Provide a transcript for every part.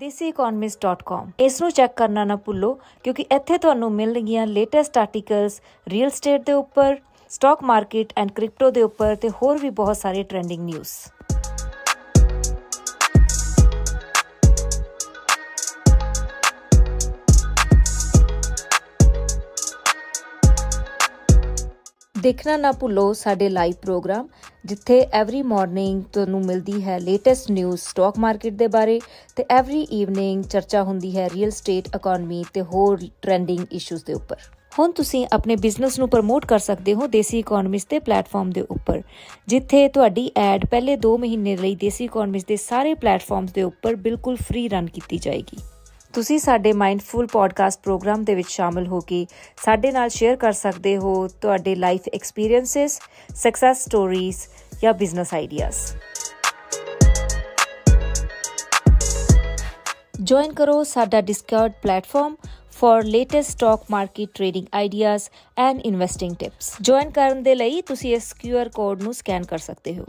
deseconomist.com ਇਸ ਨੂੰ check ਕਰਨਾ ਨਾ ਭੁੱਲੋ ਕਿਉਂਕਿ ਇੱਥੇ ਤੁਹਾਨੂੰ ਮਿਲਣਗੀਆਂ ਲੇਟੈਸਟ ਆਰਟੀਕਲਸ ਰੀਅਲ ਸਟੇਟ ਦੇ ਉੱਪਰ ਸਟਾਕ ਮਾਰਕੀਟ ਐਂਡ ਕ੍ਰਿਪਟੋ ਦੇ ਉੱਪਰ ਤੇ ਹੋਰ ਵੀ ਬਹੁਤ ਸਾਰੇ ਟ੍ਰੈਂਡਿੰਗ ਨਿਊਜ਼ ਦੇਖਣਾ ਨਾ ਭੁੱਲੋ ਸਾਡੇ ਲਾਈਵ ਪ੍ਰੋਗਰਾਮ ਜਿੱਥੇ ਐਵਰੀ ਮਾਰਨਿੰਗ ਤੁਹਾਨੂੰ ਮਿਲਦੀ ਹੈ ਲੇਟੈਸਟ ਨਿਊਜ਼ ਸਟਾਕ ਮਾਰਕੀਟ ਦੇ ਬਾਰੇ ਤੇ ਐਵਰੀ ਈਵਨਿੰਗ ਚਰਚਾ ਹੁੰਦੀ ਹੈ ਰੀਅਲ ਸਟੇਟ ਇਕਨੋਮੀ ਤੇ ਹੋਰ ਟ੍ਰੈਂਡਿੰਗ ਇਸ਼ੂਜ਼ ਦੇ ਉੱਪਰ ਹੁਣ ਤੁਸੀਂ ਆਪਣੇ ਬਿਜ਼ਨਸ ਨੂੰ ਪ੍ਰਮੋਟ ਕਰ ਸਕਦੇ ਹੋ ਦੇਸੀ ਇਕਨੋਮਿਸ ਦੇ ਪਲੇਟਫਾਰਮ ਦੇ ਉੱਪਰ ਜਿੱਥੇ ਤੁਹਾਡੀ ਐਡ ਪਹਿਲੇ 2 ਮਹੀਨੇ ਲਈ ਦੇਸੀ ਇਕਨੋਮਿਸ ਦੇ ਸਾਰੇ ਪਲੇਟਫਾਰਮਸ ਦੇ ਉੱਪਰ ਬਿਲਕੁਲ ਫ੍ਰੀ ਰਨ ਕੀਤੀ ਜਾਏਗੀ ਤੁਸੀਂ ਸਾਡੇ ਮਾਈਂਡਫੁਲ ਪੋਡਕਾਸਟ ਪ੍ਰੋਗਰਾਮ ਦੇ ਵਿੱਚ ਸ਼ਾਮਲ ਹੋ ਕੇ ਸਾਡੇ ਨਾਲ ਸ਼ੇਅਰ ਕਰ ਸਕਦੇ ਹੋ ਤੁਹਾਡੇ ਲਾਈਫ ਐਕਸਪੀਰੀਐਂਸਸ ਸਕਸੈਸ ਸਟੋਰੀਜ਼ ਜਾਂ ਬਿਜ਼ਨਸ ਆਈਡੀਆਜ਼ ਜੁਆਇਨ ਕਰੋ ਸਾਡਾ Discord platform for latest stock market trading ideas and investing tips join ਕਰਨ ਦੇ ਲਈ ਤੁਸੀਂ ਇਸ QR ਕੋਡ ਨੂੰ ਸਕੈਨ ਕਰ ਸਕਦੇ ਹੋ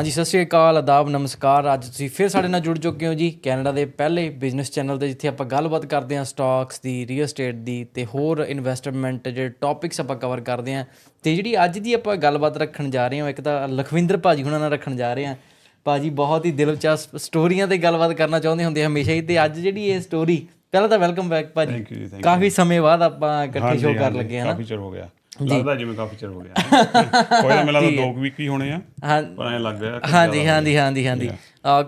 ਹਾਂਜੀ ਸਤਿ ਸ਼੍ਰੀ ਅਕਾਲ ਆਦਾਬ ਨਮਸਕਾਰ ਅੱਜ ਤੁਸੀਂ ਫਿਰ ਸਾਡੇ ਨਾਲ ਜੁੜ ਚੁੱਕੇ ਹੋ ਜੀ ਕੈਨੇਡਾ ਦੇ ਪਹਿਲੇ ਬਿਜ਼ਨਸ ਚੈਨਲ ਤੇ ਜਿੱਥੇ ਆਪਾਂ ਗੱਲਬਾਤ ਕਰਦੇ ਹਾਂ ਸਟਾਕਸ ਦੀ ਰੀਅਲ ਏਸਟੇਟ ਦੀ ਤੇ ਹੋਰ ਇਨਵੈਸਟਮੈਂਟ ਜਿਹੜੇ ਟੌਪਿਕਸ ਆਪਾਂ ਕਵਰ ਕਰਦੇ ਹਾਂ ਤੇ ਜਿਹੜੀ ਅੱਜ ਦੀ ਆਪਾਂ ਗੱਲਬਾਤ ਰੱਖਣ ਜਾ ਰਹੇ ਹਾਂ ਇੱਕ ਤਾਂ ਲਖਵਿੰਦਰ ਭਾਜੀ ਹੁਣਾਂ ਨਾਲ ਰੱਖਣ ਜਾ ਰਹੇ ਹਾਂ ਭਾਜੀ ਬਹੁਤ ਹੀ ਦਿਲਚਸਪ ਸਟੋਰੀਆਂ ਤੇ ਗੱਲਬਾਤ ਕਰਨਾ ਚਾਹੁੰਦੇ ਹੁੰਦੇ ਹਮੇਸ਼ਾ ਹੀ ਤੇ ਅੱਜ ਜਿਹੜੀ ਇਹ ਸਟੋਰੀ ਪਹਿਲਾਂ ਤਾਂ ਵੈਲਕਮ ਬੈਕ ਭਾਜੀ ਕਾਫੀ ਸਮੇਂ ਬਾਅਦ ਆਪਾਂ ਇਕੱਠੇ ਸ਼ੋਅ ਕਰਨ ਲੱਗੇ ਹਾਂ ਕਾਫੀ ਚਿਰ ਹੋ ਗਿਆ ਲੱਗਦਾ ਜਿਵੇਂ ਕਾਫੀ ਚਿਰ ਹੋ ਗਿਆ ਕੋਈ ਨਾ ਮਿਲਾ ਤਾਂ ਦੋ ਵੀਕ ਵੀ ਹੋਣੇ ਆ ਹਾਂ ਪਰ ਐ ਲੱਗਦਾ ਹਾਂ ਹਾਂਜੀ ਹਾਂਜੀ ਹਾਂਜੀ ਹਾਂਜੀ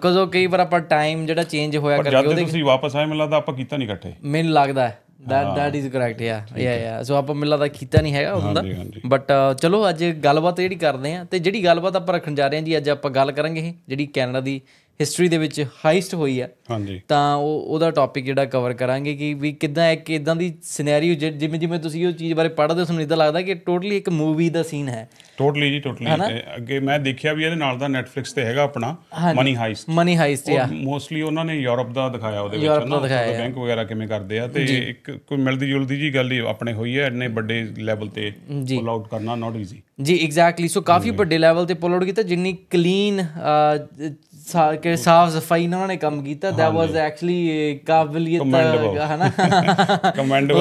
ਕੋਜ਼ ਉਹ ਕਈ ਵਾਰ ਆਪਾਂ ਟਾਈਮ ਜਿਹੜਾ ਚੇਂਜ ਹੋਇਆ ਕਰਕੇ ਉਹਦੇ ਤੁਸੀਂ ਵਾਪਸ ਆਏ ਮੇਲਾ ਤਾਂ ਆਪਾਂ ਕੀਤਾ ਨਹੀਂ ਇਕੱਠੇ ਮੈਨੂੰ ਲੱਗਦਾ ਹੈ ਦੈਟ ਦੈਟ ਇਜ਼ ਕਰੈਕਟ ਯਾ ਯਾ ਯਾ ਸੋ ਆਪਾਂ ਮਿਲਦਾ ਕੀਤਾ ਨਹੀਂ ਹੈਗਾ ਹੁੰਦਾ ਬਟ ਚਲੋ ਅੱਜ ਗੱਲਬਾਤ ਜਿਹੜੀ ਕਰਦੇ ਆ ਤੇ ਜਿਹੜੀ ਗੱਲਬਾਤ ਆਪਾਂ ਰੱਖਣ ਜਾ ਰਹੇ ਆ ਜੀ ਅੱਜ ਆਪਾਂ ਗੱਲ ਕਰਾਂਗੇ ਜਿਹੜੀ ਕੈਨੇਡਾ ਦੀ ਹਿਸਟਰੀ ਦੇ ਵਿੱਚ ਹਾਈਸਟ ਹੋਈ ਆ ਹਾਂਜੀ ਤਾਂ ਉਹ ਉਹਦਾ ਟੌਪਿਕ ਜਿਹੜਾ ਕਵਰ ਕਰਾਂਗੇ ਕਿ ਵੀ ਕਿਦਾਂ ਇੱਕ ਇਦਾਂ ਦੀ ਸਿਨੈਰੀਓ ਜਿਵੇਂ ਜਿਵੇਂ ਤੁਸੀਂ ਉਹ ਚੀਜ਼ ਬਾਰੇ ਪੜ੍ਹਦੇ ਹੋ ਤੁਹਾਨੂੰ ਇਦਾਂ ਲੱਗਦਾ ਕਿ ਟੋਟਲੀ ਇੱਕ ਮੂਵੀ ਦਾ ਸੀਨ ਹੈ ਟੋਟਲੀ ਜੀ ਟੋਟਲੀ ਅੱਗੇ ਮੈਂ ਦੇਖਿਆ ਵੀ ਇਹਦੇ ਨਾਲ ਦਾ ਨੈਟਫਲਿਕਸ ਤੇ ਹੈਗਾ ਆਪਣਾ ਮਨੀ ਹਾਈਸਟ ਮਨੀ ਹਾਈਸਟ ਆ ਮੋਸਟਲੀ ਉਹਨਾਂ ਨੇ ਯੂਰਪ ਦਾ ਦਿਖਾਇਆ ਉਹਦੇ ਵਿੱਚ ਨਾ ਬੈਂਕ ਵਗੈਰਾ ਕਿਵੇਂ ਕਰਦੇ ਆ ਤੇ ਇੱਕ ਕੋਈ ਮਿਲਦੀ ਜੁਲਦੀ ਜੀ ਗੱਲ ਹੀ ਆਪਣੇ ਹੋਈ ਹੈ ਇੰਨੇ ਵੱਡੇ ਲੈਵਲ ਤੇ ਪੁਲ ਆਊਟ ਕਰਨਾ ਨਾਟ ਈਜ਼ੀ ਜੀ ਐਗਜ਼ੈਕਟਲੀ ਸੋ ਕਾਫੀ ਵੱਡੇ ਲੈਵਲ ਤੇ ਪੁਲ ਆਊਟ ਕੀਤਾ ਜਿੰਨੀ ਕਲੀਨ ਕਿ ਸਾਫ ਸਫਾਈ ਨਾਲ ਨੇ ਕੰਮ ਕੀਤਾ ਦੈਟ ਵਾਸ ਐਕਚੁਅਲੀ ਕਾਬਲੀਅਤ ਕਮੈਂਡਬਲ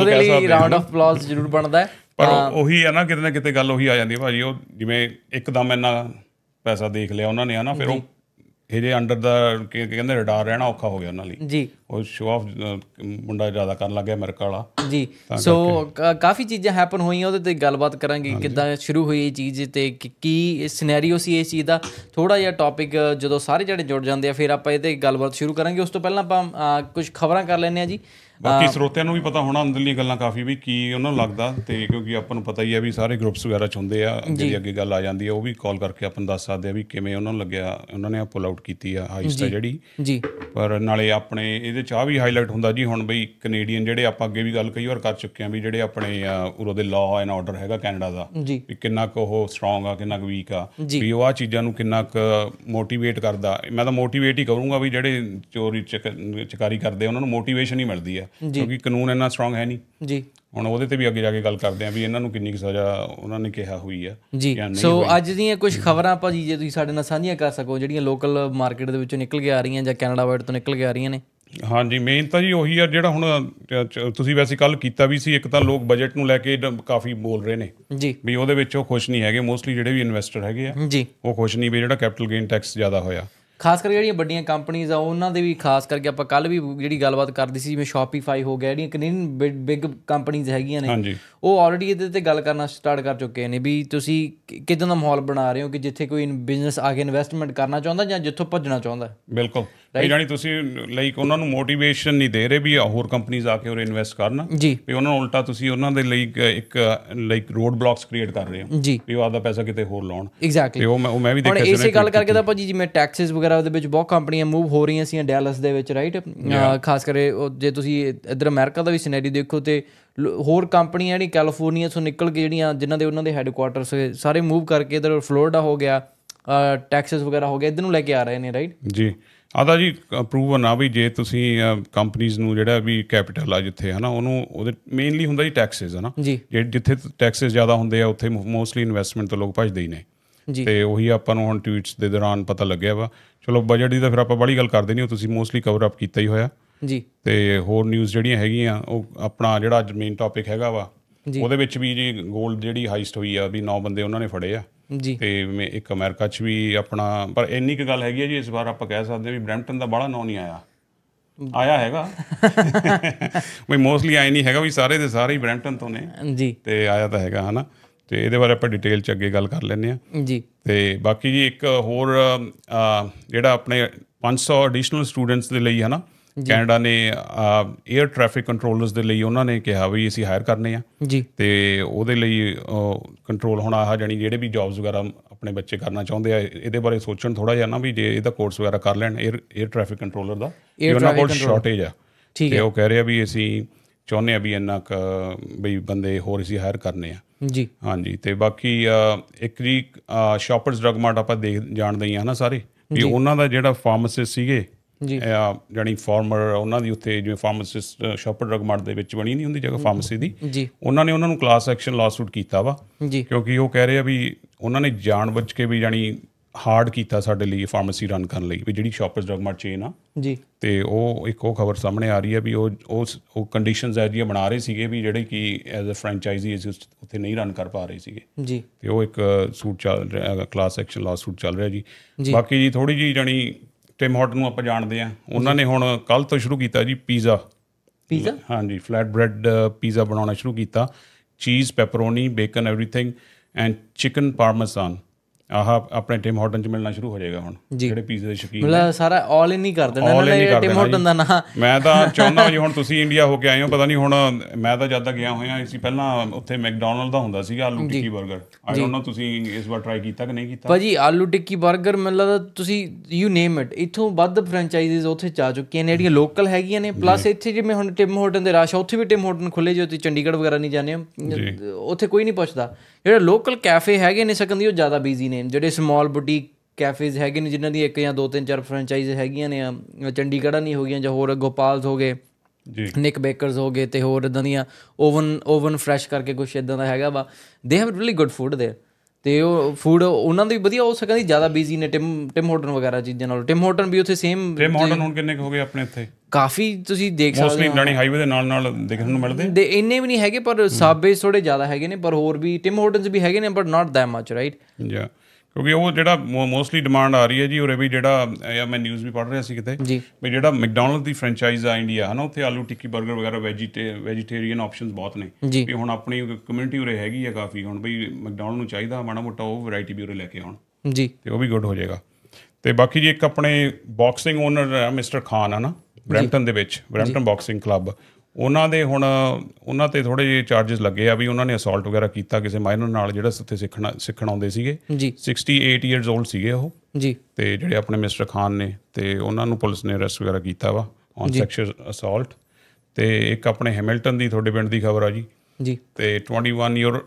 ਕਹਿ ਸਕਦੇ ਹਾਂ ਰਾਉਂਡ ਆਫ ਅਪਲਾਜ਼ ਜ਼ਰੂਰ ਬਣਦਾ ਹੈ ਪਰ ਉਹੀ ਹੈ ਨਾ ਕਿਤੇ ਨਾ ਕਿਤੇ ਗੱਲ ਉਹੀ ਆ ਜਾਂਦੀ ਹੈ ਭਾਜੀ ਉਹ ਜਿਵੇਂ ਇੱਕਦਮ ਇੰਨਾ ਪੈਸਾ ਦੇਖ ਲਿਆ ਉਹਨਾਂ ਨੇ ਹਨਾ ਫਿਰ ਉਹ ਇਹਦੇ ਅੰਡਰ ਦਾ ਕੀ ਕਹਿੰਦੇ ਰਡਾਰ ਰਹਿਣਾ ਔਖਾ ਹੋ ਗਿਆ ਉਹਨਾਂ ਲਈ ਜੀ ਉਹ ਸ਼ੋ ਆਫ ਮੁੰਡਾ ਜ਼ਿਆਦਾ ਕਰਨ ਲੱਗ ਗਿਆ ਅਮਰੀਕਾ ਵਾਲਾ ਜੀ ਸੋ ਕਾਫੀ ਚੀਜ਼ਾਂ ਹੈਪਨ ਹੋਈਆਂ ਉਹਦੇ ਤੇ ਗੱਲਬਾਤ ਕਰਾਂਗੇ ਕਿੱਦਾਂ ਸ਼ੁਰੂ ਹੋਈ ਇਹ ਚੀਜ਼ ਤੇ ਕੀ ਸਿਨੈਰੀਓ ਸੀ ਇਸ ਚੀਜ਼ ਦਾ ਥੋੜਾ ਜਿਹਾ ਟੌਪਿਕ ਜਦੋਂ ਸਾਰੇ ਜਿਹੜੇ ਜੁੜ ਜਾਂਦੇ ਆ ਫਿਰ ਆਪਾਂ ਇਹਦੇ ਗੱਲਬਾਤ ਸ਼ੁਰੂ ਕਰਾਂਗੇ ਉਸ ਤੋਂ ਪਹਿਲਾਂ ਆਪਾਂ ਕੁਝ ਖਬਰਾਂ ਕਰ ਲੈਣੇ ਆ ਜੀ ਬਾਕੀ ਸਰੋਤਿਆਂ ਨੂੰ ਵੀ ਪਤਾ ਹੋਣਾ ਅੰਦਰਲੀ ਗੱਲਾਂ ਕਾਫੀ ਵੀ ਕੀ ਉਹਨਾਂ ਨੂੰ ਲੱਗਦਾ ਤੇ ਕਿਉਂਕਿ ਆਪਾਂ ਨੂੰ ਪਤਾ ਹੀ ਹੈ ਵੀ ਸਾਰੇ ਗਰੁੱਪਸ ਵਗੈਰਾ ਚ ਹੁੰਦੇ ਆ ਜਿਹੜੀ ਅੱਗੇ ਗੱਲ ਆ ਜਾਂਦੀ ਹੈ ਉਹ ਵੀ ਕਾਲ ਕਰਕੇ ਆਪਾਂ ਦੱਸ ਸਕਦੇ ਆ ਵੀ ਕਿਵੇਂ ਉਹਨਾਂ ਨੂੰ ਲੱਗਿਆ ਉਹਨਾਂ ਨੇ ਆ ਪੁਲ ਆਊਟ ਕੀਤੀ ਆ ਹਾਈਸਟ ਜਿਹੜੀ ਜੀ ਪਰ ਨਾਲੇ ਆਪਣੇ ਇਹਦੇ ਚ ਆ ਵੀ ਹਾਈਲਾਈਟ ਹੁੰਦਾ ਜੀ ਹੁਣ ਬਈ ਕੈਨੇਡੀਅਨ ਜਿਹੜੇ ਆਪਾਂ ਅੱਗੇ ਵੀ ਗੱਲ ਕਈ ਵਾਰ ਕਰ ਚੁੱਕੇ ਆ ਵੀ ਜਿਹੜੇ ਆਪਣੇ ਉਰੋ ਦੇ ਲਾਅ ਐਂਡ ਆਰਡਰ ਹੈਗਾ ਕੈਨੇਡਾ ਦਾ ਵੀ ਕਿੰਨਾ ਕੁ ਉਹ ਸਟਰੋਂਗ ਆ ਕਿੰਨਾ ਕੁ ਵੀਕ ਆ ਵੀ ਉਹ ਆ ਚੀਜ਼ਾਂ ਨੂੰ ਕਿੰਨਾ ਕੁ ਮੋਟੀਵੇਟ ਕਰਦਾ ਮੈਂ ਤਾਂ ਮੋਟੀਵੇਟ ਹੀ ਕਰੂੰਗਾ ਵੀ ਜਿਹੜੇ ਚੋਰੀ ਚਕਾਰੀ ਕਰਦੇ ਉਹਨਾਂ ਨੂੰ ਮੋਟੀਵੇਸ਼ਨ ਹੀ ਮਿਲਦੀ ਆ ਕਿਉਂਕਿ ਕਾਨੂੰਨ ਇੰਨਾ ਸਟਰੋਂਗ ਹੈ ਨਹੀਂ ਜੀ ਹੁਣ ਉਹਦੇ ਤੇ ਵੀ ਅੱਗੇ ਜਾ ਕੇ ਗੱਲ ਕਰਦੇ ਆਂ ਵੀ ਇਹਨਾਂ ਨੂੰ ਕਿੰਨੀ ਸਜ਼ਾ ਉਹਨਾਂ ਨੇ ਕਿਹਾ ਹੋਈ ਆ ਜੀ ਸੋ ਅੱਜ ਦੀਆਂ ਕੁਝ ਖਬਰਾਂ ਆਪਾਂ ਜੀ ਜੇ ਤੁਸੀਂ ਸਾਡੇ ਨਾਲ ਸਾਂਝੀਆਂ ਕਰ ਸਕੋ ਜਿਹੜੀਆਂ ਲੋਕਲ ਮਾਰਕੀਟ ਦੇ ਵਿੱਚੋਂ ਨਿਕਲ ਕੇ ਆ ਰਹੀਆਂ ਜਾਂ ਕੈਨੇਡਾ ਵਾਈਡ ਤੋਂ ਨਿਕਲ ਕੇ ਆ ਰਹੀਆਂ ਨੇ ਹਾਂਜੀ ਮੇਨ ਤਾਂ ਜੀ ਉਹੀ ਆ ਜਿਹੜਾ ਹੁਣ ਤੁਸੀਂ ਵੈਸੇ ਕੱਲ ਕੀਤਾ ਵੀ ਸੀ ਇੱਕ ਤਾਂ ਲੋਕ ਬਜਟ ਨੂੰ ਲੈ ਕੇ ਕਾਫੀ ਬੋਲ ਰਹੇ ਨੇ ਜੀ ਵੀ ਉਹਦੇ ਵਿੱਚ ਉਹ ਖੁਸ਼ ਨਹੀਂ ਹੈਗੇ ਮੋਸਟਲੀ ਜਿਹੜੇ ਵੀ ਇਨਵੈਸਟਰ ਹੈਗੇ ਆ ਜੀ ਉਹ ਖੁਸ਼ ਨਹੀਂ ਵੀ ਜਿਹੜਾ ਕੈਪੀਟਲ ਗੇਨ ਟੈਕਸ ਜ਼ਿਆਦਾ ਹੋਇਆ ਖਾਸ ਕਰਕੇ ਜਿਹੜੀਆਂ ਵੱਡੀਆਂ ਕੰਪਨੀਆਂ ਆ ਉਹਨਾਂ ਦੇ ਵੀ ਖਾਸ ਕਰਕੇ ਆਪਾਂ ਕੱਲ ਵੀ ਜਿਹੜੀ ਗੱਲਬਾਤ ਕਰਦੀ ਸੀ ਜਿਵੇਂ ਸ਼ਾਪੀਫਾਈ ਹੋ ਗਿਆ ਜਿਹੜੀਆਂ ਕੈਨੇਡੀਅਨ ਬਿਗ ਕੰਪਨੀਆਂ ਹੈਗੀਆਂ ਨੇ ਉਹ ਆਲਰੇਡੀ ਇਹਦੇ ਤੇ ਗੱਲ ਕਰਨਾ ਸਟਾਰਟ ਕਰ ਚੁੱਕੇ ਨੇ ਵੀ ਤੁਸੀਂ ਕਿਦਾਂ ਦਾ ਮਾਹੌਲ ਬਣਾ ਰਹੇ ਹੋ ਕਿ ਜਿੱਥੇ ਕੋਈ ਬਿਜ਼ਨਸ ਆ ਕੇ ਇਨਵੈਸਟਮੈਂਟ ਕਰਨਾ ਚਾਹੁੰਦਾ ਜਾਂ ਜਿੱਥੋਂ ਭੱਜਣਾ ਚਾਹੁੰਦਾ ਬਿਲਕੁਲ ਰਾਈਟ ਯਾਨੀ ਤੁਸੀਂ ਲਾਈਕ ਉਹਨਾਂ ਨੂੰ ਮੋਟੀਵੇਸ਼ਨ ਨਹੀਂ ਦੇ ਰਹੇ ਵੀ ਹੋਰ ਕੰਪਨੀਆਂ ਆ ਕੇ ਉਹ ਇਨਵੈਸਟ ਕਰਨ ਵੀ ਉਹਨਾਂ ਨੂੰ ਉਲਟਾ ਤੁਸੀਂ ਉਹਨਾਂ ਦੇ ਲਈ ਇੱਕ ਲਾਈਕ ਰੋਡ ਬਲੌਕਸ ਕ੍ਰੀਏਟ ਕਰ ਰਹੇ ਹੋ ਵੀ ਉਹ ਆਪਦਾ ਪੈਸਾ ਕਿਤੇ ਹੋਰ ਲਾਉਣ ਐਗਜ਼ੈਕਟਲੀ ਉਹ ਮੈਂ ਉਹ ਮੈਂ ਵੀ ਦੇਖਿਆ ਸੀ ਇਸੇ ਗੱਲ ਕਰਕੇ ਤਾਂ ਭਾਜੀ ਜਿਵੇਂ ਟੈਕਸਿਸ ਵਗੈਰਾ ਉਹਦੇ ਵਿੱਚ ਬਹੁਤ ਕੰਪਨੀਆਂ ਮੂਵ ਹੋ ਰਹੀਆਂ ਸੀ ਡੈਲਸ ਦੇ ਵਿੱਚ ਰਾਈਟ ਖਾਸ ਕਰਕੇ ਜੇ ਤੁਸੀਂ ਇਧਰ ਅਮਰੀਕਾ ਦਾ ਵੀ ਸਿਨੈਰੀਓ ਦੇਖੋ ਤੇ ਹੋਰ ਕੰਪਨੀਆਂ ਜਿਹੜੀ ਕੈਲੀਫੋਰਨੀਆ ਤੋਂ ਨਿਕਲ ਕੇ ਜਿਹੜੀਆਂ ਜਿਨ੍ਹਾਂ ਦੇ ਉਹਨਾਂ ਦੇ ਹੈੱਡਕੁਆਟਰਸ ਸਾਰੇ ਮੂਵ ਕਰਕੇ ਇਧਰ ਫਲੋਰੀਡਾ ਹੋ ਗਿਆ ਟੈਕਸਿਸ ਵਗੈਰਾ ਹੋ ਗਿਆ ਇਧਰ ਨੂੰ ਲੈ ਕੇ ਆ ਰਹੇ ਨੇ ਰਾਈਟ ਜੀ ਆਦਾ ਜੀ ਅਪਰੂਵ ਨਾ ਵੀ ਜੇ ਤੁਸੀਂ ਕੰਪਨੀਆਂ ਨੂੰ ਜਿਹੜਾ ਵੀ ਕੈਪੀਟਲ ਆ ਜਿੱਥੇ ਹਨਾ ਉਹਨੂੰ ਉਹਦੇ ਮੇਨਲੀ ਹੁੰਦਾ ਜੀ ਟੈਕਸਸ ਹਨਾ ਜਿੱਥੇ ਟੈਕਸਸ ਜ਼ਿਆਦਾ ਹੁੰਦੇ ਆ ਉੱਥੇ ਮੋਸਟਲੀ ਇਨਵੈਸਟਮੈਂਟ ਤੋਂ ਲੋਕ ਭਜਦੇ ਹੀ ਨੇ ਤੇ ਉਹੀ ਆਪਾਂ ਨੂੰ ਹੁਣ ਟਵੀਟਸ ਦੇ ਦੌਰਾਨ ਪਤਾ ਲੱਗਿਆ ਵਾ ਚਲੋ ਬਜਟ ਦੀ ਤਾਂ ਫਿਰ ਆਪਾਂ ਬੜੀ ਗੱਲ ਕਰਦੇ ਨਹੀਂ ਉਹ ਤੁਸੀਂ ਮੋਸਟਲੀ ਕਵਰ ਅਪ ਕੀਤਾ ਹੀ ਹੋਇਆ ਜੀ ਤੇ ਹੋਰ ਨਿਊਜ਼ ਜਿਹੜੀਆਂ ਹੈਗੀਆਂ ਉਹ ਆਪਣਾ ਜਿਹੜਾ ਮੇਨ ਟਾਪਿਕ ਹੈਗਾ ਵਾ ਉਹਦੇ ਵਿੱਚ ਵੀ ਜੀ 골ਡ ਜਿਹੜੀ ਹਾਈਸਟ ਹੋਈ ਆ ਵੀ 9 ਬੰਦੇ ਉਹਨਾਂ ਨੇ ਫੜੇ ਆ ਜੀ ਤੇ ਮੈਂ ਇੱਕ ਅਮਰੀਕਾ 'ਚ ਵੀ ਆਪਣਾ ਪਰ ਇੰਨੀ ਕੁ ਗੱਲ ਹੈਗੀ ਹੈ ਜੀ ਇਸ ਵਾਰ ਆਪਾਂ ਕਹਿ ਸਕਦੇ ਵੀ ਬ੍ਰੈਂਟਨ ਦਾ ਬੜਾ ਨਾਂ ਨਹੀਂ ਆਇਆ ਆਇਆ ਹੈਗਾ ਵੀ ਮੋਸਟਲੀ ਆਇਆ ਨਹੀਂ ਹੈਗਾ ਵੀ ਸਾਰੇ ਦੇ ਸਾਰੇ ਹੀ ਬ੍ਰੈਂਟਨ ਤੋਂ ਨੇ ਜੀ ਤੇ ਆਇਆ ਤਾਂ ਹੈਗਾ ਹਨਾ ਤੇ ਇਹਦੇ ਬਾਰੇ ਆਪਾਂ ਡਿਟੇਲ 'ਚ ਅੱਗੇ ਗੱਲ ਕਰ ਲੈਣੇ ਆ ਜੀ ਤੇ ਬਾਕੀ ਜੀ ਇੱਕ ਹੋਰ ਜਿਹੜਾ ਆਪਣੇ 500 ਐਡੀਸ਼ਨਲ ਸਟੂਡੈਂਟਸ ਦੇ ਲਈ ਹਨਾ ਕੈਨੇਡਾ ਨੇ 에ਅਰ ਟ੍ਰੈਫਿਕ ਕੰਟਰੋਲਰਸ ਦੇ ਲਈ ਉਹਨਾਂ ਨੇ ਕਿਹਾ ਵੀ ਅਸੀਂ ਹਾਇਰ ਕਰਨੇ ਆ ਤੇ ਉਹਦੇ ਲਈ ਕੰਟਰੋਲ ਹੁਣ ਆਹ ਜਾਨੀ ਜਿਹੜੇ ਵੀ ਜੌਬਸ ਵਗੈਰਾ ਆਪਣੇ ਬੱਚੇ ਕਰਨਾ ਚਾਹੁੰਦੇ ਆ ਇਹਦੇ ਬਾਰੇ ਸੋਚਣ ਥੋੜਾ ਜਿਹਾ ਨਾ ਵੀ ਜੇ ਇਹਦਾ ਕੋਰਸ ਵਗੈਰਾ ਕਰ ਲੈਣ 에ਅਰ ਟ੍ਰੈਫਿਕ ਕੰਟਰੋਲਰ ਦਾ ਉਹਨਾਂ ਕੋਲ ਸ਼ਾਰਟੇਜ ਆ ਤੇ ਉਹ ਕਹਿ ਰਿਹਾ ਵੀ ਅਸੀਂ ਚਾਹੁੰਦੇ ਆ ਵੀ ਇੰਨਾ ਕ ਬਈ ਬੰਦੇ ਹੋਰ ਅਸੀਂ ਹਾਇਰ ਕਰਨੇ ਆ ਜੀ ਹਾਂਜੀ ਤੇ ਬਾਕੀ ਇੱਕ ਜੀ ਸ਼ਾਪਰਸ ਡਰਗ ਮਾਰਟ ਆਪਾਂ ਦੇਖ ਜਾਣਦੇ ਆ ਨਾ ਸਾਰੇ ਵੀ ਉਹਨਾਂ ਦਾ ਜਿਹੜਾ ਫਾਰਮਾਸਿਸ ਸੀਗੇ ਜੀ ਜਾਨੀ ਫਾਰਮਰ ਉਹਨਾਂ ਦੀ ਉੱਥੇ ਜਿਵੇਂ ਫਾਰਮਾਸਿਸਟ ਸ਼ਾਪਰ ਡਰਗ ਮਾਰਟ ਦੇ ਵਿੱਚ ਬਣੀ ਨਹੀਂ ਹੁੰਦੀ ਜਗ੍ਹਾ ਫਾਰਮੇਸੀ ਦੀ ਜੀ ਉਹਨਾਂ ਨੇ ਉਹਨਾਂ ਨੂੰ ਕਲਾਸ ਐਕਸ਼ਨ ਲਾਸੂਟ ਕੀਤਾ ਵਾ ਕਿਉਂਕਿ ਉਹ ਕਹਿ ਰਹੇ ਆ ਵੀ ਉਹਨਾਂ ਨੇ ਜਾਣ ਬਚ ਕੇ ਵੀ ਜਾਨੀ ਹਾਰਡ ਕੀਤਾ ਸਾਡੇ ਲਈ ਫਾਰਮੇਸੀ ਰਨ ਕਰਨ ਲਈ ਵੀ ਜਿਹੜੀ ਸ਼ਾਪਰਸ ਡਰਗ ਮਾਰਟ ਚੇਨ ਆ ਜੀ ਤੇ ਉਹ ਇੱਕ ਉਹ ਖਬਰ ਸਾਹਮਣੇ ਆ ਰਹੀ ਆ ਵੀ ਉਹ ਉਹ ਕੰਡੀਸ਼ਨਸ ਐ ਜਿਹੜੀਆਂ ਬਣਾ ਰਹੇ ਸੀਗੇ ਵੀ ਜਿਹੜੇ ਕਿ ਐਜ਼ ਅ ਫਰੈਂਚਾਈਜ਼ੀ ਇਸ ਉੱਥੇ ਨਹੀਂ ਰਨ ਕਰ ਪਾ ਰਹੇ ਸੀਗੇ ਜੀ ਤੇ ਉਹ ਇੱਕ ਸੂਟ ਚੱਲ ਰਿਹਾ ਕਲਾਸ ਐਕਸ਼ਨ ਲਾਸੂਟ ਚੱਲ ਰਿਹਾ ਜੀ ਬਾਕੀ ਜੀ ਥੋੜੀ ਜੀ ਜਾਨੀ ਟਿਮ ਹੌਟ ਨੂੰ ਆਪਾਂ ਜਾਣਦੇ ਆ ਉਹਨਾਂ ਨੇ ਹੁਣ ਕੱਲ ਤੋਂ ਸ਼ੁਰੂ ਕੀਤਾ ਜੀ ਪੀਜ਼ਾ ਪੀਜ਼ਾ ਹਾਂਜੀ ਫਲੈਟ ਬ੍ਰੈਡ ਪੀਜ਼ਾ ਬਣਾਉਣਾ ਸ਼ੁਰੂ ਕੀਤਾ cheese pepperoni bacon everything and chicken parmesan ਆਹ ਆਪਣੇ ਟਿਮ ਹਾਰਟਨ ਚ ਮਿਲਣਾ ਸ਼ੁਰੂ ਹੋ ਜਾਏਗਾ ਹੁਣ ਜਿਹੜੇ ਪੀਜ਼ੇ ਦੇ ਸ਼ੌਕੀਨ ਮਤਲਬ ਸਾਰਾ ਆਲ ਇਨ ਹੀ ਕਰ ਦੇਣਾ ਨਾ ਇਹ ਟਿਮ ਹਾਰਟਨ ਦਾ ਨਾ ਮੈਂ ਤਾਂ ਚਾਹੁੰਦਾ ਜੀ ਹੁਣ ਤੁਸੀਂ ਇੰਡੀਆ ਹੋ ਕੇ ਆਏ ਹੋ ਪਤਾ ਨਹੀਂ ਹੁਣ ਮੈਂ ਤਾਂ ਜਦ ਤੱਕ ਗਿਆ ਹੋਇਆ ਸੀ ਪਹਿਲਾਂ ਉੱਥੇ ਮੈਕਡੋਨਲਡ ਦਾ ਹੁੰਦਾ ਸੀਗਾ ਆਲੂ ਟਿੱਕੀ 버ਗਰ ਆਈ ਡੋਨਟ ਨੋ ਤੁਸੀਂ ਇਸ ਵਾਰ ਟਰਾਈ ਕੀਤਾ ਕਿ ਨਹੀਂ ਕੀਤਾ ਭਾਜੀ ਆਲੂ ਟਿੱਕੀ 버ਗਰ ਮੈਨੂੰ ਲੱਗਦਾ ਤੁਸੀਂ ਯੂ ਨੇਮ ਇਟ ਇਥੋਂ ਵੱਧ ਫਰੈਂਚਾਈਜ਼ੀਜ਼ ਉੱਥੇ ਚਾ ਚੁੱਕੀਆਂ ਨੇ ਜਿਹੜੀਆਂ ਲੋਕਲ ਹੈਗੀਆਂ ਨੇ ਪਲੱਸ ਇੱਥੇ ਜਿਵੇਂ ਹੁਣ ਟਿਮ ਹਾਰਟਨ ਦੇ ਰਾਸ਼ ਉੱਥੇ ਵੀ ਟਿਮ ਹਾਰਟਨ ਖੁੱਲੇ ਜੇ ਤੁਸੀਂ ਚੰਡੀਗੜ੍ਹ ਵਗੈਰਾ ਨਹੀਂ ਜਾਂਦੇ ਉੱਥੇ ਕੋਈ ਨਹੀਂ ਪੁੱਛਦਾ ਜਿਹੜੇ ਲੋਕਲ ਕੈਫੇ ਹੈਗੇ ਨੇ ਸਕੰਦੀ ਉਹ ਜ਼ਿਆਦਾ ਬੀਜ਼ੀ ਨੇ ਜਿਹੜੇ ਸਮਾਲ ਬੁਟੀਕ ਕੈਫੇਜ਼ ਹੈਗੇ ਨੇ ਜਿਨ੍ਹਾਂ ਦੀ ਇੱਕ ਜਾਂ ਦੋ ਤਿੰਨ ਚਾਰ ਫਰੈਂਚਾਈਜ਼ ਹੈਗੀਆਂ ਨੇ ਚੰਡੀਗੜ੍ਹਾਂ ਨਹੀਂ ਹੋਗੀਆਂ ਜਾਂ ਹੋਰ ਗੋਪਾਲਸ ਹੋ ਗਏ ਜੀ ਨਿਕ ਬੇਕਰਸ ਹੋ ਗਏ ਤੇ ਹੋਰ ਇਦਾਂ ਦੀਆਂ ਓਵਨ ਓਵਨ ਫਰੈਸ਼ ਕਰਕੇ ਕੁਝ ਇਦਾਂ ਦਾ ਹੈਗਾ ਵਾ they have really good food there ਤੇ ਉਹ ਫੂਡ ਉਹਨਾਂ ਦਾ ਵੀ ਵਧੀਆ ਹੋ ਸਕਦਾ ਜਿਆਦਾ ਬਿਜ਼ੀ ਨੇ ਟਿਮ ਟਿਮ ਹੋਟਨ ਵਗੈਰਾ ਚੀਜ਼ਾਂ ਨਾਲ ਟਿਮ ਹੋਟਨ ਵੀ ਉੱਥੇ ਸੇਮ ਟਿਮ ਹੋਟਨ ਹੁਣ ਕਿੰਨੇ ਹੋ ਗਏ ਆਪਣੇ ਇੱਥੇ ਕਾਫੀ ਤੁਸੀਂ ਦੇਖ ਸਕਦੇ ਹੋ ਮੋਸਟਲੀ ਬਲਾਣੀ ਹਾਈਵੇ ਦੇ ਨਾਲ ਨਾਲ ਦੇਖਣ ਨੂੰ ਮਿਲਦੇ ਦੇ ਇੰਨੇ ਵੀ ਨਹੀਂ ਹੈਗੇ ਪਰ ਸਾਬੇ ਥੋੜੇ ਜ਼ਿਆਦਾ ਹੈਗੇ ਨੇ ਪਰ ਹੋਰ ਵੀ ਟਿਮ ਹੋਟਨਸ ਵੀ ਹੈਗੇ ਨੇ but not that much right yeah ਕਿਉਂਕਿ ਉਹ ਜਿਹੜਾ ਮੋਸਟਲੀ ਡਿਮਾਂਡ ਆ ਰਹੀ ਹੈ ਜੀ ਇਹ ਵੀ ਜਿਹੜਾ ਮੈਂ ਨਿਊਜ਼ ਵੀ ਪੜ੍ਹ ਰਿਹਾ ਸੀ ਕਿਤੇ ਵੀ ਜਿਹੜਾ ਮੈਕਡੋਨਲਡ ਦੀ ਫਰੈਂਚਾਈਜ਼ ਆ ਇੰਡੀਆ ਹਨਾ ਉੱਥੇ ਆਲੂ ਟਿੱਕੀ 버ਗਰ ਵਗੈਰਾ ਵੈਜੀਟੇਰੀਅਨ ਆਪਸ਼ਨਸ ਬਹੁਤ ਨੇ ਵੀ ਹੁਣ ਆਪਣੀ ਕਮਿਊਨਿਟੀ ਉਰੇ ਹੈਗੀ ਆ ਕਾਫੀ ਹੁਣ ਬਈ ਮੈਕਡੋਨਲਡ ਨੂੰ ਚਾਹੀਦਾ ਮਾੜਾ ਮੋਟਾ ਉਹ ਵੈਰਾਈਟੀ ਵੀ ਉਰੇ ਲੈ ਕੇ ਆਉਣ ਜੀ ਤੇ ਉਹ ਵੀ ਗੁੱਡ ਹੋ ਜਾਏਗਾ ਤੇ ਬਾਕੀ ਜੀ ਇੱਕ ਆਪਣੇ ਬਾਕਸਿੰਗ ਓਨਰ ਹੈ ਮਿਸਟਰ ਖਾਨ ਹਨਾ ਬ੍ਰੈਂਟਨ ਦੇ ਵਿੱਚ ਬ੍ਰੈਂਟਨ ਬਾਕਸਿੰਗ ਕਲੱਬ ਉਹਨਾਂ ਦੇ ਹੁਣ ਉਹਨਾਂ ਤੇ ਥੋੜੇ ਜਿਹੇ ਚਾਰजेस ਲੱਗੇ ਆ ਵੀ ਉਹਨਾਂ ਨੇ ਅਸਾਲਟ ਵਗੈਰਾ ਕੀਤਾ ਕਿਸੇ ਮਾਈਨਰ ਨਾਲ ਜਿਹੜਾ ਉੱਥੇ ਸਿੱਖਣਾ ਸਿੱਖਣ ਆਉਂਦੇ ਸੀਗੇ 68 ਇਅਰਸ 올ਡ ਸੀਗੇ ਉਹ ਜੀ ਤੇ ਜਿਹੜੇ ਆਪਣੇ ਮਿਸਟਰ ਖਾਨ ਨੇ ਤੇ ਉਹਨਾਂ ਨੂੰ ਪੁਲਿਸ ਨੇ ਅਰੈਸਟ ਵਗੈਰਾ ਕੀਤਾ ਵਾ ਔਨ ਸੈਕਸ਼ਨ ਅਸਾਲਟ ਤੇ ਇੱਕ ਆਪਣੇ ਹੈਮਿਲਟਨ ਦੀ ਤੁਹਾਡੇ ਪਿੰਡ ਦੀ ਖਬਰ ਆ ਜੀ ਜੀ ਤੇ 21 ਇਅਰ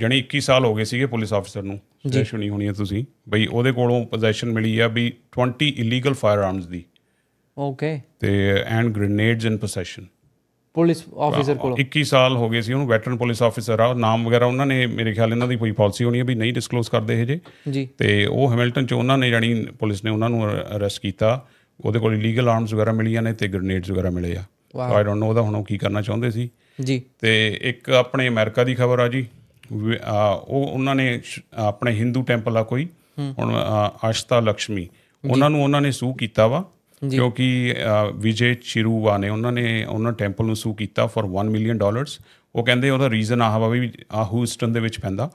ਜਣੀ 21 ਸਾਲ ਹੋ ਗਏ ਸੀਗੇ ਪੁਲਿਸ ਆਫੀਸਰ ਨੂੰ ਜੇ ਸੁਣੀ ਹੋਣੀ ਹੈ ਤੁਸੀਂ ਬਈ ਉਹਦੇ ਕੋਲੋਂ ਪੋਜੈਸ਼ਨ ਮਿਲੀ ਆ ਵੀ 20 ਇਲੀਗਲ ਫਾਇਰ ਆਰਮਸ ਦੀ ਓਕੇ ਤੇ and grenades in possession police officer ਕੋਲ 21 ਸਾਲ ਹੋ ਗਏ ਸੀ ਉਹਨੂੰ ਵੈਟਰਨ ਪੁਲਿਸ ਆਫੀਸਰ ਆ ਨਾਮ ਵਗੈਰਾ ਉਹਨਾਂ ਨੇ ਮੇਰੇ ਖਿਆਲ ਇਹਨਾਂ ਦੀ ਕੋਈ ਪਾਲਿਸੀ ਹੋਣੀ ਹੈ ਵੀ ਨਹੀਂ ਡਿਸਕਲੋਸ ਕਰਦੇ ਇਹ ਜੇ ਤੇ ਉਹ ਹੈਮਿਲਟਨ ਚ ਉਹਨਾਂ ਨੇ ਜਾਨੀ ਪੁਲਿਸ ਨੇ ਉਹਨਾਂ ਨੂੰ ਅਰੈਸਟ ਕੀਤਾ ਉਹਦੇ ਕੋਲ ਇਲੀਗਲ ਆਰਮਸ ਵਗੈਰਾ ਮਿਲੀਆਂ ਨੇ ਤੇ ਗ੍ਰੇਨੇਡਸ ਵਗੈਰਾ ਮਿਲੇ ਆ ਆਈ ਡੋਨਟ ਨੋ ਉਹਦਾ ਹੁਣ ਉਹ ਕੀ ਕਰਨਾ ਚਾਹੁੰਦੇ ਸੀ ਜੀ ਤੇ ਇੱਕ ਆਪਣੇ ਅਮਰੀਕਾ ਦੀ ਖਬਰ ਆ ਜੀ ਉਹ ਉਹਨਾਂ ਨੇ ਆਪਣੇ ਹਿੰਦੂ ਟੈਂਪਲ ਆ ਕੋਈ ਹੁਣ ਆਸ਼ਤਾ ਲక్ష్ਮੀ ਉਹਨਾਂ ਨੂੰ ਉਹਨਾਂ ਨੇ ਸੂ ਕੀਤਾ ਵਾ ਕਿਉਂਕਿ ਵਿਜੇ ਚਿਰੂਵਾ ਨੇ ਉਹਨਾਂ ਨੇ ਉਹਨਾਂ ਟੈਂਪਲ ਨੂੰ ਸੂ ਕੀਤਾ ਫॉर 1 ਮਿਲੀਅਨ ਡਾਲਰਸ ਉਹ ਕਹਿੰਦੇ ਉਹਦਾ ਰੀਜ਼ਨ ਆਹ ਵਾ ਵੀ ਆ ਹੂਸਟਨ ਦੇ ਵਿੱਚ ਪੈਂਦਾ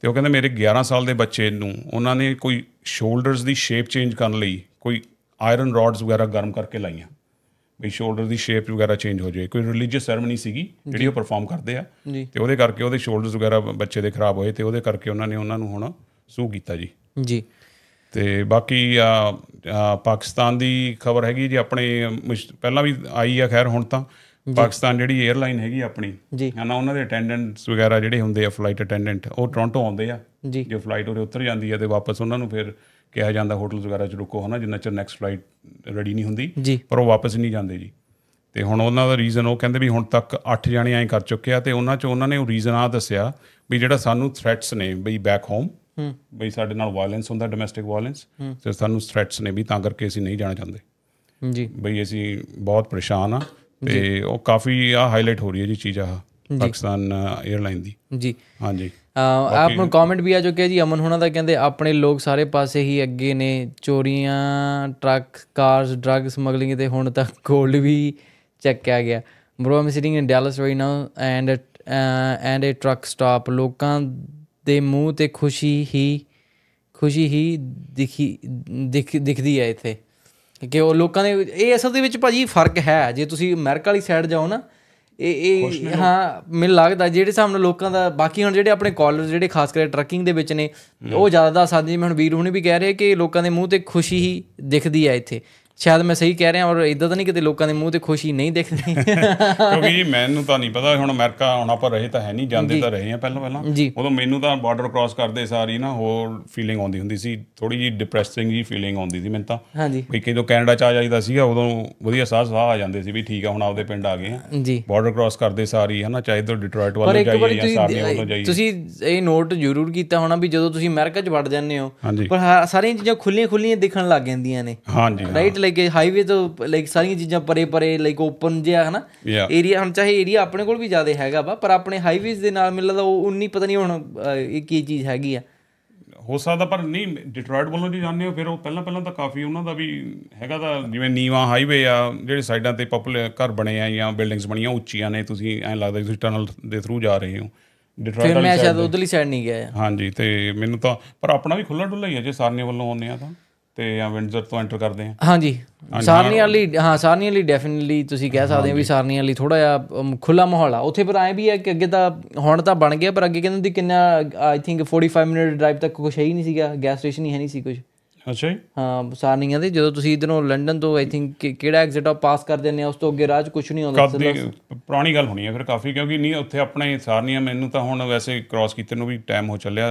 ਤੇ ਉਹ ਕਹਿੰਦੇ ਮੇਰੇ 11 ਸਾਲ ਦੇ ਬੱਚੇ ਨੂੰ ਉਹਨਾਂ ਨੇ ਕੋਈ ਸ਼ੋਲਡਰਸ ਦੀ ਸ਼ੇਪ ਚੇਂਜ ਕਰਨ ਲਈ ਕੋਈ ਆਇਰਨ ਰੋਡਸ ਵਗੈਰਾ ਗਰਮ ਕਰਕੇ ਲਾਈਆਂ ਵੀ ਸ਼ੋਲਡਰ ਦੀ ਸ਼ੇਪ ਵਗੈਰਾ ਚੇਂਜ ਹੋ ਜਾਏ ਕੋਈ ਰਿਲੀਜੀਅਸ ਸੈਰੇਮਨੀ ਸੀਗੀ ਜਿਹੜੀ ਉਹ ਪਰਫਾਰਮ ਕਰਦੇ ਆ ਤੇ ਉਹਦੇ ਕਰਕੇ ਉਹਦੇ ਸ਼ੋਲਡਰਸ ਵਗੈਰਾ ਬੱਚੇ ਦੇ ਖਰਾਬ ਹੋਏ ਤੇ ਉਹਦੇ ਕਰਕੇ ਉਹਨਾਂ ਨੇ ਉਹਨਾਂ ਨੂੰ ਹੁਣ ਸੂ ਕੀਤਾ ਜੀ ਜੀ ਤੇ ਬਾਕੀ ਆ ਪਾਕਿਸਤਾਨ ਦੀ ਖਬਰ ਹੈਗੀ ਜੀ ਆਪਣੇ ਪਹਿਲਾਂ ਵੀ ਆਈ ਆ ਖੈਰ ਹੁਣ ਤਾਂ ਪਾਕਿਸਤਾਨ ਜਿਹੜੀ 에ਅਰਲਾਈਨ ਹੈਗੀ ਆਪਣੀ ਹਨਾ ਉਹਨਾਂ ਦੇ ਅਟੈਂਡੈਂਟਸ ਵਗੈਰਾ ਜਿਹੜੇ ਹੁੰਦੇ ਆ ਫਲਾਈਟ ਅਟੈਂਡੈਂਟ ਉਹ ਟੋਰਾਂਟੋ ਆਉਂਦੇ ਆ ਜੇ ਫਲਾਈਟ ਉਹਦੇ ਉਤਰ ਜਾਂਦੀ ਆ ਤੇ ਵਾਪਸ ਉਹਨਾਂ ਨੂੰ ਫਿਰ ਕਿਹਾ ਜਾਂਦਾ ਹੋਟਲਸ ਵਗੈਰਾ 'ਚ ਰੁਕੋ ਹਨਾ ਜਿੰਨਾ ਚਿਰ ਨੈਕਸਟ ਫਲਾਈਟ ਰੈਡੀ ਨਹੀਂ ਹੁੰਦੀ ਪਰ ਉਹ ਵਾਪਸ ਨਹੀਂ ਜਾਂਦੇ ਜੀ ਤੇ ਹੁਣ ਉਹਨਾਂ ਦਾ ਰੀਜ਼ਨ ਉਹ ਕਹਿੰਦੇ ਵੀ ਹੁਣ ਤੱਕ 8 ਜਾਣੇ ਐਂ ਕਰ ਚੁੱਕੇ ਆ ਤੇ ਉਹਨਾਂ 'ਚ ਉਹਨਾਂ ਨੇ ਉਹ ਰੀਜ਼ਨ ਆ ਦੱਸਿਆ ਵੀ ਜਿਹੜਾ ਸਾਨੂੰ ਥ੍ਰੈਟਸ ਨੇ ਬਈ ਬੈਕ ਹੋਮ ਹੂੰ ਬਈ ਸਾਡੇ ਨਾਲ ਵਾਇਲੈਂਸ ਹੁੰਦਾ ਡੋਮੈਸਟਿਕ ਵਾਇਲੈਂਸ ਤੇ ਸਾਨੂੰ ਥ੍ਰੈਟਸ ਨੇ ਵੀ ਤਾਂ ਕਰਕੇ ਅਸੀਂ ਨਹੀਂ ਜਾਣਾ ਚਾਹੁੰਦੇ ਜੀ ਬਈ ਅਸੀਂ ਬਹੁਤ ਪਰੇਸ਼ਾਨ ਆ ਤੇ ਉਹ ਕਾਫੀ ਆ ਹਾਈਲਾਈਟ ਹੋ ਰਹੀ ਹੈ ਜੀ ਚੀਜ਼ ਆ ਪਾਕਿਸਤਾਨ 에ਅਰਲਾਈਨ ਦੀ ਜੀ ਹਾਂਜੀ ਆਪ ਨੂੰ ਕਮੈਂਟ ਵੀ ਆ ਚੁੱਕਿਆ ਜੀ ਅਮਨ ਹੁਣਾਂ ਦਾ ਕਹਿੰਦੇ ਆਪਣੇ ਲੋਕ ਸਾਰੇ ਪਾਸੇ ਹੀ ਅੱਗੇ ਨੇ ਚੋਰੀਆਂ ਟਰੱਕ ਕਾਰਸ ਡਰੱਗ ਸਮਗਲਿੰਗ ਤੇ ਹੁਣ ਤੱਕ 골ਡ ਵੀ ਚੱਕਿਆ ਗਿਆ bro i'm sitting in Dallas right now and and a truck stop ਲੋਕਾਂ ਦੇ ਮੂੰਹ ਤੇ ਖੁਸ਼ੀ ਹੀ ਖੁਸ਼ੀ ਹੀ ਦਿਖੀ ਦਿਖਦੀ ਹੈ ਇੱਥੇ ਕਿ ਉਹ ਲੋਕਾਂ ਦੇ ਇਹ ਅਸਲ ਦੇ ਵਿੱਚ ਭਾਜੀ ਫਰਕ ਹੈ ਜੇ ਤੁਸੀਂ ਅਮਰੀਕਾ ਵਾਲੀ ਸਾਈਡ ਜਾਓ ਨਾ ਇਹ ਇਹ ਹਾਂ ਮੈਨੂੰ ਲੱਗਦਾ ਜਿਹੜੇ ਹਿਸਾਬ ਲੋਕਾਂ ਦਾ ਬਾਕੀ ਹੁਣ ਜਿਹੜੇ ਆਪਣੇ ਕਾਲਰ ਜਿਹੜੇ ਖਾਸ ਕਰਕੇ ਟਰੱਕਿੰਗ ਦੇ ਵਿੱਚ ਨੇ ਉਹ ਜ਼ਿਆਦਾ ਦਾ ਸਾਡੀ ਮੈਂ ਹੁਣ ਵੀਰ ਹੁਣੇ ਵੀ ਕਹਿ ਰਹੇ ਕਿ ਲੋਕਾਂ ਦੇ ਮੂੰਹ ਤੇ ਖੁਸ਼ੀ ਹੀ ਦਿਖਦੀ ਹੈ ਇੱਥੇ ਸ਼ਾਇਦ ਮੈਂ ਸਹੀ ਕਹਿ ਰਿਹਾ ਔਰ ਇਦਾਂ ਤਾਂ ਨਹੀਂ ਕਿਤੇ ਲੋਕਾਂ ਦੇ ਮੂੰਹ ਤੇ ਖੁਸ਼ੀ ਨਹੀਂ ਦਿਖਦੀ ਕਿਉਂਕਿ ਮੈਨੂੰ ਤਾਂ ਨਹੀਂ ਪਤਾ ਹੁਣ ਅਮਰੀਕਾ ਹੁਣ ਆਪਾਂ ਰਹੇ ਤਾਂ ਹੈ ਨਹੀਂ ਜਾਂਦੇ ਤਾਂ ਰਹੇ ਆ ਪਹਿਲਾਂ ਪਹਿਲਾਂ ਉਦੋਂ ਮੈਨੂੰ ਤਾਂ ਬਾਰਡਰ ਕ੍ਰਾਸ ਕਰਦੇ ਸਾਰੀ ਨਾ ਹੋਰ ਫੀਲਿੰਗ ਆਉਂਦੀ ਹੁੰਦੀ ਸੀ ਥੋੜੀ ਜੀ ਡਿਪਰੈਸਿੰਗ ਜੀ ਫੀਲਿੰਗ ਆਉਂਦੀ ਸੀ ਮੈਨੂੰ ਤਾਂ ਵੀ ਕਿਦੋਂ ਕੈਨੇਡਾ ਚ ਆ ਜਾਈਦਾ ਸੀਗਾ ਉਦੋਂ ਵਧੀਆ ਸਾਹ ਸਾਹ ਆ ਜਾਂਦੇ ਸੀ ਵੀ ਠੀਕ ਆ ਹੁਣ ਆਪਦੇ ਪਿੰਡ ਆ ਗਏ ਆ ਬਾਰਡਰ ਕ੍ਰਾਸ ਕਰਦੇ ਸਾਰੀ ਹਨਾ ਚਾਹੇ ਤਾਂ ਡਿਟਰੋਇਟ ਵੱਲ ਜਾਈਏ ਜਾਂ ਸਾਹਮਣੇ ਉਦੋਂ ਜਾਈਏ ਤੁਸੀਂ ਇਹ ਨੋਟ ਜ਼ਰੂਰ ਕੀਤਾ ਹੋਣਾ ਵੀ ਜਦੋਂ ਤੁਸੀਂ ਅਮਰੀਕਾ ਚ ਵੜ ਜਾਂਦੇ ਹੋ ਪਰ ਸਾਰੀਆਂ ਚੀਜ਼ਾਂ ਖੁੱਲੀਆਂ ਖੁੱਲੀਆਂ ਦਿਖਣ ਲੱਗ ਜਾਂਦੀਆਂ ਨੇ ਹਾਂਜੀ ਰਾਈਟ ਲਾਈਕ ਹਾਈਵੇ ਤੋਂ ਲਾਈਕ ਸਾਰੀਆਂ ਚੀਜ਼ਾਂ ਪਰੇ ਪਰੇ ਲਾਈਕ ਓਪਨ ਜਿਹਾ ਹਨਾ ਏਰੀਆ ਹਮ ਚਾਹੇ ਏਰੀਆ ਆਪਣੇ ਕੋਲ ਵੀ ਜ਼ਿਆਦਾ ਹੈਗਾ ਵਾ ਪਰ ਆਪਣੇ ਹਾਈਵੇਜ਼ ਦੇ ਨਾਲ ਮਿਲਦਾ ਉਹ ਉਨੀ ਪਤਾ ਨਹੀਂ ਹੁਣ ਇਹ ਕੀ ਚੀਜ਼ ਹੈਗੀ ਆ ਹੋ ਸਕਦਾ ਪਰ ਨਹੀਂ ਡਿਟਰੋਇਟ ਵੱਲੋਂ ਜੀ ਜਾਣਦੇ ਹੋ ਫਿਰ ਉਹ ਪਹਿਲਾਂ ਪਹਿਲਾਂ ਤਾਂ ਕਾਫੀ ਉਹਨਾਂ ਦਾ ਵੀ ਹੈਗਾ ਤਾਂ ਜਿਵੇਂ ਨੀਵਾ ਹਾਈਵੇ ਆ ਜਿਹੜੇ ਸਾਈਡਾਂ ਤੇ ਪਪੂਲਰ ਘਰ ਬਣੇ ਆ ਜਾਂ ਬਿਲਡਿੰਗਸ ਬਣੀਆਂ ਉੱਚੀਆਂ ਨੇ ਤੁਸੀਂ ਐਂ ਲੱਗਦਾ ਤੁਸੀਂ ਟਨਲ ਦੇ ਥਰੂ ਜਾ ਰਹੇ ਹੋ ਡਿਟਰੋਇਟ ਵਾਲੀ ਸਾਈਡ ਮੈਂ ਸ਼ਾਇਦ ਉਧਰਲੀ ਸਾਈਡ ਨਹੀਂ ਗਿਆ ਹਾਂਜੀ ਤੇ ਮੈਨੂੰ ਤਾਂ ਪਰ ਆਪਣਾ ਵੀ ਖੁੱਲਾ ਡੁੱਲਾ ਹੀ ਹੈ ਜੇ ਸਾਰਨੇ ਵੱਲੋਂ ਆਉਂਦੇ ਆ ਤਾਂ ਤੇ ਜਾਂ ਵਿੰਡਸਰ ਤੋਂ ਐਂਟਰ ਕਰਦੇ ਆ ਹਾਂਜੀ ਸਾਰਨੀਆਂ ਲਈ ਹਾਂ ਸਾਰਨੀਆਂ ਲਈ ਡੈਫੀਨਿਟਲੀ ਤੁਸੀਂ ਕਹਿ ਸਕਦੇ ਹੋ ਵੀ ਸਾਰਨੀਆਂ ਲਈ ਥੋੜਾ ਜਿਹਾ ਖੁੱਲਾ ਮਾਹੌਲ ਆ ਉੱਥੇ ਪਰ ਐ ਵੀ ਹੈ ਕਿ ਅੱਗੇ ਤਾਂ ਹੁਣ ਤਾਂ ਬਣ ਗਿਆ ਪਰ ਅੱਗੇ ਕਹਿੰਦੇ ਦੀ ਕਿੰਨਾ ਆਈ ਥਿੰਕ 45 ਮਿੰਟ ਡਰਾਈਵ ਤੱਕ ਕੁਝ ਹੈ ਹੀ ਨਹੀਂ ਸੀਗਾ ਗੈਸ ਸਟੇਸ਼ਨ ਹੀ ਹੈ ਨਹੀਂ ਸੀ ਕੁਝ ਅੱਛਾ ਜੀ ਹਾਂ ਸਾਰਨੀਆਂ ਦੇ ਜਦੋਂ ਤੁਸੀਂ ਇਧਰੋਂ ਲੰਡਨ ਤੋਂ ਆਈ ਥਿੰਕ ਕਿਹੜਾ ਐਗਜ਼ਿਟ ਆ ਪਾਸ ਕਰ ਦਿੰਦੇ ਆ ਉਸ ਤੋਂ ਅੱਗੇ ਰਾਜ ਕੁਝ ਨਹੀਂ ਆਉਂਦਾ ਕਾਫੀ ਪੁਰਾਣੀ ਗੱਲ ਹੋਣੀ ਹੈ ਫਿਰ ਕਾਫੀ ਕਿਉਂਕਿ ਨਹੀਂ ਉੱਥੇ ਆਪਣੇ ਸਾਰਨੀਆਂ ਮੈਨੂੰ ਤਾਂ ਹੁਣ ਵੈਸੇ ਕ੍ਰਾਸ ਕੀਤੇ ਨੂੰ ਵੀ ਟਾਈਮ ਹੋ ਚੱਲਿਆ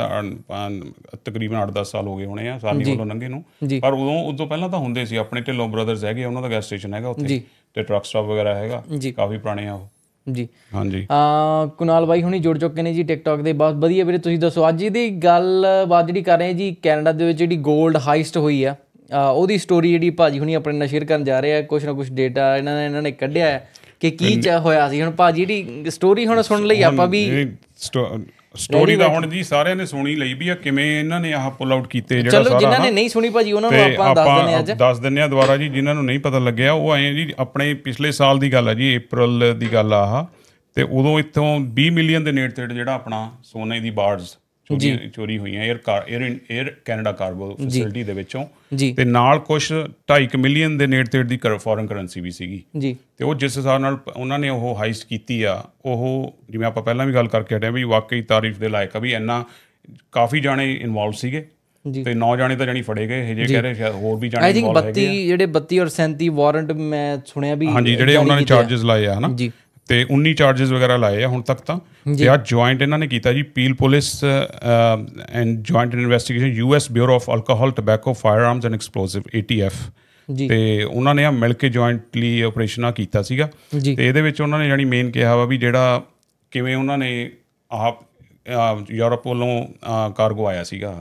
ਤਕਰੀਬਨ 8-10 ਸਾਲ ਹੋ ਗਏ ਹੋਣੇ ਆ ਸਾਰਨੀ ਵੱਲੋਂ ਲੰਘੇ ਨੂੰ ਪਰ ਉਦੋਂ ਉਦੋਂ ਪਹਿਲਾਂ ਤਾਂ ਹੁੰਦੇ ਸੀ ਆਪਣੇ ਢਿੱਲੋਂ ਬ੍ਰਦਰਸ ਹੈਗੇ ਉਹਨਾਂ ਦਾ ਗੈਸ ਸਟੇਸ਼ਨ ਹੈਗਾ ਉੱਥੇ ਤੇ ਟਰੱਕ ਸਟਾਪ ਵਗੈਰਾ ਹੈਗਾ ਕਾਫੀ ਪੁਰਾਣੇ ਆ ਉਹ ਜੀ ਹਾਂਜੀ ਆ ਕੁਨਾਲ ਬਾਈ ਹੁਣੀ ਜੁੜ ਚੁੱਕੇ ਨੇ ਜੀ ਟਿਕਟੌਕ ਦੇ ਬਹੁਤ ਵਧੀਆ ਵੀਰੇ ਤੁਸੀਂ ਦੱਸੋ ਅੱਜ ਇਹਦੀ ਗੱਲ ਬਾਤ ਜਿਹੜੀ ਕਰ ਰਹੇ ਜੀ ਕੈਨੇਡਾ ਦੇ ਵਿੱਚ ਜਿਹੜੀ 골ਡ ਹਾਈਸਟ ਹੋਈ ਆ ਉਹਦੀ ਸਟੋਰੀ ਜਿਹੜੀ ਭਾਜੀ ਹੁਣੀ ਆਪਣੇ ਨਾਲ ਸ਼ੇਅਰ ਕਰਨ ਜਾ ਰਹੇ ਆ ਕੁਝ ਨਾ ਕੁਝ ਡੇਟਾ ਇਹਨਾਂ ਨੇ ਇਹਨਾਂ ਨੇ ਕੱਢਿਆ ਕਿ ਕੀ ਹੋਇਆ ਸੀ ਹੁਣ ਭਾਜੀ ਜਿਹੜੀ ਸਟੋਰੀ ਹੁਣ ਸੁਣ ਲਈ ਆਪਾਂ ਵੀ ਸਟੋਰੀ ਦਾ ਹੁਣ ਜੀ ਸਾਰਿਆਂ ਨੇ ਸੁਣੀ ਲਈ ਵੀ ਆ ਕਿਵੇਂ ਇਹਨਾਂ ਨੇ ਆਹ ਪੁੱਲ ਆਊਟ ਕੀਤੇ ਜਿਹੜਾ ਸਾਰਾ ਚਲੋ ਜਿਨ੍ਹਾਂ ਨੇ ਨਹੀਂ ਸੁਣੀ ਭਾਜੀ ਉਹਨਾਂ ਨੂੰ ਆਪਾਂ ਦੱਸ ਦਿੰਨੇ ਆ ਅੱਜ ਦੱਸ ਦਿੰਨੇ ਆ ਦੁਬਾਰਾ ਜੀ ਜਿਨ੍ਹਾਂ ਨੂੰ ਨਹੀਂ ਪਤਾ ਲੱਗਿਆ ਉਹ ਐ ਜੀ ਆਪਣੇ ਪਿਛਲੇ ਸਾਲ ਦੀ ਗੱਲ ਆ ਜੀ April ਦੀ ਗੱਲ ਆ ਆ ਤੇ ਉਦੋਂ ਇੱਥੋਂ 20 ਮਿਲੀਅਨ ਦੇ ਨੇੜੇ ਤੇੜੇ ਜਿਹੜਾ ਆਪਣਾ ਸੋਨੇ ਦੀ ਬਾਰਡਸ ਚੋਰੀਆਂ ਚੋਰੀ ਹੋਈਆਂ Air Air Air Canada cargo facility ਦੇ ਵਿੱਚੋਂ ਤੇ ਨਾਲ ਕੁਝ 2.5 ਮਿਲੀਅਨ ਦੇ ਨੇੜ ਤੇੜ ਦੀ ਫੋਰਨ ਕਰੰਸੀ ਵੀ ਸੀਗੀ ਜੀ ਤੇ ਉਹ ਜਿਸ ਹਿਸਾਬ ਨਾਲ ਉਹਨਾਂ ਨੇ ਉਹ ਹਾਈਸਟ ਕੀਤੀ ਆ ਉਹ ਜਿਵੇਂ ਆਪਾਂ ਪਹਿਲਾਂ ਵੀ ਗੱਲ ਕਰਕੇ ਹਟਿਆ ਵੀ ਵਾਕਈ ਤਾਰੀਫ ਦੇ ਲਾਇਕ ਆ ਵੀ ਇੰਨਾ ਕਾਫੀ ਜਾਣੇ ਇਨਵੋਲਵ ਸੀਗੇ ਤੇ 9 ਜਾਣੇ ਤਾਂ ਜਾਣੀ ਫੜੇ ਗਏ ਹਜੇ ਕਹਿ ਰਹੇ ਸ਼ਾਇਦ ਹੋਰ ਵੀ ਜਾਣੇ ਇਨਵੋਲਵ ਹੈਗੇ ਆਈ ਥਿੰਕ 32 ਜਿਹੜੇ 32 ਔਰ 37 ਵਾਰੰਟ ਮੈਂ ਸੁਣਿਆ ਵੀ ਹਾਂਜੀ ਜਿਹੜੇ ਉਹਨਾਂ ਨੇ ਚਾਰजेस ਲਾਏ ਆ ਹਨਾ ਤੇ 19 ਚਾਰजेस ਵਗੈਰਾ ਲਾਏ ਆ ਹੁਣ ਤੱਕ ਤਾਂ ਤੇ ਆ ਜੁਆਇੰਟ ਇਹਨਾਂ ਨੇ ਕੀਤਾ ਜੀ Peel police and joint investigation US bureau of alcohol tobacco firearms and explosive ATF ਤੇ ਉਹਨਾਂ ਨੇ ਆ ਮਿਲ ਕੇ ਜੁਆਇੰਟਲੀ ਆਪਰੇਸ਼ਨ ਆ ਕੀਤਾ ਸੀਗਾ ਤੇ ਇਹਦੇ ਵਿੱਚ ਉਹਨਾਂ ਨੇ ਜਾਨੀ ਮੇਨ ਕਿਹਾ ਵਾ ਵੀ ਜਿਹੜਾ ਕਿਵੇਂ ਉਹਨਾਂ ਨੇ ਆਪ ਯੂਰਪ ਵੱਲੋਂ ਕਾਰਗੋ ਆਇਆ ਸੀਗਾ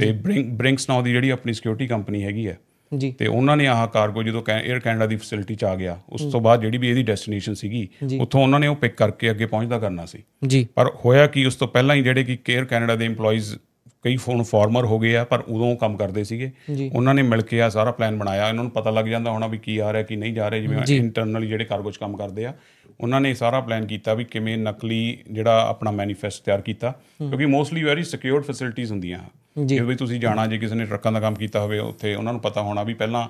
ਤੇ ਬ੍ਰਿੰਕਸ ਨਾਉ ਦੀ ਜਿਹੜੀ ਆਪਣੀ ਸਿਕਿਉਰਿਟੀ ਕੰਪਨੀ ਹੈਗੀ ਆ ਜੀ ਤੇ ਉਹਨਾਂ ਨੇ ਆਹ ਕਾਰਗੋ ਜਦੋਂ ਏਅਰ ਕੈਨੇਡਾ ਦੀ ਫੈਸਿਲਿਟੀ ਚ ਆ ਗਿਆ ਉਸ ਤੋਂ ਬਾਅਦ ਜਿਹੜੀ ਵੀ ਇਹਦੀ ਡੈਸਟੀਨੇਸ਼ਨ ਸੀਗੀ ਉੱਥੋਂ ਉਹਨਾਂ ਨੇ ਉਹ ਪਿਕ ਕਰਕੇ ਅੱਗੇ ਪਹੁੰਚਦਾ ਕਰਨਾ ਸੀ ਜੀ ਪਰ ਹੋਇਆ ਕਿ ਉਸ ਤੋਂ ਪਹਿਲਾਂ ਹੀ ਜਿਹੜੇ ਕਿ 에ਅਰ ਕੈਨੇਡਾ ਦੇ EMPLOYEES ਕਈ ਫੋਨ ਫਾਰਮਰ ਹੋ ਗਏ ਆ ਪਰ ਉਦੋਂ ਕੰਮ ਕਰਦੇ ਸੀਗੇ ਉਹਨਾਂ ਨੇ ਮਿਲ ਕੇ ਆ ਸਾਰਾ ਪਲਾਨ ਬਣਾਇਆ ਇਹਨਾਂ ਨੂੰ ਪਤਾ ਲੱਗ ਜਾਂਦਾ ਹੋਣਾ ਵੀ ਕੀ ਆ ਰਿਹਾ ਕੀ ਨਹੀਂ ਜਾ ਰਿਹਾ ਜਿਵੇਂ ਇੰਟਰਨਲੀ ਜਿਹੜੇ ਕਾਰਗੋ 'ਚ ਕੰਮ ਕਰਦੇ ਆ ਉਹਨਾਂ ਨੇ ਸਾਰਾ ਪਲਾਨ ਕੀਤਾ ਵੀ ਕਿਵੇਂ ਨਕਲੀ ਜਿਹੜਾ ਆਪਣਾ ਮੈਨੀਫੈਸਟ ਤਿਆਰ ਕੀਤਾ ਕਿਉਂਕਿ ਮੋਸਟਲੀ ਵੈਰੀ ਸਿਕਿਉਰਡ ਫੈਸਿਲਿਟੀਆਂ ਹੁੰਦੀਆਂ ਜੀ ਜੇ ਵੀ ਤੁਸੀਂ ਜਾਣਾ ਜੇ ਕਿਸੇ ਨੇ ਟਰੱਕਾਂ ਦਾ ਕੰਮ ਕੀਤਾ ਹੋਵੇ ਉੱਥੇ ਉਹਨਾਂ ਨੂੰ ਪਤਾ ਹੋਣਾ ਵੀ ਪਹਿਲਾਂ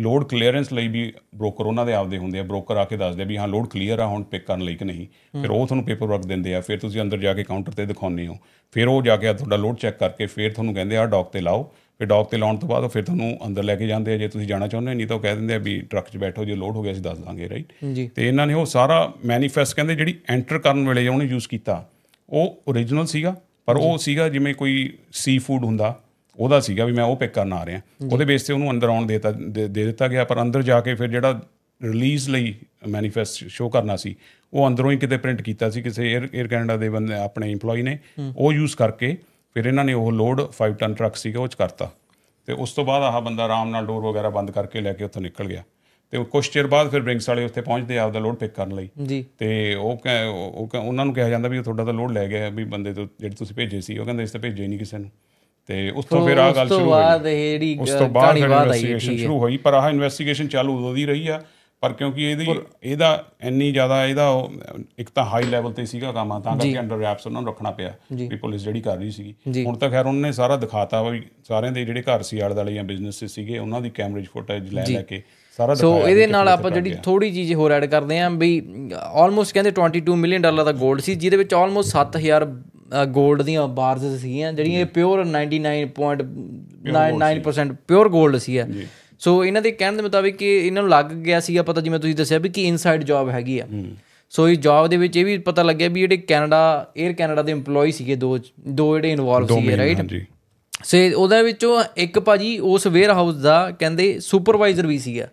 ਲੋਡ ਕਲੀਅਰੈਂਸ ਲਈ ਵੀ ਬ੍ਰੋਕਰ ਉਹਨਾਂ ਦੇ ਆਪਦੇ ਹੁੰਦੇ ਆ ਬ੍ਰੋਕਰ ਆ ਕੇ ਦੱਸਦੇ ਵੀ ਹਾਂ ਲੋਡ ਕਲੀਅਰ ਆ ਹੁਣ ਪਿਕ ਕਰਨ ਲਈ ਕਿ ਨਹੀਂ ਫਿਰ ਉਹ ਤੁਹਾਨੂੰ ਪੇਪਰ ਵਰਕ ਦਿੰਦੇ ਆ ਫਿਰ ਤੁਸੀਂ ਅੰਦਰ ਜਾ ਕੇ ਕਾਊਂਟਰ ਤੇ ਦਿਖਾਉਂਦੇ ਹੋ ਫਿਰ ਉਹ ਜਾ ਕੇ ਤੁਹਾਡਾ ਲੋਡ ਚੈੱਕ ਕਰਕੇ ਫਿਰ ਤੁਹਾਨੂੰ ਕਹਿੰਦੇ ਆ ਡਾਕ ਤੇ ਲਾਓ ਫਿਰ ਡਾਕ ਤੇ ਲਾਉਣ ਤੋਂ ਬਾਅਦ ਫਿਰ ਤੁਹਾਨੂੰ ਅੰਦਰ ਲੈ ਕੇ ਜਾਂਦੇ ਆ ਜੇ ਤੁਸੀਂ ਜਾਣਾ ਚਾਹੁੰਦੇ ਨਹੀਂ ਤਾਂ ਉਹ ਕਹਿ ਦਿੰਦੇ ਆ ਵੀ ਟਰੱਕ 'ਚ ਬੈਠੋ ਜੇ ਲੋਡ ਹੋ ਗਿਆ ਅਸੀਂ ਦੱਸ ਦਾਂਗੇ ਰਾਈਟ ਤੇ ਇਹਨਾਂ ਨੇ ਉਹ ਸਾਰਾ ਮੈਨੀਫੈਸਟ ਕਹਿੰਦੇ ਜਿਹੜੀ ਐਂਟਰ ਕਰਨ ਵੇਲੇ ਉਹਨੇ ਯੂਜ਼ ਕੀਤਾ ਉਹ origignal ਸੀਗਾ ਪਰ ਉਹ ਸੀਗਾ ਜਿਵੇਂ ਕੋਈ ਸੀ ਫੂਡ ਹੁੰਦਾ ਉਹਦਾ ਸੀਗਾ ਵੀ ਮੈਂ ਉਹ ਪਿਕ ਕਰਨ ਆ ਰਿਹਾ ਉਹਦੇ ਬੇਸ ਤੇ ਉਹਨੂੰ ਅੰਦਰ ਆਉਣ ਦੇਤਾ ਦੇ ਦਿੱਤਾ ਗਿਆ ਪਰ ਅੰਦਰ ਜਾ ਕੇ ਫਿਰ ਜਿਹੜਾ ਰਿਲੀਜ਼ ਲਈ ਮੈਨੀਫੈਸਟ ਸ਼ੋ ਕਰਨਾ ਸੀ ਉਹ ਅੰਦਰੋਂ ਹੀ ਕਿਤੇ ਪ੍ਰਿੰਟ ਕੀਤਾ ਸੀ ਕਿਸੇ 에ਅਰ 에ਅਰ ਕੈਨੇਡਾ ਦੇ ਬੰਦੇ ਆਪਣੇ EMPLOYE ਨੇ ਉਹ ਯੂਜ਼ ਕਰਕੇ ਫਿਰ ਇਹਨਾਂ ਨੇ ਉਹ ਲੋਡ 5 ਟਨ ਟਰੱਕ ਸੀਗਾ ਉਹ ਚ ਕਰਤਾ ਤੇ ਉਸ ਤੋਂ ਬਾਅਦ ਆਹ ਬੰਦਾ ਆਰਾਮ ਨਾਲ ਡੋਰ ਵਗੈਰਾ ਬੰਦ ਕਰਕੇ ਲੈ ਕੇ ਉੱਥੋਂ ਨਿਕਲ ਗਿਆ ਤੇ ਉਹ ਕੁਝ ਚਿਰ ਬਾਅਦ ਫਿਰ ਬ੍ਰਿੰਕਸ ਵਾਲੇ ਉੱਥੇ ਪਹੁੰਚਦੇ ਆ ਆਪਦਾ ਲੋਡ ਪਿਕ ਕਰਨ ਲਈ ਜੀ ਤੇ ਉਹ ਉਹ ਉਹਨਾਂ ਨੂੰ ਕਿਹਾ ਜਾਂਦਾ ਵੀ ਤੁਹਾਡਾ ਤਾਂ ਲੋਡ ਲੈ ਗਿਆ ਵੀ ਬੰਦੇ ਤੋਂ ਜਿਹੜੇ ਤੁਸੀਂ ਭੇਜੇ ਸੀ ਉਹ ਕਹਿੰਦੇ ਇਸ ਤਾਂ ਭੇਜੇ ਨਹੀਂ ਕਿਸੇ ਨੂੰ ਤੇ ਉਸ ਤੋਂ ਫਿਰ ਆ ਗੱਲ ਸ਼ੁਰੂ ਹੋਈ ਉਸ ਤੋਂ ਬਾਅਦ ਜਿਹੜੀ ਇਨਵੈਸਟੀਗੇਸ਼ਨ ਸ਼ੁਰੂ ਹੋਈ ਪਰ ਆਹ ਇਨਵੈਸਟੀਗੇਸ਼ਨ ਚਾਲੂ ਉਦੋਂ ਦੀ ਰਹੀ ਆ ਪਰ ਕਿਉਂਕਿ ਇਹਦੀ ਇਹਦਾ ਇੰਨੀ ਜ਼ਿਆਦਾ ਇਹਦਾ ਇੱਕ ਤਾਂ ਹਾਈ ਲੈਵਲ ਤੇ ਸੀਗਾ ਕੰਮ ਤਾਂ ਕਰਕੇ ਅੰਡਰ ਰੈਪਸ ਉਹਨਾਂ ਨੂੰ ਰੱਖਣਾ ਪਿਆ ਵੀ ਪੁਲਿਸ ਜਿਹੜੀ ਕਰ ਰਹੀ ਸੀਗੀ ਹੁਣ ਤਾਂ ਖੈਰ ਉਹਨਾਂ ਨੇ ਸਾਰਾ ਦਿਖਾਤਾ ਵੀ ਸਾਰਿਆਂ ਦੇ ਜਿਹੜੇ ਘਰ ਸੀ ਆੜ ਵਾਲੇ ਜਾਂ ਬਿਜ਼ਨਸ ਸੀਗੇ ਉਹਨਾਂ ਦੀ ਕੈਮਰੇਜ ਫੁਟੇਜ ਲੈ ਲੈ ਕੇ ਸਾਰਾ ਸੋ ਇਹਦੇ ਨਾਲ ਆਪਾਂ ਜਿਹੜੀ ਥੋੜੀ ਚੀਜ਼ ਹੋਰ ਐਡ ਕਰਦੇ ਆਂ ਵੀ ਆਲਮੋਸਟ ਕਹਿੰਦੇ 22 ਮਿਲੀਅਨ ਡਾਲਰ ਦਾ 골ਡ ਸੀ ਜਿਹਦੇ ਵਿੱਚ ਆਲਮੋਸਟ 7000 골ਡ ਦੀਆਂ ਬਾਰਸ ਸੀਗੀਆਂ ਜਿਹੜੀਆਂ ਇਹ ਪਿਓਰ 99.99% ਪਿਓਰ 골ਡ ਸੀ ਆ ਸੋ ਇਹਨਾਂ ਦੇ ਕਹਿਣ ਦੇ ਮੁਤਾਬਿਕ ਕਿ ਇਹਨਾਂ ਨੂੰ ਲੱਗ ਗਿਆ ਸੀਗਾ ਪਤਾ ਜਿਵੇਂ ਤੁਸੀਂ ਦੱਸਿਆ ਵੀ ਕਿ ਇਨਸਾਈਡ ਜੌਬ ਹੈਗੀ ਆ ਸੋ ਇਸ ਜੌਬ ਦੇ ਵਿੱਚ ਇਹ ਵੀ ਪਤਾ ਲੱਗਿਆ ਵੀ ਜਿਹੜੇ ਕੈਨੇਡਾ 에ਅਰ ਕੈਨੇਡਾ ਦੇ EMPLOYE ਸੀਗੇ ਦੋ ਦੋ ਜਿਹੜੇ ਇਨਵੋਲਵ ਸੀਗੇ ਰਾਈਟ ਸੋ ਉਹਦੇ ਵਿੱਚੋਂ ਇੱਕ ਭਾਜੀ ਉਸ ਵੇਅਰ ਹਾਊਸ ਦਾ ਕਹਿੰਦੇ ਸੁਪਰਵਾਈਜ਼ਰ ਵੀ ਸੀਗਾ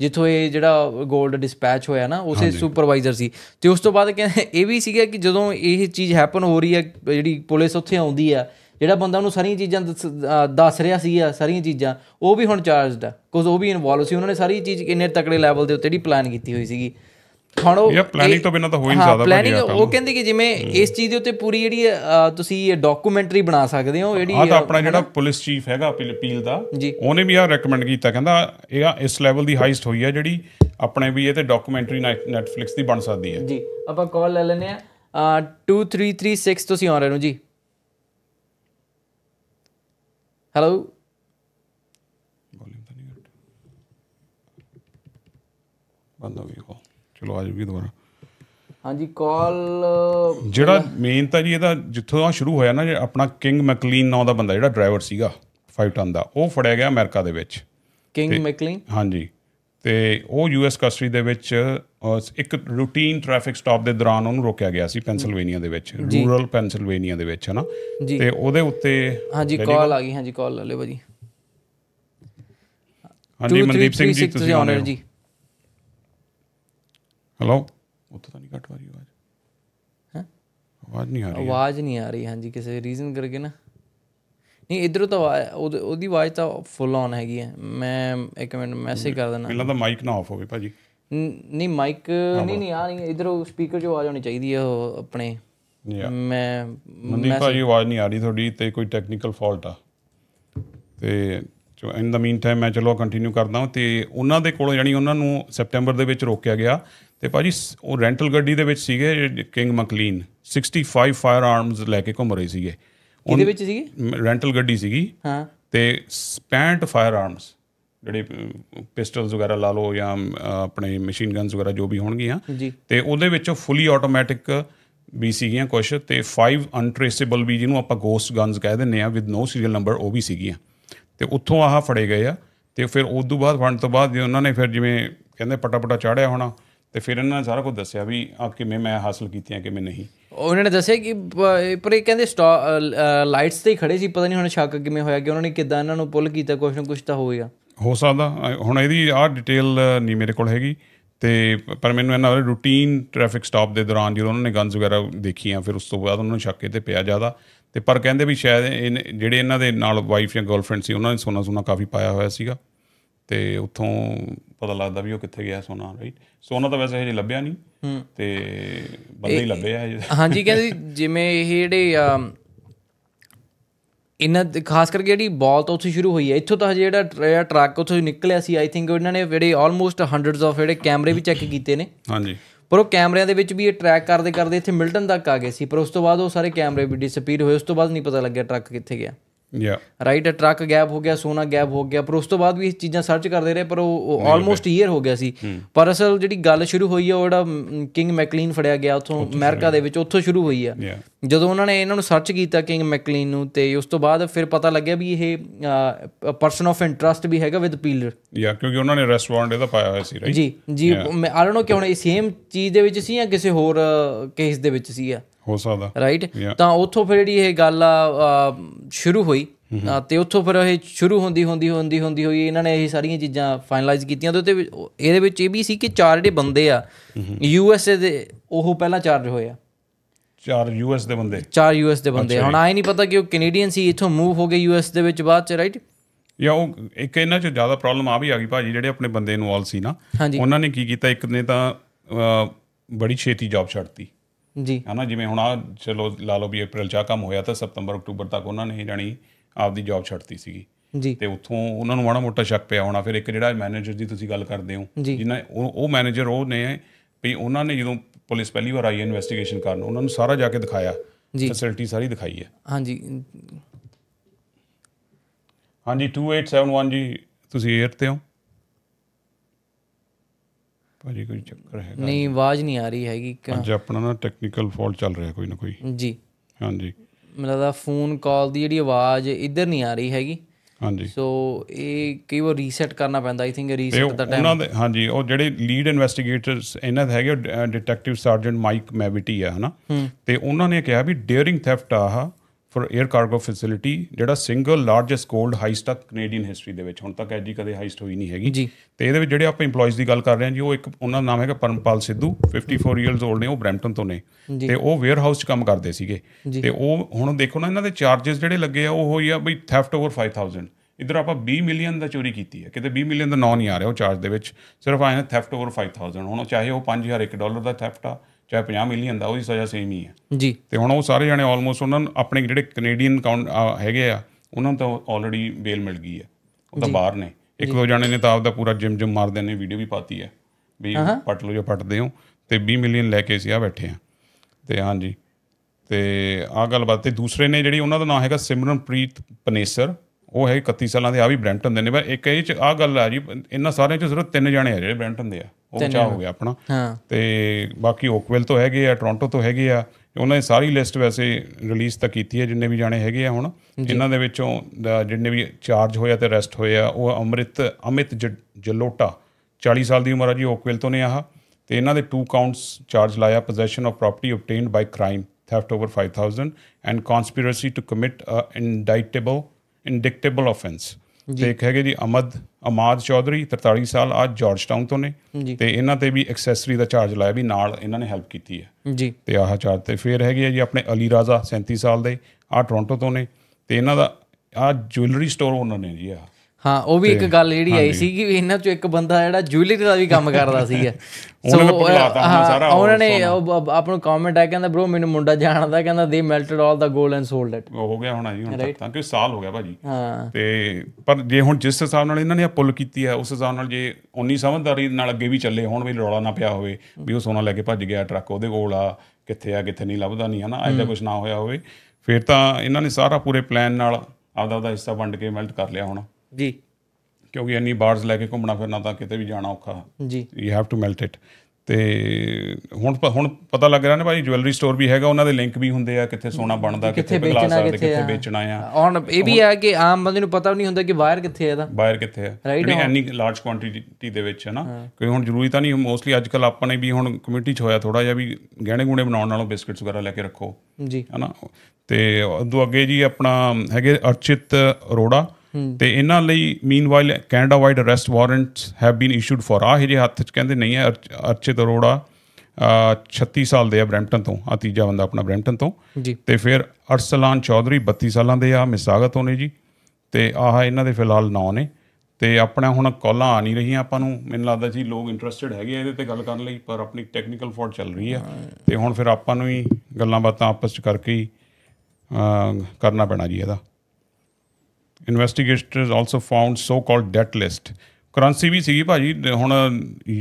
ਜਿੱਥੋਂ ਇਹ ਜਿਹੜਾ 골ਡ ਡਿਸਪੈਚ ਹੋਇਆ ਨਾ ਉਸੇ ਸੁਪਰਵਾਈਜ਼ਰ ਸੀ ਤੇ ਉਸ ਤੋਂ ਬਾਅਦ ਕਹਿੰਦੇ ਇਹ ਵੀ ਸੀਗਾ ਕਿ ਜਦੋਂ ਇਹ ਚੀਜ਼ ਹੈਪਨ ਹੋ ਰਹੀ ਹੈ ਜਿਹੜੀ ਪੁਲਿਸ ਉੱਥੇ ਆਉਂਦੀ ਆ ਜਿਹੜਾ ਬੰਦਾ ਉਹਨੂੰ ਸਾਰੀਆਂ ਚੀਜ਼ਾਂ ਦੱਸ ਰਿਹਾ ਸੀਗਾ ਸਾਰੀਆਂ ਚੀਜ਼ਾਂ ਉਹ ਵੀ ਹੁਣ ਚਾਰਜਡ ਆ ਕੋਜ਼ ਉਹ ਵੀ ਇਨਵੋਲਵ ਸੀ ਉਹਨਾਂ ਨੇ ਸਾਰੀ ਚੀਜ਼ ਇੰਨੇ ਤਕੜੇ ਲੈਵਲ ਦੇ ਉੱਤੇ ਜਿਹੜੀ ਪਲਾਨ ਕੀਤੀ ਹੋਈ ਸੀਗੀ ਹੁਣ ਉਹ ਪਲੈਨਿੰਗ ਤੋਂ ਬਿਨਾ ਤਾਂ ਹੋ ਹੀ ਨਹੀਂ ਸਕਦਾ ਪਲੈਨਿੰਗ ਉਹ ਕਹਿੰਦੇ ਕਿ ਜਿਵੇਂ ਇਸ ਚੀਜ਼ ਦੇ ਉੱਤੇ ਪੂਰੀ ਜਿਹੜੀ ਤੁਸੀਂ ਇਹ ਡਾਕੂਮੈਂਟਰੀ ਬਣਾ ਸਕਦੇ ਹੋ ਜਿਹੜੀ ਆ ਤਾਂ ਆਪਣਾ ਜਿਹੜਾ ਪੁਲਿਸ ਚੀਫ ਹੈਗਾ ਅਪੀਲ ਦਾ ਉਹਨੇ ਵੀ ਆ ਰეკਮੈਂਡ ਕੀਤਾ ਕਹਿੰਦਾ ਇਹ ਇਸ ਲੈਵਲ ਦੀ ਹਾਈਸਟ ਹੋਈ ਹੈ ਜਿਹੜੀ ਆਪਣੇ ਵੀ ਇਹ ਤੇ ਡਾਕੂਮੈਂਟਰੀ ਨੈਟਫਲਿਕਸ ਦੀ ਬਣ ਸਕਦੀ ਹੈ ਜੀ ਆਪਾਂ ਕਾਲ ਲੈ ਲੈਨੇ ਆ 2336 ਤੁਸੀਂ ਆ ਰਹੇ ਹੋ ਜੀ ਹੈਲੋ ਵੋਲਿਊਮ ਤਾਂ ਨਹੀਂ ਘਟ ਬੰਦ ਹੋ ਗਿਆ ਚਲੋ ਆ ਜੂਗੀ ਦੁਬਾਰਾ ਹਾਂਜੀ ਕਾਲ ਜਿਹੜਾ ਮੇਨ ਤਾਂ ਜੀ ਇਹਦਾ ਜਿੱਥੋਂ ਆ ਸ਼ੁਰੂ ਹੋਇਆ ਨਾ ਜਿਹੜਾ ਆਪਣਾ ਕਿੰਗ ਮੈਕਲੀਨ ਨਾਂ ਦਾ ਬੰਦਾ ਜਿਹੜਾ ਡਰਾਈਵਰ ਸੀਗਾ 5 ਟਨ ਦਾ ਉਹ ਫੜਿਆ ਗਿਆ ਅਮਰੀਕਾ ਦੇ ਵਿੱਚ ਕਿੰਗ ਮੈਕਲੀਨ ਹਾਂਜੀ ਤੇ ਉਹ ਯੂਐਸ ਕਸਟਡੀ ਦੇ ਵਿੱਚ ਇੱਕ ਰੂਟੀਨ ਟ੍ਰੈਫਿਕ ਸਟਾਪ ਦੇ ਦੌਰਾਨ ਉਹਨੂੰ ਰੋਕਿਆ ਗਿਆ ਸੀ ਪੈਂਸਿਲਵੇਨੀਆ ਦੇ ਵਿੱਚ ਰੂਰਲ ਪੈਂਸਿਲਵੇਨੀਆ ਦੇ ਵਿੱਚ ਹਨਾ ਤੇ ਉਹਦੇ ਉੱਤੇ ਹਾਂਜੀ ਕਾਲ ਆ ਗਈ ਹਾਂਜੀ ਕਾਲ ਲੈ ਲਓ ਭਾਜੀ ਹਾਂਜੀ ਮਨਦੀਪ ਸਿੰਘ ਜੀ ਤੁਸੀਂ ਆਨਰ ਜੀ ਹੈਲੋ ਉੱਥੇ ਤਾਂ ਨਹੀਂ ਕੱਟ ਆ ਆਵਾਜ਼ ਹੈ ਆਵਾਜ਼ ਨਹੀਂ ਆ ਰਹੀ ਆਵਾਜ਼ ਨਹੀਂ ਆ ਰਹੀ ਹਾਂਜੀ ਕਿਸੇ ਰੀਜ਼ਨ ਕਰਕੇ ਨਾ ਨਹੀਂ ਇਧਰੋਂ ਤਾਂ ਉਹਦੀ ਆਵਾਜ਼ ਤਾਂ ਫੁੱਲ ਆਨ ਹੈਗੀ ਹੈ ਮੈਂ ਇੱਕ ਮਿੰਟ ਮੈਸੇਜ ਕਰ ਦਿੰਦਾ ਪਹਿਲਾਂ ਤਾਂ ਮਾਈਕ ਨਾ ਆਫ ਹੋਵੇ ਭਾਜੀ ਨਹੀਂ ਮਾਈਕ ਨਹੀਂ ਨਹੀਂ ਆ ਨਹੀਂ ਇਧਰੋਂ ਸਪੀਕਰ 'ਚ ਆਵਾਜ਼ ਆਉਣੀ ਚਾਹੀਦੀ ਹੈ ਉਹ ਆਪਣੇ ਮੈਂ ਮਨਦੀਪ ਭਾਜੀ ਆਵਾਜ਼ ਨਹੀਂ ਆ ਰਹੀ ਤੁਹਾਡੀ ਤੇ ਕੋਈ ਟੈਕਨੀਕਲ ਫਾਲਟ ਆ ਤੇ ਇਨ ਦਾ ਮੀਨ ਟਾਈਮ ਮੈਂ ਚਲੋ ਕੰਟੀਨਿਊ ਕਰਦਾ ਹਾਂ ਤੇ ਉਹਨਾਂ ਦੇ ਕੋਲੋਂ ਯਾਨੀ ਉਹਨਾਂ ਨੂੰ ਸੈਪਟੈਂਬਰ ਦੇ ਵਿੱਚ ਰੋਕਿਆ ਗਿਆ ਤੇ ਭਾਜੀ ਉਹ ਰੈਂਟਲ ਗੱਡੀ ਦੇ ਵਿੱਚ ਸੀਗੇ ਕਿੰਗ ਮਕਲੀਨ 65 ਫਾਇਰ ਆਰਮਸ ਲੈ ਕੇ ਘੁੰਮ ਰਹੇ ਸੀਗੇ ਉਹਦੇ ਵਿੱਚ ਸੀਗੇ ਰੈਂਟਲ ਗੱਡੀ ਸੀਗੀ ਹਾਂ ਤੇ 65 ਫਾਇਰ ਆਰਮਸ ਜਿਹੜੇ ਪਿਸਟਲਸ ਵਗੈਰਾ ਲਾ ਲਓ ਜਾਂ ਆਪਣੇ ਮਸ਼ੀਨ ਗਨਸ ਵਗੈਰਾ ਜੋ ਵੀ ਹੋਣਗੀਆਂ ਤੇ ਉਹਦੇ ਵਿੱਚੋਂ ਫੁੱਲੀ ਆਟੋਮੈਟਿਕ ਵੀ ਸੀਗੀਆਂ ਕੁਝ ਤੇ 5 ਅਨਟ੍ਰੇਸੇਬਲ ਵੀ ਜਿਹਨੂੰ ਆਪਾਂ ਗੋਸਟ ਗਨਸ ਕਹਿ ਦਿੰਨੇ ਆ ਵਿਦ ਨੋ ਸੀਰੀਅਲ ਨੰਬਰ ਉਹ ਵੀ ਸੀਗੀਆਂ ਤੇ ਉੱਥੋਂ ਆਹ ਫੜੇ ਗਏ ਆ ਤੇ ਫਿਰ ਉਸ ਤੋਂ ਬਾਅਦ ਫੰਡ ਤੋਂ ਬਾਅਦ ਜੇ ਉਹਨਾਂ ਨੇ ਫਿਰ ਜਿਵੇਂ ਕਹਿੰਦੇ ਪਟਾ ਪਟਾ ਚਾੜਿਆ ਹੋਣਾ ਤੇ ਫਿਰ ਇਹਨਾਂ ਨੇ ਸਾਰਾ ਕੁਝ ਦੱਸਿਆ ਵੀ ਆ ਕਿਵੇਂ ਮੈਂ ਹਾਸਲ ਕੀਤੀਆਂ ਕਿਵੇਂ ਨਹੀਂ ਉਹਨਾਂ ਨੇ ਦੱਸਿਆ ਕਿ ਪਰ ਇਹ ਕਹਿੰਦੇ ਲਾਈਟਸ ਤੇ ਹੀ ਖੜੇ ਸੀ ਪਤਾ ਨਹੀਂ ਹੁਣ ਸ਼ੱਕ ਕਿਵੇਂ ਹੋਇਆ ਕਿ ਉਹਨਾਂ ਨੇ ਕਿਦਾਂ ਇਹਨਾਂ ਨੂੰ ਪੁੱਲ ਕੀਤਾ ਕੁਝ ਨਾ ਕੁਝ ਤਾਂ ਹੋਇਆ ਹੋ ਸਕਦਾ ਹੁਣ ਇਹਦੀ ਆ ਡਿਟੇਲ ਨਹੀਂ ਮੇਰੇ ਕੋਲ ਹੈਗੀ ਤੇ ਪਰ ਮੈਨੂੰ ਇਹਨਾਂ ਦਾ ਰੂਟੀਨ ਟ੍ਰੈਫਿਕ ਸਟਾਪ ਦੇ ਦੌਰਾਨ ਜਦੋਂ ਉਹਨਾਂ ਨੇ ਗਨਸ ਵਗੈਰਾ ਦੇਖੀਆਂ ਫਿਰ ਉਸ ਤੋਂ ਬਾਅਦ ਉਹਨਾਂ ਨੂੰ ਸ਼ੱਕ ਤੇ ਪਿਆ ਜ਼ਿਆਦਾ ਤੇ ਪਰ ਕਹਿੰਦੇ ਵੀ ਸ਼ਾਇਦ ਜਿਹੜੇ ਇਹਨਾਂ ਦੇ ਨਾਲ ਵਾਈਫ ਜਾਂ ਗਰਲਫ੍ਰੈਂਡ ਸੀ ਉਹਨਾਂ ਨੇ ਸੋਨਾ ਸੋਨਾ ਕਾਫੀ ਪਾਇਆ ਹੋਇਆ ਸੀਗਾ ਤੇ ਉੱਥੋਂ ਪਤਾ ਲੱਗਦਾ ਵੀ ਉਹ ਕਿੱਥੇ ਗਿਆ ਸੋਨਾ ਰਾਈਟ ਸੋਨਾ ਤਾਂ ਵੈਸੇ ਹਜੇ ਲੱਭਿਆ ਨਹੀਂ ਤੇ ਬੰਦੇ ਹੀ ਲੱਭੇ ਆ ਹਾਂਜੀ ਕਹਿੰਦੇ ਜਿਵੇਂ ਇਹ ਜਿਹੜੇ ਇਹਨਾਂ ਖਾਸ ਕਰਕੇ ਜਿਹੜੀ ਬਾਲ ਤੋਂ ਉੱਥੇ ਸ਼ੁਰੂ ਹੋਈ ਹੈ ਇੱਥੋਂ ਤਾਂ ਜਿਹੜਾ ਟਰੱਕ ਉੱਥੋਂ ਨਿਕਲਿਆ ਸੀ ਆਈ ਥਿੰਕ ਉਹਨਾਂ ਨੇ ਜਿਹੜੇ ਆਲਮੋਸਟ ਹੰਡਰਡਸ ਆਫ ਜਿਹੜੇ ਕੈਮਰੇ ਵੀ ਚੈੱਕ ਕੀਤੇ ਨੇ ਹਾਂਜੀ ਪਰ ਉਹ ਕੈਮਰਿਆਂ ਦੇ ਵਿੱਚ ਵੀ ਇਹ ਟਰੈਕ ਕਰਦੇ ਕਰਦੇ ਇੱਥੇ ਮਿਲਟਨ ਤੱਕ ਆ ਗਏ ਸੀ ਪਰ ਉਸ ਤੋਂ ਬਾਅਦ ਉਹ ਸਾਰੇ ਕੈਮਰੇ ਵੀ ਡਿਸਪੀਅਰ ਹੋਏ ਉਸ ਤੋਂ ਬਾਅਦ ਨਹੀਂ ਪਤਾ ਲੱਗਿਆ ਟਰੱਕ ਕਿੱਥੇ ਗਿਆ ਯਾ ਰਾਈਟ ਟਰੱਕ ਗੈਪ ਹੋ ਗਿਆ ਸੋਨਾ ਗੈਪ ਹੋ ਗਿਆ ਪਰ ਉਸ ਤੋਂ ਬਾਅਦ ਵੀ ਇਹ ਚੀਜ਼ਾਂ ਸਰਚ ਕਰਦੇ ਰਹੇ ਪਰ ਉਹ ਆਲਮੋਸਟ ਈਅਰ ਹੋ ਗਿਆ ਸੀ hmm. ਪਰ ਅਸਲ ਜਿਹੜੀ ਗੱਲ ਸ਼ੁਰੂ ਹੋਈ ਹੈ ਉਹ ਜਿਹੜਾ ਕਿੰਗ ਮੈਕਲੀਨ ਫੜਿਆ ਗਿਆ ਉਥੋਂ ਅਮਰੀਕਾ ਦੇ ਵਿੱਚ ਉੱਥੋਂ ਸ਼ੁਰੂ ਹੋਈ ਆ ਜਦੋਂ ਉਹਨਾਂ ਨੇ ਇਹਨਾਂ ਨੂੰ ਸਰਚ ਕੀਤਾ ਕਿੰਗ ਮੈਕਲੀਨ ਨੂੰ ਤੇ ਉਸ ਤੋਂ ਬਾਅਦ ਫਿਰ ਪਤਾ ਲੱਗਿਆ ਵੀ ਇਹ ਪਰਸਨ ਆਫ ਇੰਟਰਸਟ ਵੀ ਹੈਗਾ ਵਿਦ ਪੀਲਰ ਯਾ ਕਿਉਂਕਿ ਉਹਨਾਂ ਨੇ ਰੈਸਟੋਰੈਂਟ ਇਹਦਾ ਪਾਇਆ ਹੋਇਆ ਸੀ ਰਾਈਟ ਜੀ ਜੀ ਮੈਂ ਆਈ ਡੋਨਟ ਨੋ ਕਿ ਹੁਣ ਇਹ ਸੇਮ ਚੀਜ਼ ਦੇ ਵਿੱਚ ਸੀ ਜਾਂ ਕਿਸੇ ਹੋਰ ਕੇਸ ਦੇ ਵਿੱਚ ਸੀ ਆ ਹੋ ਸਕਦਾ ਰਾਈਟ ਤਾਂ ਉੱਥੋਂ ਫਿਰ ਜਿਹੜੀ ਇਹ ਗੱਲ ਆ ਸ਼ੁਰੂ ਹੋਈ ਤੇ ਉੱਥੋਂ ਫਿਰ ਇਹ ਸ਼ੁਰੂ ਹੁੰਦੀ ਹੁੰਦੀ ਹੁੰਦੀ ਹੁੰਦੀ ਹੋਈ ਇਹਨਾਂ ਨੇ ਇਹ ਸਾਰੀਆਂ ਚੀਜ਼ਾਂ ਫਾਈਨਲਾਈਜ਼ ਕੀਤੀਆਂ ਤੇ ਇਹਦੇ ਵਿੱਚ ਇਹ ਵੀ ਸੀ ਕਿ ਚਾਰ ਜਿਹੜੇ ਬੰਦੇ ਆ ਯੂ ਐਸ ਏ ਦੇ ਉਹ ਪਹਿਲਾਂ ਚਾਰਜ ਹੋਏ ਆ ਚਾਰ ਯੂ ਐਸ ਦੇ ਬੰਦੇ ਚਾਰ ਯੂ ਐਸ ਦੇ ਬੰਦੇ ਹੁਣ ਆਏ ਨਹੀਂ ਪਤਾ ਕਿ ਉਹ ਕੈਨੇਡੀਅਨ ਸੀ ਇਥੋਂ ਮੂਵ ਹੋ ਗਏ ਯੂ ਐਸ ਦੇ ਵਿੱਚ ਬਾਅਦ ਚ ਰਾਈਟ ਯਾ ਉਹ ਇੱਕ ਇਹਨਾਂ ਚ ਜ਼ਿਆਦਾ ਪ੍ਰੋਬਲਮ ਆ ਵੀ ਆ ਗਈ ਭਾਜੀ ਜਿਹੜੇ ਆਪਣੇ ਬੰਦੇ ਇਨਵੋਲ ਸੀ ਨਾ ਉਹਨਾਂ ਨੇ ਕੀ ਕੀਤਾ ਇੱਕ ਨੇ ਤਾਂ ਬੜੀ ਛੇਤੀ ਜੌਬ ਛੱਡਤੀ ਜੀ ਹਨਾ ਜਿਵੇਂ ਹੁਣ ਆ ਚਲੋ ਲਾ ਲਓ ਵੀ ਅਪ੍ਰੈਲ ਚ ਆ ਕੰਮ ਹੋਇਆ ਤਾਂ ਸਤੰਬਰ ਅਕਤੂਬਰ ਤੱਕ ਉਹਨਾਂ ਨੇ ਜਾਨੀ ਆਪਦੀ ਜੌਬ ਛੱਡਤੀ ਸੀਗੀ ਜੀ ਤੇ ਉੱਥੋਂ ਉਹਨਾਂ ਨੂੰ ਮਾੜਾ ਮੋਟਾ ਸ਼ੱਕ ਪਿਆ ਹੋਣਾ ਫਿਰ ਇੱਕ ਜਿਹੜਾ ਮੈਨੇਜਰ ਦੀ ਤੁਸੀਂ ਗੱਲ ਕਰਦੇ ਹੋ ਜਿਨ੍ਹਾਂ ਉਹ ਮੈਨੇਜਰ ਉਹ ਨੇ ਵੀ ਉਹਨਾਂ ਨੇ ਜਦੋਂ ਪੁਲਿਸ ਪਹਿਲੀ ਵਾਰ ਆਈ ਇਨਵੈਸਟੀਗੇਸ਼ਨ ਕਰਨ ਉਹਨਾਂ ਨੂੰ ਸਾਰਾ ਜਾ ਕੇ ਦਿਖਾਇਆ ਫੈਸਿਲਿਟੀ ਸਾਰੀ ਦਿਖਾਈ ਹੈ ਹਾਂਜੀ ਹਾਂਜੀ 2871 ਜੀ ਤੁਸੀਂ ਏਅਰ ਤੇ ਹੋ ਭਾਜੀ ਕੋਈ ਚੱਕਰ ਹੈਗਾ ਨਹੀਂ ਆਵਾਜ਼ ਨਹੀਂ ਆ ਰਹੀ ਹੈਗੀ ਅੱਜ ਆਪਣਾ ਨਾ ਟੈਕਨੀਕਲ ਫਾਲਟ ਚੱਲ ਰਿਹਾ ਕੋਈ ਨਾ ਕੋਈ ਜੀ ਹਾਂਜੀ ਮਤਲਬ ਫੋਨ ਕਾਲ ਦੀ ਜਿਹੜੀ ਆਵਾਜ਼ ਇੱਧਰ ਨਹੀਂ ਆ ਰਹੀ ਹੈਗੀ ਹਾਂਜੀ ਸੋ ਇਹ ਕਈ ਵਾਰ ਰੀਸੈਟ ਕਰਨਾ ਪੈਂਦਾ ਆਈ ਥਿੰਕ ਰੀਸੈਟ ਦਾ ਟਾਈਮ ਉਹਨਾਂ ਦੇ ਹਾਂਜੀ ਉਹ ਜਿਹੜੇ ਲੀਡ ਇਨਵੈਸਟੀਗੇਟਰਸ ਇਹਨਾਂ ਦੇ ਹੈਗੇ ਡਿਟੈਕਟਿਵ ਸਰਜਨ ਮਾਈਕ ਮੈਵਿਟੀ ਆ ਹਨਾ ਤੇ ਉਹਨਾਂ ਨੇ ਕਿਹਾ ਵੀ ਡੇਅਰਿੰਗ ਥੈਫਟ ਆ ਫੋਰ 에어 ਕਾਰਗੋ ਫੈਸਿਲਿਟੀ ਜਿਹੜਾ ਸਿੰਗਲ ਲਾਰਜੈਸਟ 골ਡ ਹਾਈਸਟ ਆ ਕੈਨੇਡੀਅਨ ਹਿਸਟਰੀ ਦੇ ਵਿੱਚ ਹੁਣ ਤੱਕ ਐਜੀ ਕਦੇ ਹਾਈਸਟ ਹੋਈ ਨਹੀਂ ਹੈਗੀ ਤੇ ਇਹਦੇ ਵਿੱਚ ਜਿਹੜੇ ਆਪਾਂ EMPLOYEES ਦੀ ਗੱਲ ਕਰ ਰਹੇ ਹਾਂ ਜੀ ਉਹ ਇੱਕ ਉਹਨਾਂ ਦਾ ਨਾਮ ਹੈਗਾ ਪਰਮਪਾਲ ਸਿੱਧੂ 54 ਇਅਰਸ 올ਡ ਨੇ ਉਹ ਬ੍ਰੈਂਟਨ ਤੋਂ ਨੇ ਤੇ ਉਹ ਵੇਅਰ ਹਾਊਸ 'ਚ ਕੰਮ ਕਰਦੇ ਸੀਗੇ ਤੇ ਉਹ ਹੁਣ ਦੇਖੋ ਨਾ ਇਹਨਾਂ ਦੇ ਚਾਰजेस ਜਿਹੜੇ ਲੱਗੇ ਆ ਉਹ ਹੋਈ ਆ ਬਈ ਥੈਫਟ ਓਵਰ 5000 ਇਧਰ ਆਪਾਂ 20 ਮਿਲੀਅਨ ਦਾ ਚੋਰੀ ਕੀਤੀ ਹੈ ਕਿਤੇ 20 ਮਿਲੀਅਨ ਦਾ ਨਾਂ ਨਹੀਂ ਆ ਰਿਹਾ ਉਹ ਚਾਰਜ ਦੇ ਵਿੱਚ ਸਿਰਫ ਆਇਆ ਥੈਫਟ ਓਵਰ 5000 ਹੁਣ ਉਹ ਚਾਹੇ ਉਹ 5000 1 ਡਾਲਰ ਦਾ ਥੈਫਟ ਆ ਚਾਹੇ 50 ਮਿਲੀਅਨ ਦਾ ਉਹਦੀ ਸਜ਼ਾ ਸੇਮ ਹੀ ਹੈ ਜੀ ਤੇ ਹੁਣ ਉਹ ਸਾਰੇ ਜਣੇ ਆਲਮੋਸਟ ਉਹਨਾਂ ਨੂੰ ਆਪਣੇ ਜਿਹੜੇ ਕੈਨੇਡੀਅਨ ਹੈਗੇ ਆ ਉਹਨਾਂ ਨੂੰ ਤਾਂ ਆਲਰੇਡੀ ਬੇਲ ਮਿਲ ਗਈ ਹੈ ਉਹ ਤਾਂ ਬਾਹਰ ਨੇ ਇੱਕ ਦੋ ਜਣੇ ਨੇ ਤਾਂ ਆਪ ਦਾ ਪੂਰਾ ਜਿਮ ਜਿਮ ਮਾਰਦੇ ਨੇ ਵੀਡੀਓ ਵੀ ਪਾਤੀ ਹੈ ਵੀ ਪੱਟ ਲੋ ਜੋ ਪੱਟਦੇ ਹੋ ਤੇ 20 ਮਿਲੀਅਨ ਲੈ ਕੇ ਸੀ ਆ ਬੈਠੇ ਆ ਤੇ ਹਾਂਜੀ ਤੇ ਆ ਗੱਲਬਾਤ ਤੇ ਦੂਸਰੇ ਨੇ ਜਿਹੜੀ ਉਹਨਾਂ ਦਾ ਨਾਮ ਹੈਗਾ ਸਿਮਰਨਪ੍ਰੀਤ ਪਨੇਸਰ ਉਹ ਹੈ 31 ਸਾਲਾਂ ਦੇ ਆ ਵੀ ਬ੍ਰੈਂਟਨ ਦੇ ਨੇ ਪਰ ਇੱਕ ਇਹ ਚ ਆ ਗੱਲ ਆ ਜੀ ਇਹਨਾਂ ਸਾਰਿਆਂ ਚ ਸਿਰਫ ਤਿੰਨ ਜਣੇ ਆ ਜਿਹੜੇ ਬ੍ਰੈਂਟਨ ਦੇ ਆ ਉਹ ਬਚਾਅ ਹੋ ਗਿਆ ਆਪਣਾ ਤੇ ਬਾਕੀ ਓਕਵਿਲ ਤੋਂ ਹੈਗੇ ਆ ਟੋਰਾਂਟੋ ਤੋਂ ਹੈਗੇ ਆ ਉਹਨਾਂ ਨੇ ਸਾਰੀ ਲਿਸਟ ਵੈਸੇ ਰਿਲੀਜ਼ ਤਾਂ ਕੀਤੀ ਹੈ ਜਿੰਨੇ ਵੀ ਜਾਣੇ ਹੈਗੇ ਆ ਹੁਣ ਇਹਨਾਂ ਦੇ ਵਿੱਚੋਂ ਜਿੰਨੇ ਵੀ ਚਾਰਜ ਹੋਇਆ ਤੇ ਅਰੈਸਟ ਹੋਏ ਆ ਉਹ ਅਮਰਿਤ ਅਮਿਤ ਜਲੋਟਾ 40 ਸਾਲ ਦੀ ਉਮਰ ਆ ਜੀ ਓਕਵਿਲ ਤੋਂ ਨੇ ਆਹ ਤੇ ਇਹਨਾਂ ਦੇ ਟੂ ਕਾਊਂਟਸ ਚਾਰਜ ਲਾਇਆ possession of property obtained by crime theft over 5000 and conspiracy to commit a indictable indictable offence ਤੇ ਇੱਕ ਹੈਗੇ ਜੀ ਅਮਦ ਅਮਾਦ ਚੌਧਰੀ 43 ਸਾਲ ਆ ਜਾਰਜ ਟਾਊਨ ਤੋਂ ਨੇ ਤੇ ਇਹਨਾਂ ਤੇ ਵੀ ਐਕਸੈਸਰੀ ਦਾ ਚਾਰਜ ਲਾਇਆ ਵੀ ਨਾਲ ਇਹਨਾਂ ਨੇ ਹੈਲਪ ਕੀਤੀ ਹੈ ਜੀ ਤੇ ਆਹ ਚਾਰਜ ਤੇ ਫੇਰ ਹੈਗੇ ਆ ਜੀ ਆਪਣੇ ਅਲੀ ਰਾਜ਼ਾ 37 ਸਾਲ ਦੇ ਆ ਟੋਰਾਂਟੋ ਤੋਂ ਨੇ ਤੇ ਇਹਨਾਂ ਦਾ ਆ ਜੁਐਲਰੀ ਸਟੋਰ ਉਹਨਾਂ ਨੇ ਜੀ ਆ ਹਾਂ ਉਹ ਵੀ ਇੱਕ ਗੱਲ ਜਿਹੜੀ ਆਈ ਸੀ ਕਿ ਇਹਨਾਂ ਚੋਂ ਇੱਕ ਬੰਦਾ ਜਿਹੜਾ ਜੁਐਲਰੀ ਦਾ ਵੀ ਕੰਮ ਕਰਦਾ ਸੀਗਾ ਉਹਨਾਂ ਨੇ ਭੁਲਾਤਾ ਸਾਰਾ ਉਹਨਾਂ ਨੇ ਆਪ ਨੂੰ ਕਮੈਂਟ ਆ ਕਹਿੰਦਾ ਬ్రో ਮੈਨੂੰ ਮੁੰਡਾ ਜਾਣਦਾ ਕਹਿੰਦਾ they melted all the gold and sold it ਹੋ ਗਿਆ ਹੁਣ ਜੀ ਹੁਣ ਤਾਂ ਕਿ ਸਾਲ ਹੋ ਗਿਆ ਭਾਜੀ ਤੇ ਪਰ ਜੇ ਹੁਣ ਜਿਸ ਹਿਸਾਬ ਨਾਲ ਇਹਨਾਂ ਨੇ ਆ ਪੁੱਲ ਕੀਤੀ ਹੈ ਉਸ ਹਿਸਾਬ ਨਾਲ ਜੇ ਉਨੀ ਸਮਝਦਾਰੀ ਨਾਲ ਅੱਗੇ ਵੀ ਚੱਲੇ ਹੁਣ ਵੀ ਰੌਲਾ ਨਾ ਪਿਆ ਹੋਵੇ ਵੀ ਉਹ ਸੋਨਾ ਲੈ ਕੇ ਭੱਜ ਗਿਆ ਟਰੱਕ ਉਹਦੇ ਕੋਲ ਆ ਕਿੱਥੇ ਆ ਕਿੱਥੇ ਨਹੀਂ ਲੱਭਦਾ ਨਹੀਂ ਹਨਾ ਐਦਾਂ ਕੁਝ ਨਾ ਹੋਇਆ ਹੋਵੇ ਫਿਰ ਤਾਂ ਇਹਨਾਂ ਨੇ ਸਾਰਾ ਪੂਰੇ ਪਲਾਨ ਨਾਲ ਆਪਦਾ ਆਪਦਾ ਹਿੱਸਾ ਵੰਡ ਕੇ ਮੈਲਟ ਕਰ ਲਿਆ ਹੁਣ ਜੀ ਕਿਉਂਕਿ ਇੰਨੀ ਬਾਰਸ ਲੈ ਕੇ ਘੁੰਮਣਾ ਫਿਰਨਾ ਤਾਂ ਕਿਤੇ ਵੀ ਜਾਣਾ ਔਖਾ ਜੀ you have to melt it ਤੇ ਹੁਣ ਹੁਣ ਪਤਾ ਲੱਗ ਰਿਹਾ ਨੇ ਭਾਈ ਜਵੈਲਰੀ ਸਟੋਰ ਵੀ ਹੈਗਾ ਉਹਨਾਂ ਦੇ ਲਿੰਕ ਵੀ ਹੁੰਦੇ ਆ ਕਿੱਥੇ ਸੋਨਾ ਬਣਦਾ ਕਿੱਥੇ ਪਿਘਲਾ ਸਕਦੇ ਕਿੱਥੇ ਵੇਚਣਾ ਆ ਹੁਣ ਇਹ ਵੀ ਆ ਕਿ ਆਮ ਬੰਦੇ ਨੂੰ ਪਤਾ ਵੀ ਨਹੀਂ ਹੁੰਦਾ ਕਿ ਵਾਇਰ ਕਿੱਥੇ ਆ ਇਹਦਾ ਵਾਇਰ ਕਿੱਥੇ ਆ ਜਿਹੜੀ ਐਨੀ ਲਾਰਜ ਕੁਆਂਟੀਟੀ ਦੇ ਵਿੱਚ ਹੈ ਨਾ ਕਿਉਂਕਿ ਹੁਣ ਜ਼ਰੂਰੀ ਤਾਂ ਨਹੀਂ ਮੋਸਟਲੀ ਅੱਜ ਕੱਲ ਆਪਾਂ ਨੇ ਵੀ ਹੁਣ ਕਮਿਊਨਿਟੀ ਚ ਹੋਇਆ ਥੋੜਾ ਜਿਹਾ ਵੀ ਗਹਿਣੇ ਗੁਣੇ ਬਣਾਉਣ ਨਾਲੋਂ ਬਿਸਕਟਸ ਵਗੈਰਾ ਲੈ ਕੇ ਰੱਖੋ ਜੀ ਹੈ ਨਾ ਤੇ ਉਦੋਂ ਅੱਗੇ ਜੀ ਆਪਣਾ ਹੈਗੇ ਅਰਚਿਤ ਅਰੋੜਾ ਤੇ ਇਹਨਾਂ ਲਈ meanwhile Canada wide arrest warrants have been issued for ਆਹ ਜਿਹੜੇ ਹੱਥ 'ਚ ਕਹਿੰਦੇ ਨਹੀਂ ਹੈ ਅਰਚਿਤ ਅਰੋੜਾ 36 ਸਾਲ ਦੇ ਆ ਬ੍ਰੈਂਟਨ ਤੋਂ ਆ ਤੀਜਾ ਬੰਦਾ ਆਪਣਾ ਬ੍ਰੈਂਟਨ ਤੋਂ ਤੇ ਫਿਰ ਅਰਸਲਾਨ ਚੌਧਰੀ 32 ਸਾਲਾਂ ਦੇ ਆ ਮਿਸਾਗਤ ਹੋਣੇ ਜੀ ਤੇ ਆਹ ਇਹਨਾਂ ਦੇ ਫਿਲਹਾਲ ਨੌ ਨੇ ਤੇ ਆਪਣਾ ਹੁਣ ਕਾਲਾਂ ਆ ਨਹੀਂ ਰਹੀਆਂ ਆਪਾਂ ਨੂੰ ਮੈਨੂੰ ਲੱਗਦਾ ਜੀ ਲੋਕ ਇੰਟਰਸਟਿਡ ਹੈਗੇ ਆ ਇਹਦੇ ਤੇ ਗੱਲ ਕਰਨ ਲਈ ਪਰ ਆਪਣੀ ਟੈਕਨੀਕਲ ਫੌਟ ਚੱਲ ਰਹੀ ਆ ਤੇ ਹੁਣ ਫਿਰ ਆਪਾਂ ਨੂੰ ਹੀ ਗੱਲਾਂ ਬਾਤਾਂ ਆਪਸ ਚ ਕਰਕੇ ਹੀ ਕਰਨਾ ਪੈਣਾ ਜੀ ਇਹਦਾ investigators also found so called that list currency ਵੀ ਸੀਗੀ ਭਾਜੀ ਹੁਣ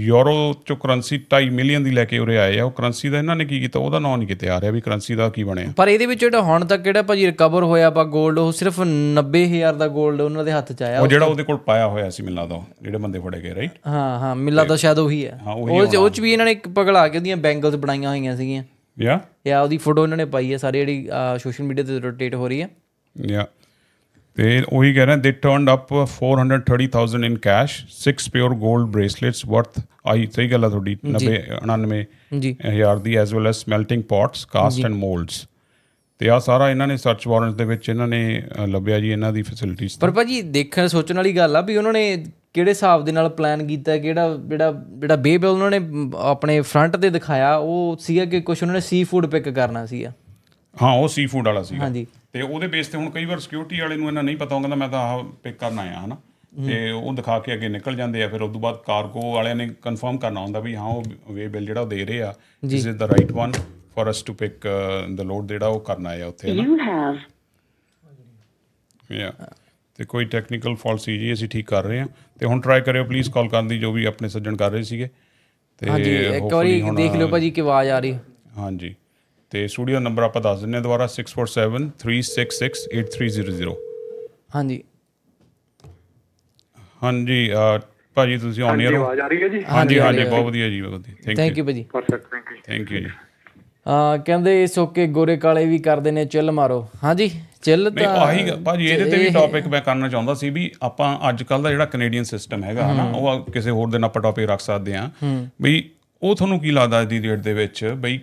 ਯੂਰੋ ਚੋਂ ਕਰੰਸੀ 2.5 ਮਿਲੀਅਨ ਦੀ ਲੈ ਕੇ ਉਰੇ ਆਏ ਆ ਉਹ ਕਰੰਸੀ ਦਾ ਇਹਨਾਂ ਨੇ ਕੀ ਕੀਤਾ ਉਹਦਾ ਨਾਂ ਨਹੀਂ ਕਿਤੇ ਆ ਰਿਹਾ ਵੀ ਕਰੰਸੀ ਦਾ ਕੀ ਬਣਿਆ ਪਰ ਇਹਦੇ ਵਿੱਚ ਜਿਹੜਾ ਹੁਣ ਤੱਕ ਜਿਹੜਾ ਭਾਜੀ ਰਿਕਵਰ ਹੋਇਆ ਆਪਾਂ 골ਡ ਉਹ ਸਿਰਫ 90000 ਦਾ 골ਡ ਉਹਨਾਂ ਦੇ ਹੱਥ ਚ ਆਇਆ ਉਹ ਜਿਹੜਾ ਉਹਦੇ ਕੋਲ ਪਾਇਆ ਹੋਇਆ ਸੀ ਮਿਲਣਾ ਦਾ ਜਿਹੜੇ ਬੰਦੇ ਫੜੇ ਗਏ ਰਾਈਟ ਹਾਂ ਹਾਂ ਮਿਲਣਾ ਦਾ ਸ਼ਾਇਦ ਉਹੀ ਹੈ ਉਹ ਉਹ ਚ ਵੀ ਇਹਨਾਂ ਨੇ ਇੱਕ ਪਗਲਾ ਕੇ ਉਹਦੀਆਂ ਬੈਂਗਲਸ ਬਣਾਈਆਂ ਹੋਈਆਂ ਸੀਗੀਆਂ ਯਾ ਯਾ ਉਹਦੀ ਫੋਟੋ ਇਹਨਾਂ ਨੇ ਪਾਈ ਹੈ ਸਾਰੇ ਜਿਹੜੀ ਸੋਸ਼ਲ ਮੀਡੀਆ ਤੇ ਰੋਟੇਟ ਹੋ ਰਹੀ ਹੈ ਯਾ ਤੇ ਉਹੀ ਕਹਿ ਰਹੇ ਦੇ turned up 430000 in cash 6 pure 골ਡ ਬ੍ਰੇਸਲੇਟਸ ਵਰਥ ਆਈ ਸਹੀ ਗੱਲ ਆ ਤੁਹਾਡੀ 99 ਹਜ਼ਾਰ ਦੀ as well as melting pots cast and moulds ਤੇ ਆ ਸਾਰਾ ਇਹਨਾਂ ਨੇ ਸਰਚ ਵਾਰੰਟ ਦੇ ਵਿੱਚ ਇਹਨਾਂ ਨੇ ਲੱਭਿਆ ਜੀ ਇਹਨਾਂ ਦੀ ਫੈਸਿਲਿਟੀਜ਼ ਪਰ ਭਾਜੀ ਦੇਖਣ ਸੋਚਣ ਵਾਲੀ ਗੱਲ ਆ ਵੀ ਉਹਨਾਂ ਨੇ ਕਿਹੜੇ ਹਿਸਾਬ ਦੇ ਨਾਲ ਪਲਾਨ ਕੀਤਾ ਕਿਹੜਾ ਜਿਹੜਾ ਜਿਹੜਾ ਬੇਬਲ ਉਹਨਾਂ ਨੇ ਆਪਣੇ ਫਰੰਟ ਤੇ ਦਿਖਾਇਆ ਉਹ ਸੀਗਾ ਕਿ ਕੁਝ ਉਹਨਾਂ ਨੇ ਸੀ ਫੂਡ ਪਿਕ ਕਰਨਾ ਸੀਗਾ ਹਾਂ ਉਹ ਸੀ ਫੂਡ ਵਾਲਾ ਸੀਗਾ ਹਾਂਜੀ ਤੇ ਉਹਦੇ ਬੇਸ ਤੇ ਹੁਣ ਕਈ ਵਾਰ ਸਿਕਿਉਰਿਟੀ ਵਾਲੇ ਨੂੰ ਇਹਨਾਂ ਨਹੀਂ ਪਤਾ ਹੁੰਦਾ ਮੈਂ ਤਾਂ ਆਹ ਪਿਕ ਕਰਨ ਆਇਆ ਹਨਾ ਤੇ ਉਹ ਦਿਖਾ ਕੇ ਅੱਗੇ ਨਿਕਲ ਜਾਂਦੇ ਆ ਫਿਰ ਉਸ ਤੋਂ ਬਾਅਦ ਕਾਰਗੋ ਵਾਲਿਆਂ ਨੇ ਕਨਫਰਮ ਕਰਨਾ ਹੁੰਦਾ ਵੀ ਹਾਂ ਉਹ ਵੇ ਬਿਲ ਜਿਹੜਾ ਉਹ ਦੇ ਰਹੇ ਆ this is the right one for us to pick the load ਜਿਹੜਾ ਉਹ ਕਰਨਾ ਆ ਉੱਥੇ ਹੈਵ ਯਾ ਤੇ ਕੋਈ ਟੈਕਨੀਕਲ ਫਾਲਸ ਜੀ ਅਸੀਂ ਠੀਕ ਕਰ ਰਹੇ ਆ ਤੇ ਹੁਣ ਟਰਾਈ ਕਰਿਓ ਪਲੀਜ਼ ਕਾਲ ਕਰਨ ਦੀ ਜੋ ਵੀ ਆਪਣੇ ਸੱਜਣ ਕਰ ਰਹੇ ਸੀਗੇ ਤੇ ਹਾਂਜੀ ਇੱਕ ਵਾਰੀ ਦੇਖ ਲਿਓ ਭਾਜੀ ਕਿ ਆਵਾਜ਼ ਆ ਰਹੀ ਹਾਂਜੀ ਤੇ ਸਟੂਡੀਓ ਨੰਬਰ ਆਪਾਂ ਦੱਸ ਦਿੰਨੇ ਆ ਦੁਬਾਰਾ 6473668300 ਹਾਂਜੀ ਹਾਂਜੀ ਭਾਜੀ ਤੁਸੀਂ ਆਨ ਏਅਰ ਹੋ ਆਵਾਜ਼ ਆ ਰਹੀ ਹੈ ਜੀ ਹਾਂਜੀ ਹਾਂਜੀ ਬਹੁਤ ਵਧੀਆ ਜੀ ਬਹੁਤ ਵਧੀਆ ਥੈਂਕ ਯੂ ਥੈਂਕ ਯੂ ਭਾਜੀ perfect thank you thank you ਜੀ ਆ ਕਹਿੰਦੇ ਇਸ ਓਕੇ ਗੋਰੇ ਕਾਲੇ ਵੀ ਕਰਦੇ ਨੇ ਚਿੱਲ ਮਾਰੋ ਹਾਂਜੀ ਚਿੱਲ ਤਾਂ ਆਹੀ ਭਾਜੀ ਇਹਦੇ ਤੇ ਵੀ ਟੌਪਿਕ ਮੈਂ ਕਰਨਾ ਚਾਹੁੰਦਾ ਸੀ ਵੀ ਆਪਾਂ ਅੱਜ ਕੱਲ ਦਾ ਜਿਹੜਾ ਕੈਨੇਡੀਅਨ ਸਿਸਟਮ ਹੈਗਾ ਹਨਾ ਉਹ ਕਿਸੇ ਹੋਰ ਦਿਨ ਆਪਾਂ ਟੌਪਿਕ ਰੱਖ ਸਕਦੇ ਆ ਵੀ ਉਹ ਤੁਹਾਨੂੰ ਕੀ ਲੱਗਦਾ ਅੱਜ ਦੀ ਰੇਟ ਦੇ ਵਿੱਚ ਬਈ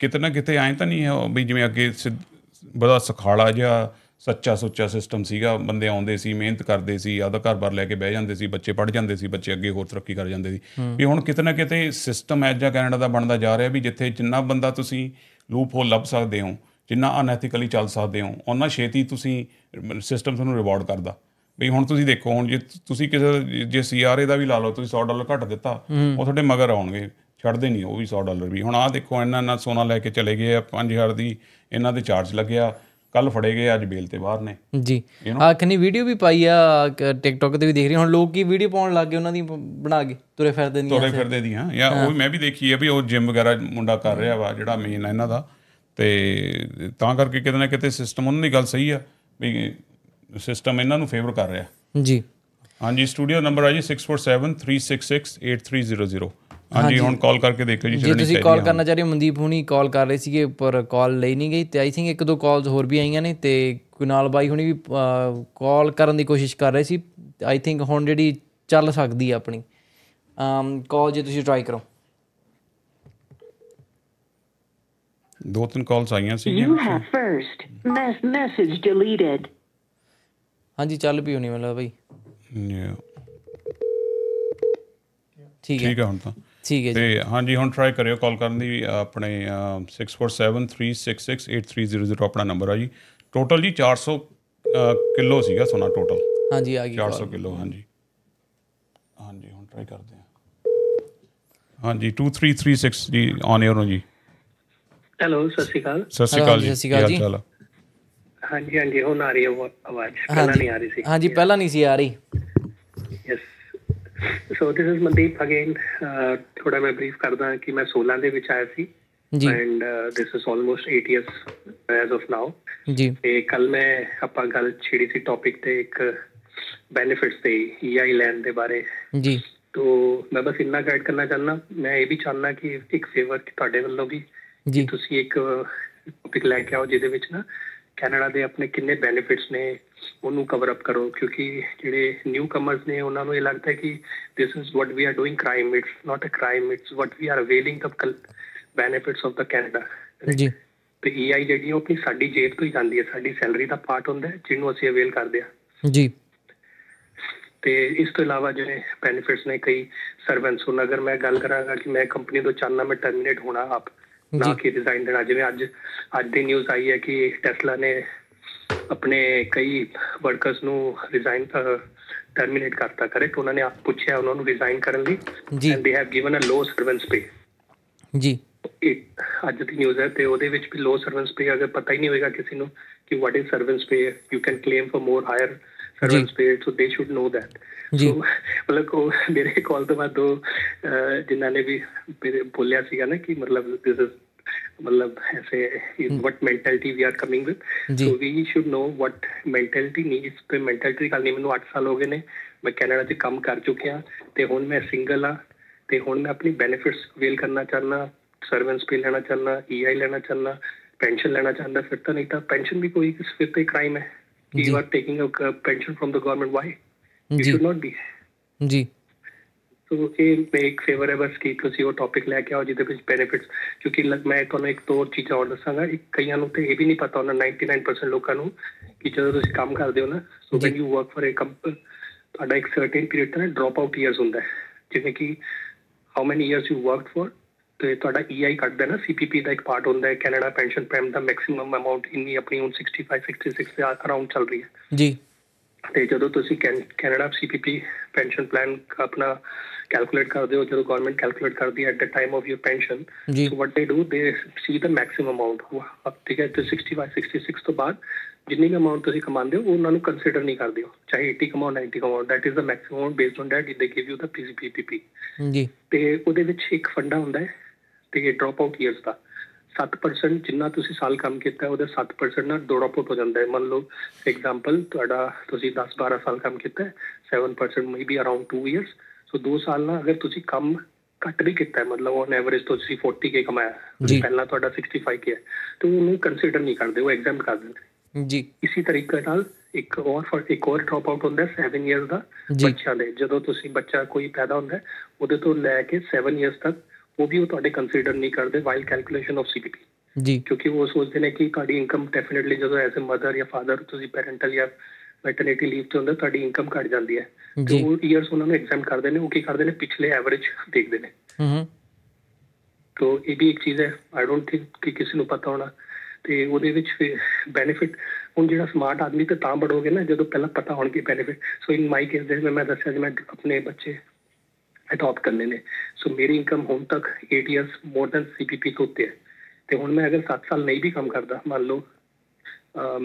ਕਿਤੇ ਨਾ ਕਿਤੇ ਐਂ ਤਾਂ ਨਹੀਂ ਹੈ ਵੀ ਜਿਵੇਂ ਅੱਗੇ ਬੜਾ ਸਖਾਲਾ ਜਿਹਾ ਸੱਚਾ ਸੁੱਚਾ ਸਿਸਟਮ ਸੀਗਾ ਬੰਦੇ ਆਉਂਦੇ ਸੀ ਮਿਹਨਤ ਕਰਦੇ ਸੀ ਆਦਾ ਘਰ-ਬਾਰ ਲੈ ਕੇ ਬਹਿ ਜਾਂਦੇ ਸੀ ਬੱਚੇ ਪੜ ਜਾਂਦੇ ਸੀ ਬੱਚੇ ਅੱਗੇ ਹੋਰ ਤਰੱਕੀ ਕਰ ਜਾਂਦੇ ਸੀ ਵੀ ਹੁਣ ਕਿਤੇ ਨਾ ਕਿਤੇ ਸਿਸਟਮ ਐਜਾ ਕੈਨੇਡਾ ਦਾ ਬਣਦਾ ਜਾ ਰਿਹਾ ਵੀ ਜਿੱਥੇ ਜਿੰਨਾ ਬੰਦਾ ਤੁਸੀਂ ਲੂਪ ਹੋਲ ਲੱਭ ਸਕਦੇ ਹੋ ਜਿੰਨਾ ਅਨੈਥਿਕਲੀ ਚੱਲ ਸਕਦੇ ਹੋ ਉਹਨਾਂ ਛੇਤੀ ਤੁਸੀਂ ਸਿਸਟਮ ਤੁਹਾਨੂੰ ਰਿਵਾਰਡ ਕਰਦਾ ਵੀ ਹੁਣ ਤੁਸੀਂ ਦੇਖੋ ਹੁਣ ਜੇ ਤੁਸੀਂ ਕਿਸੇ ਜੇ ਸੀਆਰਏ ਦਾ ਵੀ ਲਾ ਲਓ ਤੁਸੀਂ 100 ਡਾਲਰ ਘੱਟ ਦਿੱਤਾ ਉਹ ਤੁਹਾਡੇ ਮਗਰ ਆਉਣਗੇ ਛੱਡਦੇ ਨਹੀਂ ਉਹ ਵੀ 100 ਡਾਲਰ ਵੀ ਹੁਣ ਆਹ ਦੇਖੋ ਇਹਨਾਂ ਨਾਲ ਸੋਨਾ ਲੈ ਕੇ ਚਲੇ ਗਏ ਆ 5000 ਦੀ ਇਹਨਾਂ ਦੇ ਚਾਰਜ ਲੱਗਿਆ ਕੱਲ ਫੜੇ ਗਏ ਅੱਜ ਬੇਲ ਤੇ ਬਾਹਰ ਨੇ ਜੀ ਆ ਕਿੰਨੀ ਵੀਡੀਓ ਵੀ ਪਾਈ ਆ ਟਿਕਟੌਕ ਤੇ ਵੀ ਦੇਖ ਰਹੀ ਹੁਣ ਲੋਕ ਕੀ ਵੀਡੀਓ ਪਾਉਣ ਲੱਗ ਗਏ ਉਹਨਾਂ ਦੀ ਬਣਾ ਕੇ ਤੁਰੇ ਫਿਰਦੇ ਦੀਆਂ ਤੁਰੇ ਫਿਰਦੇ ਦੀਆਂ ਯਾ ਉਹ ਮੈਂ ਵੀ ਦੇਖੀ ਆ ਵੀ ਉਹ ਜਿਮ ਵਗੈਰਾ ਮੁੰਡਾ ਕਰ ਰਿਹਾ ਵਾ ਜਿਹੜਾ ਮੇਨ ਆ ਇਹਨਾਂ ਦਾ ਤੇ ਤਾਂ ਕਰਕੇ ਕਿਤੇ ਨਾ ਕਿਤੇ ਸਿਸਟਮ ਉਹਨਾਂ ਦੀ ਗੱਲ ਸਹੀ ਆ ਵੀ ਸਿਸਟਮ ਇਹਨਾਂ ਨੂੰ ਫੇਵਰ ਕਰ ਰਿਹਾ ਜੀ ਹਾਂਜੀ ਸਟੂਡੀਓ ਨੰਬਰ ਆ ਜੀ 6473668300 ਹਾਂਜੀ ਹੁਣ ਕਾਲ ਕਰਕੇ ਦੇਖੋ ਜੀ ਜੀ ਤੁਸੀਂ ਕਾਲ ਕਰਨਾ ਚਾਹ ਰਹੇ ਹੋ ਮਨਦੀਪ ਹੁਣੀ ਕਾਲ ਕਰ ਰਹੇ ਸੀਗੇ ਪਰ ਕਾਲ ਲਈ ਨਹੀਂ ਗਈ ਤੇ ਆਈ ਥਿੰਕ ਇੱਕ ਦੋ ਕਾਲਸ ਹੋਰ ਵੀ ਆਈਆਂ ਨੇ ਤੇ ਕੁਨਾਲ ਬਾਈ ਹੁਣੀ ਵੀ ਕਾਲ ਕਰਨ ਦੀ ਕੋਸ਼ਿਸ਼ ਕਰ ਰਹੇ ਸੀ ਆਈ ਥਿੰਕ ਹੁਣ ਜਿਹੜੀ ਚੱਲ ਸਕਦੀ ਆ ਆਪਣੀ ਅਮ ਕਾਲ ਜੇ ਤੁਸੀਂ ਟਰਾਈ ਕਰੋ ਦੋ ਤਿੰਨ ਕਾਲਸ ਆਈਆਂ ਸੀ you have first message deleted ਹਾਂਜੀ ਚੱਲ ਪਈ ਹੁਣੀ ਮਤਲਬ ਬਾਈ ਠੀਕ ਹੈ ਠੀਕ ਹੈ ਹੁਣ ਤਾਂ ਠੀਕ ਹੈ ਜੀ ਤੇ ਹਾਂਜੀ ਹੁਣ ਟਰਾਈ ਕਰਿਓ ਕਾਲ ਕਰਨ ਦੀ ਆਪਣੇ 6473668300 ਆਪਣਾ ਨੰਬਰ ਆ ਜੀ ਟੋਟਲ ਜੀ 400 ਕਿਲੋ ਸੀਗਾ ਸੋਨਾ ਟੋਟਲ ਹਾਂਜੀ ਆ ਗਿਆ 400 ਕਿਲੋ ਹਾਂਜੀ ਹਾਂਜੀ ਹੁਣ ਟਰਾਈ ਕਰਦੇ ਹਾਂ ਹਾਂਜੀ 2336 ਜੀ ਔਨ 에ਅਰ ਹੋ ਜੀ ਹੈਲੋ ਸਤਿ ਸ਼੍ਰੀ ਅਕਾਲ ਸਤਿ ਸ਼੍ਰੀ ਅਕਾਲ ਜੀ ਸਤਿ ਸ਼੍ਰੀ ਅਕਾਲ ਜੀ ਹਾਂਜੀ ਹਾਂਜੀ ਹੁਣ ਆ ਰਹੀ ਹੈ ਆਵਾਜ਼ ਪਹਿਲਾਂ ਨਹੀਂ ਆ ਰਹੀ ਸੀ ਹਾਂਜੀ ਪਹਿਲਾਂ ਨਹੀਂ ਸੀ ਆ ਰਹੀ so this is Mandeep again ਥੋੜਾ ਮੈਂ ਬਰੀਫ ਕਰਦਾ ਕਿ ਮੈਂ 16 ਦੇ ਵਿੱਚ ਆਇਆ ਸੀ ਜੀ and this is almost 8 years as of now ਜੀ ਤੇ ਕੱਲ ਮੈਂ ਆਪਾਂ ਗੱਲ ਛੇੜੀ ਸੀ ਟੌਪਿਕ ਤੇ ਇੱਕ ਬੈਨੀਫਿਟਸ ਤੇ ਈਆਈ ਲੈਂਡ ਦੇ ਬਾਰੇ ਜੀ ਤੋ ਮੈਂ ਬਸ ਇੰਨਾ ਗਾਈਡ ਕਰਨਾ ਚਾਹਨਾ ਮੈਂ ਇਹ ਵੀ ਚਾਹਨਾ ਕਿ ਇੱਕ ਫੇਵਰ ਤੁਹਾਡੇ ਵੱਲੋਂ ਵੀ ਜੀ ਤੁਸੀਂ ਇੱਕ ਟੌਪਿਕ ਲੈ ਕੇ ਆਓ ਜਿਹਦੇ ਵਿੱਚ ਨਾ ਕੈਨੇਡਾ ਦੇ ਆਪਣੇ ਕਿੰਨੇ ਬੈਨੀਫਿਟਸ ਨੇ ਉਹਨੂੰ ਕਵਰ ਅਪ ਕਰੋ ਕਿਉਂਕਿ ਜਿਹੜੇ ਨਿਊ ਕਮਰਸ ਨੇ ਉਹਨਾਂ ਨੂੰ ਇਹ ਲੱਗਦਾ ਕਿ this is what we are doing crime it's not a crime it's what we are availing of benefits of the Canada ਜੀ ਤੇ ਈਆਈ e ਜਿਹੜੀ ਉਹ ਕਿ ਸਾਡੀ ਜੇਬ ਤੋਂ ਹੀ ਜਾਂਦੀ ਹੈ ਸਾਡੀ ਸੈਲਰੀ ਦਾ ਪਾਰਟ ਹੁੰਦਾ ਜਿਹਨੂੰ ਅਸੀਂ ਅਵੇਲ ਕਰਦੇ ਆ ਜੀ ਤੇ ਇਸ ਤੋਂ ਇਲਾਵਾ ਜਿਹੜੇ ਬੈਨੀਫਿਟਸ ਨੇ ਕਈ ਸਰਵੈਂਟਸ ਹੁਣ ਅਗਰ ਮੈਂ ਗੱਲ ਕਰਾਂਗਾ ਕਿ ਮੈਂ ਕੰਪਨੀ ਤੋਂ ਚਾਹਨਾ ਮੈਂ ਟਰਮੀਨੇਟ ਹੋਣਾ ਆਪ ਨਾ ਕਿ ਰਿਜ਼ਾਈਨ ਦੇਣਾ ਜਿਵੇਂ ਅੱਜ ਅੱਜ ਦੀ ਨਿਊਜ਼ ਆਈ ਹੈ ਕਿ ਟੈਸਲਾ ਨੇ ਆਪਣੇ ਕਈ ਵਰਕਰਸ ਨੂੰ ਰਿਜ਼ਾਈਨ ਟਰਮੀਨੇਟ ਕਰਤਾ ਕਰੈਕਟ ਉਹਨਾਂ ਨੇ ਆਪ ਪੁੱਛਿਆ ਉਹਨਾਂ ਨੂੰ ਰਿਜ਼ਾਈਨ ਕਰਨ ਲਈ ਐਂਡ ਦੇ ਹੈਵ ਗਿਵਨ ਅ ਲੋ ਸਰਵੈਂਸ ਪੇ ਜੀ ਅੱਜ ਦੀ ਨਿਊਜ਼ ਹੈ ਤੇ ਉਹਦੇ ਵਿੱਚ ਵੀ ਲੋ ਸਰਵੈਂਸ ਪੇ ਅਗਰ ਪਤਾ ਹੀ ਨਹੀਂ ਹੋਏਗਾ ਕਿਸੇ ਨੂੰ ਕਿ what is severance pay you can claim for more higher everyone's parents so they should know that ਜੀ ਮਤਲਬ ਕੋ ਮੇਰੇ ਕਾਲ ਤੋਂ ਬਾਅਦ ਦੋ ਜਿਨ੍ਹਾਂ ਨੇ ਵੀ ਬੋਲਿਆ ਸੀਗਾ ਨਾ ਕਿ ਮਤਲਬ ਦਿਸ ਇਜ਼ ਮਤਲਬ ਐਸੇ what mentality we are coming with so we should know what mentality needs ਤੇ ਮੈਂਟੈਲਿਟੀ ਗੱਲ ਨਹੀਂ ਮੈਨੂੰ 8 ਸਾਲ ਹੋ ਗਏ ਨੇ ਮੈਂ ਕੈਨੇਡਾ 'ਚ ਕੰਮ ਕਰ ਚੁੱਕਿਆ ਤੇ ਹੁਣ ਮੈਂ ਸਿੰਗਲ ਆ ਤੇ ਹੁਣ ਮੈਂ ਆਪਣੀ ਬੈਨੀਫਿਟਸ ਵੇਲ ਕਰਨਾ ਚਾਹਨਾ ਸਰਵੈਂਸ ਪੇ ਲੈਣਾ ਚਾਹਨਾ ਈਆਈ e ਲੈਣਾ ਚਾਹਨਾ ਪੈਨਸ਼ਨ ਲੈਣਾ ਚਾਹੁੰਦਾ ਫਿਰ ਤਾਂ ਨਹੀਂ ਤਾਂ ਪੈਨਸ਼ਨ ਵੀ ਕੋਈ ਕਿਸੇ ਫਿਰ ਤੇ ਕ੍ਰਾਈਮ ਹੈ you are taking a pension from the government why you should not be ਜੀ ਸੋ ਇਹ ਮੇਕ ਫੇਵਰੇਬਲ ਸਕੀਮ ਤੁਸੀਂ ਉਹ ਟਾਪਿਕ ਲੈ ਕੇ ਆਓ ਜਿਹਦੇ ਵਿੱਚ ਬੈਨੀਫਿਟਸ ਕਿਉਂਕਿ ਮੈਂ ਤੁਹਾਨੂੰ ਇੱਕ ਤੋਰ ਚੀਜ਼ ਹੋਰ ਦੱਸਾਂਗਾ ਇੱਕ ਕਈਆਂ ਨੂੰ ਤੇ ਇਹ ਵੀ ਨਹੀਂ ਪਤਾ ਹੁੰਦਾ 99% ਲੋਕਾਂ ਨੂੰ ਕਿ ਜਦੋਂ ਤੁਸੀਂ ਕੰਮ ਕਰਦੇ ਹੋ ਨਾ so when you work for a company ਤੁਹਾਡਾ ਇੱਕ ਸਰਟੇਨ ਪੀਰੀਅਡ ਤੱਕ ਡ੍ਰੌਪ ਆਊਟ ਇਅਰਸ ਹੁੰਦਾ ਹੈ ਜਿਵੇਂ ਕਿ how many years you worked for ਤੇ ਤੁਹਾਡਾ EI ਕੱਟਦਾ ਨਾ CPP ਦਾ ਇੱਕ ਪਾਰਟ ਹੁੰਦਾ ਹੈ ਕੈਨੇਡਾ ਪੈਨਸ਼ਨ ਪ੍ਰੈਮ ਦਾ ਮੈਕਸਿਮਮ ਅਮਾਉਂਟ ਇੰਨੀ ਆਪਣੀ ਹੁਣ 65 66 ਦੇ ਅਰਾਊਂਡ ਚੱਲ ਰਹੀ ਹੈ ਜੀ ਤੇ ਜਦੋਂ ਤੁਸੀਂ ਕੈਨੇਡਾ CPP ਪੈਨਸ਼ਨ ਪਲਾਨ ਆਪਣਾ ਕੈਲਕੂਲੇਟ ਕਰਦੇ ਹੋ ਜਦੋਂ ਗਵਰਨਮੈਂਟ ਕੈਲਕੂਲੇਟ ਕਰਦੀ ਹੈ at the time of your pension so what they do ਦੇ ਸੀ ਦ ਮੈਕਸਿਮਮ ਅਮਾਉਂਟ ਹੁਆ ਠੀਕ ਹੈ ਤੇ 65 66 ਤੋਂ ਬਾਅਦ ਜਿੰਨੀ ਵੀ ਅਮਾਉਂਟ ਤੁਸੀਂ ਕਮਾਉਂਦੇ ਹੋ ਉਹਨਾਂ ਨੂੰ ਕੰਸੀਡਰ ਨਹੀਂ ਕਰਦੇ ਹੋ ਚਾਹੇ 80 ਕਮਾਉ 90 ਕਮਾਉ that is the maximum based on that they give you the CPP ਜੀ ਤੇ ਉਹਦੇ ਵਿੱਚ ਇੱਕ ਫੰਡਾ ਹੁੰਦਾ ਹੈ ਤੇ ਡ੍ਰੌਪ ਆਊਟ ਇਅਰਸ ਦਾ 7% ਜਿੰਨਾ ਤੁਸੀਂ ਸਾਲ ਕੰਮ ਕੀਤਾ ਉਹਦੇ 7% ਨਾਲ ਡ੍ਰੌਪ ਆਊਟ ਹੋ ਜਾਂਦਾ ਹੈ ਮੰਨ ਲਓ ਐਗਜ਼ਾਮਪਲ ਤੁਹਾਡਾ ਤੁਸੀਂ 10 12 ਸਾਲ ਕੰਮ ਕੀਤਾ 7% ਮੇਬੀ ਅਰਾਊਂਡ 2 ਇਅਰਸ ਸੋ 2 ਸਾਲ ਨਾਲ ਅਗਰ ਤੁਸੀਂ ਕੰਮ ਘੱਟ ਵੀ ਕੀਤਾ ਮਤਲਬ ਔਨ ਐਵਰੇਜ ਤੁਸੀਂ 40k ਕਮਾਇਆ ਪਹਿਲਾਂ ਤੁਹਾਡਾ 65k ਹੈ ਤੇ ਉਹਨੂੰ ਕੰਸੀਡਰ ਨਹੀਂ ਕਰਦੇ ਉਹ ਐਗਜ਼ਾਮ ਕਰ ਦਿੰਦੇ ਜੀ ਇਸੇ ਤਰੀਕੇ ਨਾਲ ਇੱਕ ਹੋਰ ਫਰ ਇੱਕ ਹੋਰ ਡ੍ਰੌਪ ਆਊਟ ਹੁੰਦਾ 7 ਇਅਰਸ ਦਾ ਬੱਚਾ ਦੇ ਜਦੋਂ ਤੁਸੀਂ ਬੱਚਾ ਕੋਈ ਪੈਦਾ ਹੁੰਦਾ ਉਹਦੇ ਤੋਂ ਲੈ ਕੇ 7 ਇਅਰਸ ਤੱਕ ਉਹ ਵੀ ਉਹ ਤੁਹਾਡੇ ਕੰਸੀਡਰ ਨਹੀਂ ਕਰਦੇ ਵਾਈਲ ਕੈਲਕੂਲੇਸ਼ਨ ਆਫ ਸੀਪੀਪੀ ਜੀ ਕਿਉਂਕਿ ਉਹ ਸੋਚਦੇ ਨੇ ਕਿ ਤੁਹਾਡੀ ਇਨਕਮ ਡੈਫੀਨਿਟਲੀ ਜਦੋਂ ਐਜ਼ ਅ ਮਦਰ ਜਾਂ ਫਾਦਰ ਤੁਸੀਂ ਪੈਰੈਂਟਲ ਜਾਂ ਮੈਟਰਨਿਟੀ ਲੀਵ ਤੇ ਹੁੰਦਾ ਤੁਹਾਡੀ ਇਨਕਮ ਘਟ ਜਾਂਦੀ ਹੈ ਤੇ ਉਹ ਇਅਰਸ ਉਹਨਾਂ ਨੂੰ ਐਗਜ਼ਾਮ ਕਰਦੇ ਨੇ ਉਹ ਕੀ ਕਰਦੇ ਨੇ ਪਿਛਲੇ ਐਵਰੇਜ ਦੇਖਦੇ ਨੇ ਹੂੰ ਤੋ ਇਹ ਵੀ ਇੱਕ ਚੀਜ਼ ਹੈ ਆਈ ਡੋਨਟ ਥਿੰਕ ਕਿ ਕਿਸੇ ਨੂੰ ਪਤਾ ਹੋਣਾ ਤੇ ਉਹਦੇ ਵਿੱਚ ਬੈਨੀਫਿਟ ਹੁਣ ਜਿਹੜਾ ਸਮਾਰਟ ਆਦਮੀ ਤੇ ਤਾਂ ਬੜੋਗੇ ਨਾ ਜਦੋਂ ਪਹਿਲਾਂ ਪਤਾ ਹੋਣਗੇ benefit so in my case ਦੇ ਮੈਂ ਦੱਸਿਆ ਜਿਵੇਂ ਆਪਣੇ ਬੱਚੇ ਅਡਾਪਟ ਕਰ ਲੈਨੇ ਸੋ ਮੇਰੀ ਇਨਕਮ ਹੁਣ ਤੱਕ 8 ਇਅਰਸ ਮੋਰ ਦਨ ਸੀਪੀਪੀ ਤੋਂ ਉੱਤੇ ਹੈ ਤੇ ਹੁਣ ਮੈਂ ਅਗਰ 7 ਸਾਲ ਨਹੀਂ ਵੀ ਕੰਮ ਕਰਦਾ ਮੰਨ ਲਓ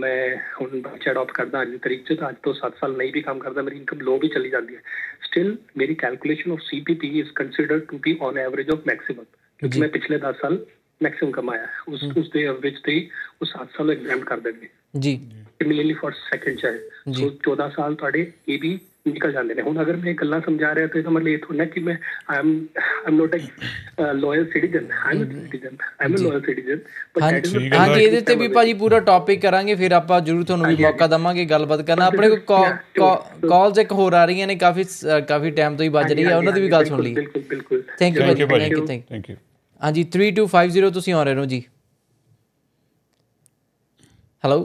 ਮੈਂ ਹੁਣ ਬੱਚਾ ਅਡਾਪਟ ਕਰਦਾ ਅੱਜ ਦੀ ਤਰੀਕ 'ਚ ਤਾਂ ਅੱਜ ਤੋਂ 7 ਸਾਲ ਨਹੀਂ ਵੀ ਕੰਮ ਕਰਦਾ ਮੇਰੀ ਇਨਕਮ ਲੋ ਵੀ ਚਲੀ ਜਾਂਦੀ ਹੈ ਸਟਿਲ ਮੇਰੀ calculation of CPP is considered to be on average of maximum ਕਿਉਂਕਿ ਮੈਂ ਪਿਛਲੇ 10 ਸਾਲ ਮੈਕਸਿਮਮ ਕਮਾਇਆ ਉਸ ਉਸ ਦੇ ਐਵਰੇਜ ਤੇ ਉਸ 7 ਸਾਲ ਐਗਜ਼ਾਮ ਕਰ ਦੇਣਗੇ ਜੀ similarly for second child so 14 ਸਾਲ ਤੁਹਾਡੇ ਇਹ ਵੀ ਨਿਕਲ ਜਾਂਦੇ ਨੇ ਹੁਣ ਅਗਰ ਮੈਂ ਗੱਲਾਂ ਸਮਝਾ ਰਿਹਾ ਤਾਂ ਇਹਦਾ ਮਤਲਬ ਇਹ ਥੋੜਾ ਕਿ ਮੈਂ I am I am not a loyal citizen I am citizen I am a loyal citizen ਹਾਂ ਜੀ ਇਹਦੇ ਤੇ ਵੀ ਭਾਜੀ ਪੂਰਾ ਟੌਪਿਕ ਕਰਾਂਗੇ ਫਿਰ ਆਪਾਂ ਜ਼ਰੂਰ ਤੁਹਾਨੂੰ ਵੀ ਮੌਕਾ ਦਵਾਂਗੇ ਗੱਲਬਾਤ ਕਰਨਾ ਆਪਣੇ ਕੋਲ ਕਾਲਸ ਇੱਕ ਹੋਰ ਆ ਰਹੀਆਂ ਨੇ ਕਾਫੀ ਕਾਫੀ ਟਾਈਮ ਤੋਂ ਹੀ ਵੱਜ ਰਹੀ ਹੈ ਉਹਨਾਂ ਦੀ ਵੀ ਗੱਲ ਸੁਣ ਲਈ ਬਿਲਕੁਲ ਬਿਲਕੁਲ thank you thank you thank you ਜੀ 3250 ਤੁਸੀਂ ਆ ਰਹੇ ਹੋ ਜੀ ਹੈਲੋ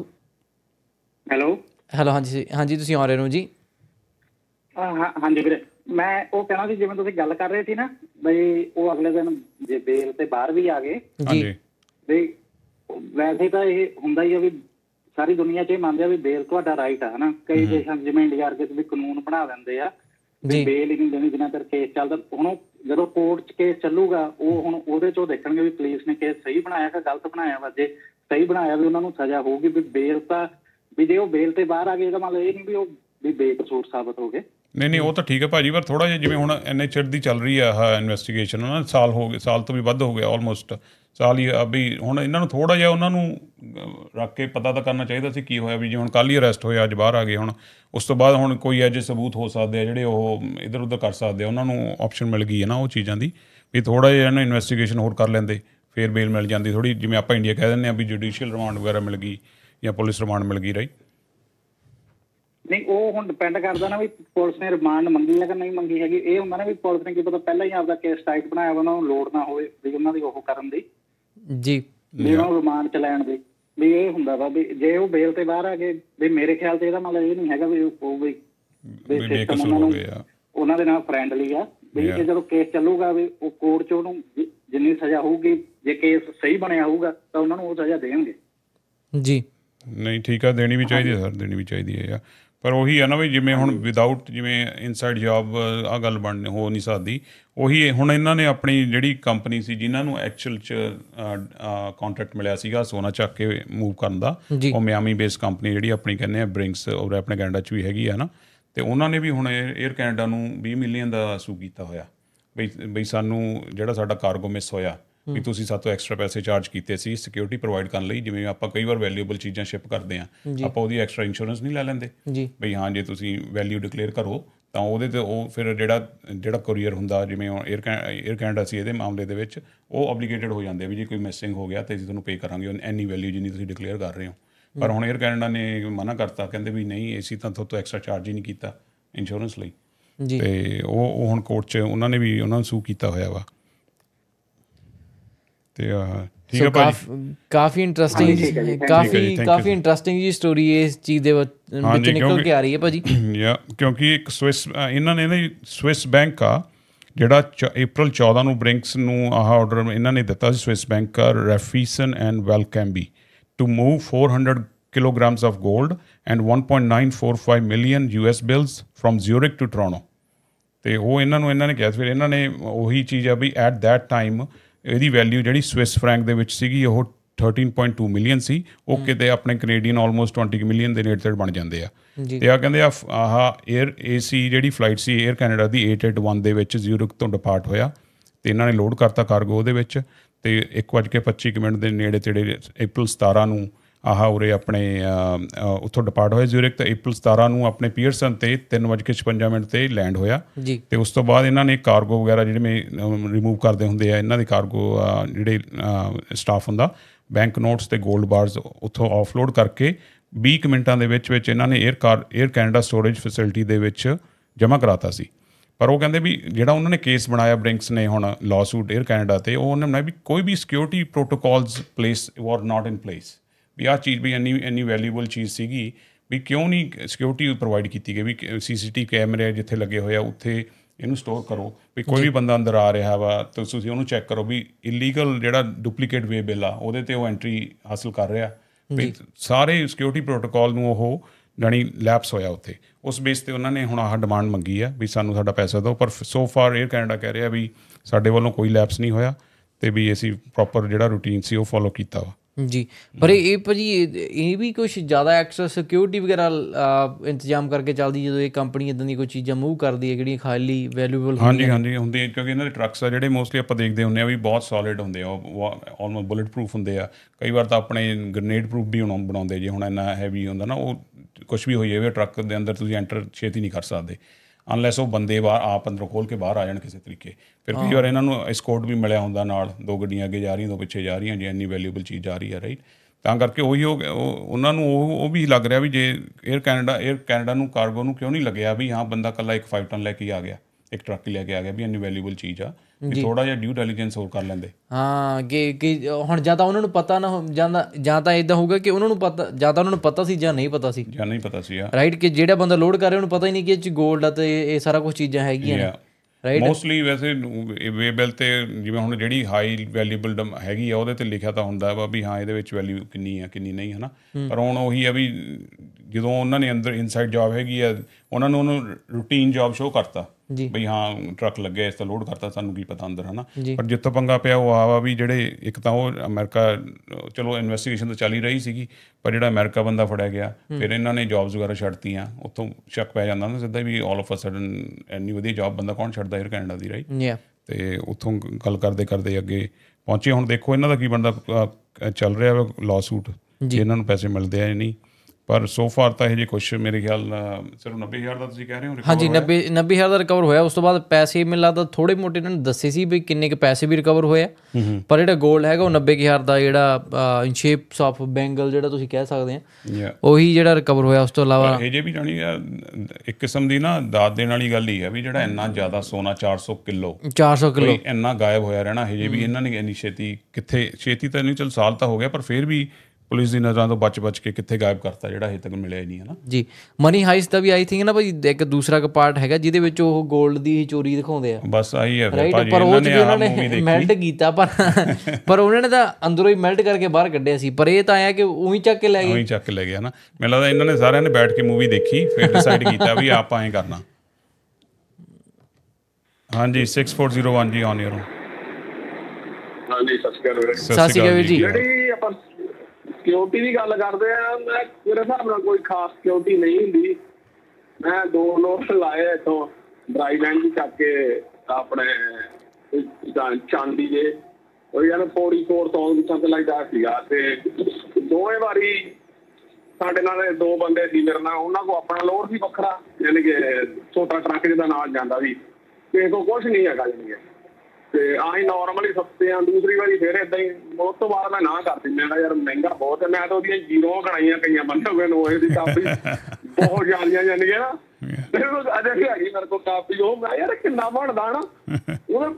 ਹੈਲੋ ਹੈਲੋ ਹਾਂਜੀ ਹਾਂਜੀ ਤੁਸੀਂ ਆ ਰਹੇ ਹੋ ਜੀ ਹਾਂਜੀ ਵੀਰੇ ਮੈਂ ਉਹ ਕਹਿਣਾ ਸੀ ਜਿਵੇਂ ਤੁਸੀਂ ਗੱਲ ਕਰ ਰਹੇ ਸੀ ਨਾ ਬਈ ਉਹ ਅਗਲੇ ਦਿਨ ਜੇ ਬੇਲ ਤੇ ਬਾਹਰ ਵੀ ਆ ਗਏ ਹਾਂਜੀ ਵੀ ਵੈਸੇ ਤਾਂ ਇਹ ਹੁੰਦਾ ਹੀ ਆ ਵੀ ਸਾਰੀ ਦੁਨੀਆ 'ਚ ਇਹ ਮੰਨਦੇ ਆ ਵੀ ਬੇਲ ਤੁਹਾਡਾ ਰਾਈਟ ਆ ਹਨਾ ਕਈ ਦੇਸ਼ਾਂ ਜਿਵੇਂ ਇੰਡੀਆ ਵਰਗੇ ਵੀ ਕਾਨੂੰਨ ਬਣਾ ਦਿੰਦੇ ਆ ਵੀ ਬੇਲ ਹੀ ਨਹੀਂ ਦੇਣੀ ਜਿੰਨਾ ਚਿਰ ਕੇਸ ਚੱਲਦਾ ਹੁਣ ਜਦੋਂ ਕੋਰਟ 'ਚ ਕੇਸ ਚੱਲੂਗਾ ਉਹ ਹੁਣ ਉਹਦੇ 'ਚੋਂ ਦੇਖਣਗੇ ਵੀ ਪੁਲਿਸ ਨੇ ਕੇਸ ਸਹੀ ਬਣਾਇਆ ਕਿ ਗਲਤ ਬਣਾਇਆ ਵਾ ਜੇ ਸਹੀ ਬਣਾਇਆ ਵੀ ਉਹਨਾਂ ਨੂੰ ਸਜ਼ਾ ਹੋਊਗੀ ਵੀ ਬੇਲ ਤਾਂ ਵੀ ਜੇ ਉਹ ਬੇਲ ਤੇ ਬਾਹਰ ਆ ਗਏ ਤਾਂ ਮਤਲਬ ਇਹ ਨਹੀਂ ਵੀ ਉਹ ਵੀ ਬੇਕਸੂਰ ਸਾਬਤ ਹੋ ਗਏ ਨਹੀਂ ਨਹੀਂ ਉਹ ਤਾਂ ਠੀਕ ਹੈ ਭਾਜੀ ਪਰ ਥੋੜਾ ਜਿਹਾ ਜਿਵੇਂ ਹੁਣ ਐਨਐਚਆਰ ਦੀ ਚੱਲ ਰਹੀ ਆ ਆਹ ਇਨਵੈਸਟੀਗੇਸ਼ਨ ਉਹਨਾਂ ਸਾਲ ਹੋ ਗਏ ਸਾਲ ਤੋਂ ਵੀ ਵੱਧ ਹੋ ਗਿਆ ਆਲਮੋਸਟ ਸਾਲ ਹੀ ਅਭੀ ਹੁਣ ਇਹਨਾਂ ਨੂੰ ਥੋੜਾ ਜਿਹਾ ਉਹਨਾਂ ਨੂੰ ਰੱਖ ਕੇ ਪਤਾ ਤਾਂ ਕਰਨਾ ਚਾਹੀਦਾ ਸੀ ਕੀ ਹੋਇਆ ਵੀ ਜੇ ਹੁਣ ਕੱਲ ਹੀ ਅਰੈਸਟ ਹੋਇਆ ਅੱਜ ਬਾਹਰ ਆ ਗਏ ਹੁਣ ਉਸ ਤੋਂ ਬਾਅਦ ਹੁਣ ਕੋਈ ਅਜੇ ਸਬੂਤ ਹੋ ਸਕਦੇ ਆ ਜਿਹੜੇ ਉਹ ਇਧਰ ਉਧਰ ਕਰ ਸਕਦੇ ਆ ਉਹਨਾਂ ਨੂੰ ਆਪਸ਼ਨ ਮਿਲ ਗਈ ਹੈ ਨਾ ਉਹ ਚੀਜ਼ਾਂ ਦੀ ਵੀ ਥੋੜਾ ਜਿਹਾ ਇਹਨਾਂ ਇਨਵੈਸਟੀਗੇਸ਼ਨ ਹੋਰ ਕਰ ਲੈਂਦੇ ਫੇਰ ਬੇਲ ਮਿਲ ਜਾਂਦੀ ਥੋੜੀ ਜਿਵੇਂ ਆਪਾਂ ਇੰਡੀਆ ਕਹਿ ਦਿੰਦੇ ਆ ਵੀ ਜੁਡੀਸ਼ੀਅਲ ਰਿਮਾਂਡ ਵਗੈਰਾ ਮਿਲ ਗਈ ਜਾਂ ਪੁਲਿਸ ਰਿਮਾਂਡ ਮਿਲ ਗਈ ਰਾਈ ਨਹੀਂ ਉਹ ਹੁਣ ਡਿਪੈਂਡ ਕਰਦਾ ਨਾ ਵੀ ਪੁਲਿਸ ਨੇ ਰਿਮਾਂਡ ਮੰਗੀ ਹੈ ਕਿ ਨਹੀਂ ਮੰਗੀ ਹੈਗੀ ਇਹ ਹੁੰਦਾ ਨਾ ਵੀ ਪੁਲਿਸ ਨੇ ਕੀ ਪਤਾ ਪਹਿਲਾਂ ਹੀ ਆਪਦਾ ਕੇਸ ਟਾਈਟ ਬਣਾਇਆ ਉਹਨਾਂ ਨੂੰ ਲੋੜ ਨਾ ਹੋਵੇ ਵੀ ਉਹਨਾਂ ਦੀ ਉਹ ਕਰਨ ਦੀ ਜੀ ਮੇਰਾ ਰਿਮਾਂਡ ਚ ਲੈਣ ਦੇ ਵੀ ਇਹ ਹੁੰਦਾ ਵਾ ਵੀ ਜੇ ਉਹ ਬੇਲ ਤੇ ਬਾਹਰ ਆ ਗਏ ਵੀ ਮੇਰੇ ਖਿਆਲ ਤੇ ਇਹਦਾ ਮਤਲਬ ਇਹ ਨਹੀਂ ਹੈਗਾ ਵੀ ਉਹ ਵੀ ਵੀ ਬੇਕਸੂਰ ਹੋ ਗਿਆ ਉਹਨਾਂ ਦੇ ਨਾਲ ਫ੍ਰੈਂਡਲੀ ਆ ਵੀ ਜੇ ਜਦੋਂ ਕੇਸ ਚੱਲੂਗਾ ਵੀ ਉਹ ਕੋਰਟ ਚ ਉਹਨੂੰ ਜਿੰਨੀ ਸਜ਼ਾ ਹੋਊਗੀ ਜੇ ਕੇਸ ਸਹੀ ਬਣਿਆ ਹੋਊਗਾ ਤਾਂ ਉਹਨਾਂ ਨੂੰ ਉਹ ਸਜ਼ਾ ਦੇਣਗੇ ਜੀ ਨਹੀਂ ਠੀਕ ਆ ਦੇਣੀ ਵੀ ਚਾਹੀਦੀ ਹੈ ਸਰ ਦੇਣੀ ਵੀ ਚਾਹੀਦੀ ਹੈ ਯਾਰ ਪਰ ਉਹੀ ਹੈ ਨਾ ਵੀ ਜਿਵੇਂ ਹੁਣ ਵਿਦਆਊਟ ਜਿਵੇਂ ਇਨਸਾਈਡ ਜੌਬ ਆ ਗੱਲ ਬਣ ਹੋ ਨਹੀਂ ਸਕਦੀ ਉਹੀ ਹੁਣ ਇਹਨਾਂ ਨੇ ਆਪਣੀ ਜਿਹੜੀ ਕੰਪਨੀ ਸੀ ਜਿਨ੍ਹਾਂ ਨੂੰ ਐਕਚੁਅਲ ਚ ਕੰਟਰੈਕਟ ਮਿਲਿਆ ਸੀਗਾ ਸੋਨਾ ਚੱਕ ਕੇ ਮੂਵ ਕਰਨ ਦਾ ਉਹ ਮਿਆਮੀ ਬੇਸ ਕੰਪਨੀ ਜਿਹੜੀ ਆਪਣੀ ਕਹਿੰਦੇ ਆ ਬ੍ਰਿੰਗਸ ਔਰ ਆਪਣੇ ਕੈਨੇਡਾ ਚ ਵੀ ਹੈਗੀ ਆ ਨਾ ਤੇ ਉਹਨਾਂ ਨੇ ਵੀ ਹੁਣ 에ਅਰ ਕੈਨੇਡਾ ਨੂੰ 20 ਮਿਲੀਅਨ ਦਾ ਸੂ ਕੀਤਾ ਹੋਇਆ ਬਈ ਬਈ ਸਾਨੂੰ ਜਿਹੜਾ ਸਾਡਾ ਕਾਰਗੋ ਮਿਸ ਹੋਇਆ ਵੀ ਤੁਸੀਂ ਸਾਤੋਂ ਐਕਸਟਰਾ ਪੈਸੇ ਚਾਰਜ ਕੀਤੇ ਸੀ ਸਿਕਿਉਰਿਟੀ ਪ੍ਰੋਵਾਈਡ ਕਰਨ ਲਈ ਜਿਵੇਂ ਆਪਾਂ ਕਈ ਵਾਰ ਵੈਲਿਊਏਬਲ ਚੀਜ਼ਾਂ ਸ਼ਿਪ ਕਰਦੇ ਆ ਆਪਾਂ ਉਹਦੀ ਐਕਸਟਰਾ ਇੰਸ਼ੋਰੈਂਸ ਨਹੀਂ ਲੈ ਲੈਂਦੇ ਵੀ ਹਾਂ ਜੇ ਤੁਸੀਂ ਵੈਲਿਊ ਡਿਕਲੇਅਰ ਕਰੋ ਤਾਂ ਉਹਦੇ ਤੇ ਉਹ ਫਿਰ ਜਿਹੜਾ ਜਿਹੜਾ ਕੋਰੀਅਰ ਹੁੰਦਾ ਜਿਵੇਂ 에ਅਰ 에ਅਰ ਕੈਨੇਡਾ ਸੀ ਇਹਦੇ ਮਾਮਲੇ ਦੇ ਵਿੱਚ ਉਹ ਆਬਲੀਗੇਟਡ ਹੋ ਜਾਂਦੇ ਵੀ ਜੇ ਕੋਈ ਮਿਸਿੰਗ ਹੋ ਗਿਆ ਤੇ ਅਸੀਂ ਤੁਹਾਨੂੰ ਪੇ ਕਰਾਂਗੇ ਉਹ ਐਨੀ ਵੈਲਿਊ ਜਿੰਨੀ ਤੁਸੀਂ ਡਿਕਲੇਅਰ ਕਰ ਰਹੇ ਹੋ ਪਰ ਹੁਣ 에ਅਰ ਕੈਨੇਡਾ ਨੇ ਮਨਾ ਕਰਤਾ ਕਹਿੰਦੇ ਵੀ ਨਹੀਂ ਅਸੀਂ ਤਾਂ ਤੁਹਾਨੂੰ ਐਕਸਟਰਾ ਚਾਰਜ ਹੀ ਨਹੀਂ ਕੀਤਾ ਇੰਸ਼ੋਰੈਂਸ ਲਈ ਤੇ ਉਹ ਉਹ ਹੁਣ ਕੋਰਟ 'ਚ ਉਹਨਾਂ ਨੇ ਵੀ ਉਹਨਾਂ ਨੂੰ ਸੂ ਕੀਤਾ ਹੋਇਆ ਵਾ ਤੇ ਠੀਕ ਹੈ ਭਾਈ ਕਾਫੀ ਇੰਟਰਸਟਿੰਗ ਕਾਫੀ ਕਾਫੀ ਇੰਟਰਸਟਿੰਗ ਜੀ ਸਟੋਰੀ ਇਸ ਚੀਜ਼ ਦੇ ਵਿੱਚ ਨਿਕਲ ਕੇ ਆ ਰਹੀ ਹੈ ਭਾਜੀ ਯਾ ਕਿਉਂਕਿ ਇੱਕ ਸਵਿਸ ਇਹਨਾਂ ਨੇ ਨਾ ਸਵਿਸ ਬੈਂਕ ਆ ਜਿਹੜਾ April 14 ਨੂੰ ਬ੍ਰਿੰਕਸ ਨੂੰ ਆਹ ਆਰਡਰ ਇਹਨਾਂ ਨੇ ਦਿੱਤਾ ਸੀ Swiss bank Raiffeisen and Valcambi to move 400 kilograms of gold and 1.945 million US bills from Zurich to Toronto ਤੇ ਉਹ ਇਹਨਾਂ ਨੂੰ ਇਹਨਾਂ ਨੇ ਕਿਹਾ ਫਿਰ ਇਹਨਾਂ ਨੇ ਉਹੀ ਚੀਜ਼ ਆ ਵੀ ਐਟ that time ਇਹਦੀ ਵੈਲਿਊ ਜਿਹੜੀ ਸਵਿਸ ਫ੍ਰੈਂਕ ਦੇ ਵਿੱਚ ਸੀਗੀ ਉਹ 13.2 ਮਿਲੀਅਨ ਸੀ ਉਹ ਕਿਤੇ ਆਪਣੇ ਕੈਨੇਡੀਅਨ ਆਲਮੋਸਟ 20 ਮਿਲੀਅਨ ਦੇ ਨੇੜੇ ਤੇੜ ਬਣ ਜਾਂਦੇ ਆ ਤੇ ਆ ਕਹਿੰਦੇ ਆ ਆਹ 에ਅਰ ਏਸੀ ਜਿਹੜੀ ਫਲਾਈਟ ਸੀ 에ਅਰ ਕੈਨੇਡਾ ਦੀ 881 ਦੇ ਵਿੱਚ ਜ਼ਿਊਰਿਕ ਤੋਂ ਡਿਪਾਰਟ ਹੋਇਆ ਤੇ ਇਹਨਾਂ ਨੇ ਲੋਡ ਕਰਤਾ ਕਾਰਗੋ ਉਹਦੇ ਵਿੱਚ ਤੇ 1:25 ਮਿੰਟ ਦੇ ਨੇੜੇ ਤੇੜੇ April 17 ਨੂੰ ਆਹ ਉਰੇ ਆਪਣੇ ਉੱਥੋਂ ਡਿਪਾਰਟ ਹੋਏ ਜ਼ਿਊਰਿਕ ਤੇ ਅਪ੍ਰੈਲ 17 ਨੂੰ ਆਪਣੇ ਪੀਅਰਸਨ ਤੇ 3:56 ਮਿੰਟ ਤੇ ਲੈਂਡ ਹੋਇਆ ਤੇ ਉਸ ਤੋਂ ਬਾਅਦ ਇਹਨਾਂ ਨੇ ਕਾਰਗੋ ਵਗੈਰਾ ਜਿਹੜੇ ਮੈਂ ਰਿਮੂਵ ਕਰਦੇ ਹੁੰਦੇ ਆ ਇਹਨਾਂ ਦੇ ਕਾਰਗੋ ਜਿਹੜੇ ਸਟਾਫ ਹੁੰਦਾ ਬੈਂਕ ਨੋਟਸ ਤੇ 골ਡ ਬਾਰਸ ਉੱਥੋਂ ਆਫਲੋਡ ਕਰਕੇ 20 ਮਿੰਟਾਂ ਦੇ ਵਿੱਚ ਵਿੱਚ ਇਹਨਾਂ ਨੇ air cargo Air Canada storage facility ਦੇ ਵਿੱਚ ਜਮ੍ਹਾਂ ਕਰਾਤਾ ਸੀ ਪਰ ਉਹ ਕਹਿੰਦੇ ਵੀ ਜਿਹੜਾ ਉਹਨਾਂ ਨੇ ਕੇਸ ਬਣਾਇਆ ਬ੍ਰਿੰਕਸ ਨੇ ਹੁਣ ਸੂਟ 에ਅਰ ਕੈਨੇਡਾ ਤੇ ਉਹ ਉਹਨਾਂ ਨੇ ਵੀ ਕੋਈ ਵੀ security protocols place were not in place ਵੀ ਆ ਚੀਜ਼ ਵੀ ਇੰਨੀ ਇੰਨੀ ਵੈਲਿਊਬਲ ਚੀਜ਼ ਸੀਗੀ ਵੀ ਕਿਉਂ ਨਹੀਂ ਸਿਕਿਉਰਿਟੀ ਪ੍ਰੋਵਾਈਡ ਕੀਤੀ ਗਈ ਵੀ ਸੀਸੀਟੀ ਕੈਮਰੇ ਜਿੱਥੇ ਲੱਗੇ ਹੋਏ ਆ ਉੱਥੇ ਇਹਨੂੰ ਸਟੋਰ ਕਰੋ ਵੀ ਕੋਈ ਵੀ ਬੰਦਾ ਅੰਦਰ ਆ ਰਿਹਾ ਵਾ ਤਾਂ ਤੁਸੀਂ ਉਹਨੂੰ ਚੈੱਕ ਕਰੋ ਵੀ ਇਲੀਗਲ ਜਿਹੜਾ ਡੁਪਲੀਕੇਟ ਵੇ ਬਿਲ ਆ ਉਹਦੇ ਤੇ ਉਹ ਐਂਟਰੀ ਹਾਸਲ ਕਰ ਰਿਹਾ ਵੀ ਸਾਰੇ ਸਿਕਿਉਰਿਟੀ ਪ੍ਰੋਟੋਕਾਲ ਨੂੰ ਉਹ ਜਾਨੀ ਲੈਪਸ ਹੋਇਆ ਉੱਥੇ ਉਸ ਬੇਸ ਤੇ ਉਹਨਾਂ ਨੇ ਹੁਣ ਆਹ ਡਿਮਾਂਡ ਮੰਗੀ ਆ ਵੀ ਸਾਨੂੰ ਸਾਡਾ ਪੈਸਾ ਦਿਓ ਪਰ ਸੋ ਫਾਰ 에ਅਰ ਕੈਨੇਡਾ ਕਹਿ ਰਿਹਾ ਵੀ ਸਾਡੇ ਵੱਲੋਂ ਕੋਈ ਲੈਪਸ ਨਹੀਂ ਹੋਇਆ ਤੇ ਵੀ ਅਸੀਂ ਪ੍ਰੋਪਰ ਜਿਹੜਾ ਰੂਟੀਨ ਸੀ ਉਹ ਫੋਲੋ ਕੀਤਾ ਵਾ ਜੀ ਪਰ ਇਹ ਭਾਜੀ ਇਹ ਵੀ ਕੁਝ ਜ਼ਿਆਦਾ ਐਕਸਟਰਾ ਸਿਕਿਉਰਿਟੀ ਵਗੈਰਾ ਇੰਤਜ਼ਾਮ ਕਰਕੇ ਚੱਲਦੀ ਜਦੋਂ ਇਹ ਕੰਪਨੀ ਇਦਾਂ ਦੀ ਕੋਈ ਚੀਜ਼ਾਂ ਮੂਵ ਕਰਦੀ ਹੈ ਜਿਹੜੀਆਂ ਖਾਲੀ ਵੈਲਿਊਏਬਲ ਹੁੰਦੀਆਂ ਹਾਂਜੀ ਹਾਂਜੀ ਹੁੰਦੇ ਕਿਉਂਕਿ ਇਹਨਾਂ ਦੇ ਟਰੱਕਸ ਆ ਜਿਹੜੇ ਮੋਸਟਲੀ ਆਪਾਂ ਦੇਖਦੇ ਹੁੰਦੇ ਆ ਵੀ ਬਹੁਤ ਸੋਲਿਡ ਹੁੰਦੇ ਆ ਆਲਮੋਸਟ ਬੁਲੇਟ ਪ੍ਰੂਫ ਹੁੰਦੇ ਆ ਕਈ ਵਾਰ ਤਾਂ ਆਪਣੇ ਗ੍ਰੇਨੇਡ ਪ੍ਰੂਫ ਵੀ ਹੁਣ ਬਣਾਉਂਦੇ ਜੇ ਹੁਣ ਇੰਨਾ ਹੈਵੀ ਹੁੰਦਾ ਨਾ ਉਹ ਕੁਝ ਵੀ ਹੋਈ ਜਾਵੇ ਟਰੱਕ ਦੇ ਅੰਦਰ ਤੁਸੀਂ ਐਂਟਰ ਛੇਤੀ ਨਹੀਂ ਕਰ ਸਕਦੇ ਅਨਲੈਸ ਉਹ ਬੰਦੇ ਬਾਹਰ ਆਪ ਅੰਦਰ ਖੋਲ ਕੇ ਬਾਹਰ ਆ ਜਾਣ ਕਿਸੇ ਤਰੀਕੇ ਫਿਰ ਕਈ ਵਾਰ ਇਹਨਾਂ ਨੂੰ ਐਸਕੋਰਟ ਵੀ ਮਿਲਿਆ ਹੁੰਦਾ ਨਾਲ ਦੋ ਗੱਡੀਆਂ ਅੱਗੇ ਜਾ ਰਹੀਆਂ ਦੋ ਪਿੱਛੇ ਜਾ ਰਹੀਆਂ ਜੀ ਇੰਨੀ ਵੈਲਿਊਬਲ ਚੀਜ਼ ਜਾ ਰਹੀ ਹੈ ਰਾਈਟ ਤਾਂ ਕਰਕੇ ਉਹੀ ਹੋ ਉਹਨਾਂ ਨੂੰ ਉਹ ਉਹ ਵੀ ਲੱਗ ਰਿਹਾ ਵੀ ਜੇ 에ਅਰ ਕੈਨੇਡਾ 에ਅਰ ਕੈਨੇਡਾ ਨੂੰ ਕਾਰਗੋ ਨੂੰ ਕਿਉਂ ਨਹੀਂ ਲੱਗਿਆ ਵੀ ਹਾਂ ਬੰਦਾ ਕੱਲਾ ਇੱਕ 5 ਟਨ ਲੈ ਕੇ ਆ ਗਿਆ ਇੱਕ ਟਰੱਕ ਲੈ ਕੇ ਆ ਗਿਆ ਵੀ ਇੰਨੀ ਵੈਲਿਊਬਲ ਚੀਜ਼ ਆ ਵੀ ਥੋੜਾ ਜਿਹਾ ਡਿਊ ਡੈਲੀਜੈਂਸ ਹੋਰ ਕਰ ਲੈਂਦੇ ਹਾਂ ਕਿ ਕਿ ਹੁਣ ਜਾਂ ਤਾਂ ਉਹਨਾਂ ਨੂੰ ਪਤਾ ਨਾ ਜਾਂਦਾ ਜਾਂ ਤਾਂ ਇਦਾਂ ਹੋਊਗਾ ਕਿ ਉਹਨਾਂ ਨੂੰ ਪਤਾ ਜਾਂ ਤਾਂ ਉਹਨਾਂ ਨੂੰ ਪਤਾ ਸੀ ਜਾਂ ਨਹੀਂ ਪਤਾ ਸੀ ਜਾਂ ਨਹੀਂ ਪਤਾ ਸੀ ਆ ਰਾਈਟ ਕਿ ਜਿਹੜਾ ਬੰਦਾ ਲੋਡ ਕਰ ਰਿਹਾ ਉਹਨੂੰ ਪਤਾ ਹੀ ਨਹੀਂ ਕਿ ਇਹ ਚ 골ਡ ਆ ਤੇ ਇਹ ਸਾਰਾ ਕੁਝ ਚੀਜ਼ਾਂ ਹੈਗੀਆਂ ਰਾਈਟ ਮੋਸਟਲੀ ਵੈਸੇ ਵੇਬਲ ਤੇ ਜਿਵੇਂ ਹੁਣ ਜਿਹੜੀ ਹਾਈ ਵੈਲਿਊਬਲ ਹੈਗੀ ਆ ਉਹਦੇ ਤੇ ਲਿਖਿਆ ਤਾਂ ਹੁੰਦਾ ਵਾ ਵੀ ਹਾਂ ਇਹਦੇ ਵਿੱਚ ਵੈਲਿਊ ਕਿੰਨੀ ਆ ਕਿੰਨੀ ਨਹੀਂ ਹਨਾ ਪਰ ਹੁਣ ਉਹੀ ਆ ਵੀ ਜਦੋਂ ਉਹਨਾਂ ਨੇ ਅੰਦਰ ਇਨਸਾਈਡ ਜੌਬ ਹੈਗੀ ਆ ਉਹਨਾਂ ਨੂੰ ਉਹਨੂੰ ਰੂਟੀਨ ਜੌਬ ਸ਼ੋ ਕਰਤਾ ਬਈ ਹਾਂ ਟਰੱਕ ਲੱਗੇ ਇਸ ਤਾਂ ਲੋਡ ਕਰਤਾ ਸਾਨੂੰ ਕੀ ਪਤਾ ਅੰਦਰ ਹਨਾ ਪਰ ਜਿੱਥੋਂ ਪੰਗਾ ਪਿਆ ਉਹ ਆਵਾ ਵੀ ਜਿਹੜੇ ਇੱਕ ਤਾਂ ਉਹ ਅਮਰੀਕਾ ਚਲੋ ਇਨਵੈਸਟੀਗੇਸ਼ਨ ਤਾਂ ਚੱਲੀ ਰਹੀ ਸੀਗੀ ਪਰ ਜਿਹੜਾ ਅਮਰੀਕਾ ਬੰਦਾ ਫੜਿਆ ਗਿਆ ਫਿਰ ਇਹਨਾਂ ਨੇ ਜੌਬਸ ਵਗੈਰਾ ਛੱਡਤੀਆਂ ਉੱਥੋਂ ਸ਼ੱਕ ਪੈ ਜਾਂਦਾ ਨਾ ਸਿੱਧਾ ਵੀ ਆਲ ਆਫ ਅ ਸਡਨ ਐਨੀ ਵਧੀਆ ਜੌਬ ਬੰਦਾ ਕੌਣ ਛੱਡਦਾ ਇਹ ਕੈਨੇਡਾ ਦੀ ਰਾਈ ਤੇ ਉੱਥੋਂ ਗੱਲ ਕਰਦੇ ਕਰਦੇ ਅੱਗੇ ਪਹੁੰਚੇ ਹੁਣ ਦੇਖੋ ਇਹਨਾਂ ਦਾ ਕੀ ਬਣਦਾ ਚੱਲ ਰਿਹਾ ਲਾਅ ਸੂਟ ਜੇ ਇਹਨਾਂ ਨੂੰ ਪੈਸੇ ਮਿਲਦੇ ਆ ਨਹੀਂ ਪਰ ਸੋ ਫਾਰ ਤਾਂ ਇਹ ਜੇ ਕੁਝ ਮੇਰੇ ਖਿਆਲ ਸਿਰਫ 90000 ਦਾ ਤੁਸੀਂ ਕਹਿ ਰਹੇ ਹੋ ਹਾਂਜੀ 90 90000 ਦਾ ਰਿਕਵਰ ਹੋਇਆ ਉਸ ਤੋਂ ਬਾਅਦ ਪੈਸੇ ਮੈਨੂੰ ਲੱਗਦਾ ਥੋੜੇ ਮੋਟੇ ਇਹਨਾਂ ਨੇ ਦੱਸੇ ਸੀ ਵੀ ਕਿੰਨੇ ਕ ਪੈਸੇ ਵੀ ਰਿਕਵਰ ਹੋਏ ਆ ਪਰ ਜਿਹੜਾ ਗੋਲਡ ਹੈਗਾ ਉਹ 90000 ਦਾ ਜਿਹੜਾ ਇਨ ਸ਼ੇਪਸ ਆਫ ਬੈਂਗਲ ਜਿਹੜਾ ਤੁਸੀਂ ਕਹਿ ਸਕਦੇ ਆ ਉਹੀ ਜਿਹੜਾ ਰਿਕਵਰ ਹੋਇਆ ਉਸ ਤੋਂ ਇਲਾਵਾ ਇਹ ਜੇ ਵੀ ਜਾਣੀ ਆ ਇੱਕ ਕਿਸਮ ਦੀ ਨਾ ਦਾਤ ਦੇਣ ਵਾਲੀ ਗੱਲ ਹੀ ਆ ਵੀ ਜਿਹੜਾ ਇੰਨਾ ਜ਼ਿਆਦਾ ਸੋਨਾ 400 ਕਿਲੋ 400 ਕਿਲੋ ਇੰਨਾ ਗਾਇਬ ਹੋਇਆ ਰਹਿਣਾ ਹਜੇ ਵੀ ਇਹਨਾਂ ਨੇ ਇਨੀ ਛੇਤੀ ਕਿੱਥੇ ਛੇਤੀ ਤਾਂ ਨਹੀਂ ਚਲ ਸਾਲ ਤਾਂ ਹੋ ਗਿਆ ਪਰ ਫਿਰ ਵੀ ਪੁਲਿਸ ਦੀ ਨਜ਼ਰਾਂ ਤੋਂ ਬਚ-ਬਚ ਕੇ ਕਿੱਥੇ ਗਾਇਬ ਕਰਤਾ ਜਿਹੜਾ ਹਜੇ ਤੱਕ ਮਿਲਿਆ ਹੀ ਨਹੀਂ ਹੈ ਨਾ ਜੀ ਮਨੀ ਹਾਈਸਟ ਦਾ ਵੀ ਆਈ ਥਿੰਕ ਨਾ ਭਾਈ ਇੱਕ ਦੂਸਰਾ ਪਾਰਟ ਹੈਗਾ ਜਿਹਦੇ ਵਿੱਚ ਉਹ 골ਡ ਦੀ ਚੋਰੀ ਦਿਖਾਉਂਦੇ ਆ ਬਸ ਆਹੀ ਹੈ ਫਿਰ ਭਾਜੀ ਉਹਨਾਂ ਨੇ ਮੈਲਟ ਕੀਤਾ ਪਰ ਪਰ ਉਹਨਾਂ ਨੇ ਤਾਂ ਅੰਦਰੋਂ ਹੀ ਮੈਲਟ ਕਰਕੇ ਬਾਹਰ ਕੱਢਿਆ ਸੀ ਪਰ ਇਹ ਤਾਂ ਆਇਆ ਕਿ ਉਹੀ ਚੱਕ ਕੇ ਲੈ ਗਏ ਉਹੀ ਚੱਕ ਕੇ ਲੈ ਗਿਆ ਨਾ ਮੈਨੂੰ ਲੱਗਦਾ ਇਹਨਾਂ ਨੇ ਸਾਰਿਆਂ ਨੇ ਬੈਠ ਕੇ ਮੂਵੀ ਦੇਖੀ ਫਿਰ ਡਿਸਾਈਡ ਕੀਤਾ ਵੀ ਆਪਾਂ ਐਂ ਕਰਨਾ ਹਾਂਜੀ 6401 ਜੀ ਆਨ ਯਰ ਹਾਂਜੀ ਸਤਿ ਸ਼੍ਰੀ ਅਕਾਲ ਜੀ ਜਿਹੜੀ ਆਪਾਂ ਸਿਕਿਉਰਿਟੀ ਦੀ ਗੱਲ ਕਰਦੇ ਆ ਮੈਂ ਮੇਰੇ ਹਿਸਾਬ ਨਾਲ ਕੋਈ ਖਾਸ ਸਿਕਿਉਰਿਟੀ ਨਹੀਂ ਹੁੰਦੀ ਮੈਂ ਦੋ ਨੋਟ ਲਾਏ ਇਥੋਂ ਲੈਂਡ ਦੀ ਚੱਕ ਕੇ ਆਪਣੇ ਚਾਂਦੀ ਦੇ ਉਹ ਯਾਰ 44 ਤੋਂ ਲਾਈਕ ਦਾ ਸੀਗਾ ਤੇ ਦੋਵੇਂ ਵਾਰੀ ਸਾਡੇ ਨਾਲ ਦੋ ਬੰਦੇ ਸੀ ਮੇਰੇ ਨਾਲ ਉਹਨਾਂ ਕੋ ਆਪਣਾ ਲੋਡ ਸੀ ਵੱਖਰਾ ਯਾਨੀ ਕਿ ਛੋਟਾ ਟਰੱਕ ਜਿਹਦਾ ਨਾਲ ਜਾਂਦਾ ਸੀ ਕਿਸੇ ਕੋ ਕੁਝ ਨਹੀਂ ਹੈਗਾ ਹੈ ਤੇ ਆਹੀ ਨਾਰਮਲੀ ਸਸਤੇ ਆ ਦੂਸਰੀ ਵਾਰੀ ਫੇਰ ਇਦਾਂ ਹੀ ਉਸ ਤੋਂ ਬਾਅਦ ਮੈਂ ਨਾ ਕਰਤੀ ਮੈਂ ਕਿਹਾ ਯਾਰ ਮਹਿੰਗਾ ਬਹੁਤ ਹੈ ਮੈਂ ਤਾਂ ਉਹਦੀਆਂ ਜ਼ੀਰੋ ਕਰਾਈਆਂ ਕਈਆਂ ਬੰਦੇ ਹੋਏ ਨੋਏ ਦੀ ਕਾਫੀ ਬਹੁਤ ਜਾਲੀਆਂ ਜਾਂਦੀਆਂ ਨਾ ਫਿਰ ਉਹ ਅਜੇ ਵੀ ਹੈਗੀ ਮੇਰੇ ਕੋਲ ਕਾਫੀ ਉਹ ਮੈਂ ਯਾਰ ਕਿੰਨਾ ਬਣਦਾ ਨਾ ਉਹ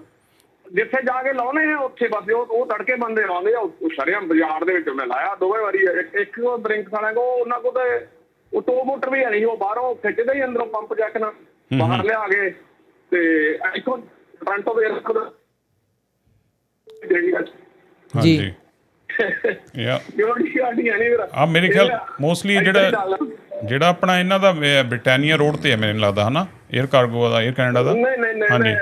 ਜਿੱਥੇ ਜਾ ਕੇ ਲਾਉਣੇ ਆ ਉੱਥੇ ਬਸ ਉਹ ਉਹ ਤੜਕੇ ਬੰਦੇ ਲਾਉਂਦੇ ਆ ਉਹ ਸ਼ਰਿਆਂ ਬਾਜ਼ਾਰ ਦੇ ਵਿੱਚ ਮੈਂ ਲਾਇਆ ਦੋਵੇਂ ਵਾਰੀ ਇੱਕ ਉਹ ਡਰਿੰਕ ਵਾਲਿਆਂ ਕੋ ਉਹਨਾਂ ਕੋ ਤੇ ਉਹ ਟੋ ਮੋਟਰ ਵੀ ਹੈ ਨਹੀਂ ਉਹ ਬਾਹਰੋਂ ਖਿੱਚਦੇ ਹੀ ਅੰਦਰੋਂ ਪੰਪ ਜੱਕ ਨਾਲ ਬਾਹਰ ਲਿਆ ਕੇ ਤੇ ਇੱਕੋ ਟ੍ਰਾਂਟੋ ਦੇ ਰੱਖਦਾ ਜੀ ਯਾ ਆ ਮੇਰੇ ਖਿਆਲ ਮੋਸਟਲੀ ਜਿਹੜਾ ਜਿਹੜਾ ਆਪਣਾ ਇਹਨਾਂ ਦਾ ਬ੍ਰਿਟਾਨੀਆ ਰੋਡ ਤੇ ਹੈ ਮੈਨੂੰ ਲੱਗਦਾ ਹਨਾ 에어 ਕਾਰਗੋ ਦਾ 에어 ਕੈਨੇਡਾ ਦਾ ਨਹੀਂ ਨਹੀਂ ਨਹੀਂ ਨਹੀਂ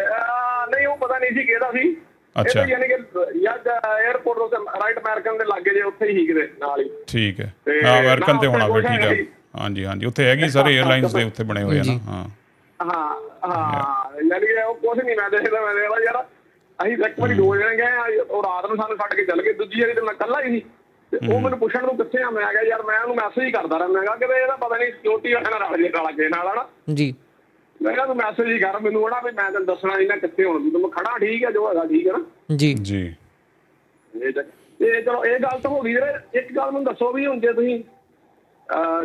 ਨਹੀਂ ਉਹ ਪਤਾ ਨਹੀਂ ਸੀ ਕਿਹਦਾ ਸੀ ਅੱਛਾ ਯਾਨੀ ਕਿ ਯਾਦ 에어ਪੋਰਟ ਤੋਂ ਰਾਈਟ ਅਮਰੀਕਨ ਦੇ ਲੱਗੇ ਜੇ ਉੱਥੇ ਹੀ ਕਿਤੇ ਨਾਲ ਹੀ ਠੀਕ ਹੈ ਨਾ ਅਮਰੀਕਨ ਤੇ ਹੋਣਾ ਬਈ ਠੀਕ ਹੈ ਹਾਂਜੀ ਹਾਂਜੀ ਉੱਥੇ ਹੈਗੀ ਸਾਰੇ 에ਅਰਲਾਈਨਸ ਦੇ ਉੱਥੇ ਬਣੇ ਹੋਏ ਆ ਨਾ ਹਾਂ ਹਾਂ ਹਾਂ ਯਾਨੀ ਉਹ ਕੁਝ ਨਹੀਂ ਮੈਂ ਦੇਖਦਾ ਮੈਂ ਦੇਖਦਾ ਯਾਰ ਅਸੀਂ ਇੱਕ ਵਾਰੀ ਦੋ ਜਣੇ ਗਏ ਆ ਉਹ ਰਾਤ ਨੂੰ ਸਾਨੂੰ ਛੱਡ ਕੇ ਚੱਲ ਗਏ ਦੂਜੀ ਵਾਰੀ ਤੇ ਮੈਂ ਇਕੱਲਾ ਹੀ ਸੀ ਤੇ ਉਹ ਮੈਨੂੰ ਪੁੱਛਣ ਨੂੰ ਕਿੱਥੇ ਆ ਮੈਂ ਕਿਹਾ ਯਾਰ ਮੈਂ ਉਹਨੂੰ ਮੈਸੇਜ ਹੀ ਕਰਦਾ ਰਹਿੰਦਾ ਮੈਂ ਕਿਹਾ ਇਹਦਾ ਪਤਾ ਨਹੀਂ ਸਿਕਿਉਰਿਟੀ ਵਾਲਾ ਰਲ ਜੇ ਰਲਾ ਕੇ ਨਾਲ ਆਣਾ ਜੀ ਮੈਂ ਕਿਹਾ ਤੂੰ ਮੈਸੇਜ ਹੀ ਕਰ ਮੈਨੂੰ ਹਣਾ ਵੀ ਮੈਂ ਤੈਨੂੰ ਦੱਸਣਾ ਨਹੀਂ ਨਾ ਕਿੱਥੇ ਹੁਣ ਤੂੰ ਮੈਂ ਖੜਾ ਠੀਕ ਹੈ ਜੋ ਹੈਗਾ ਠੀਕ ਹੈ ਨਾ ਜੀ ਜੀ ਇਹ ਚਲੋ ਇਹ ਗੱਲ ਤਾਂ ਹੋ ਗਈ ਵੀਰੇ ਇੱਕ ਗੱਲ ਮੈਨੂੰ ਦੱਸੋ ਵੀ ਹੁਣ ਜੇ ਤੁਸੀਂ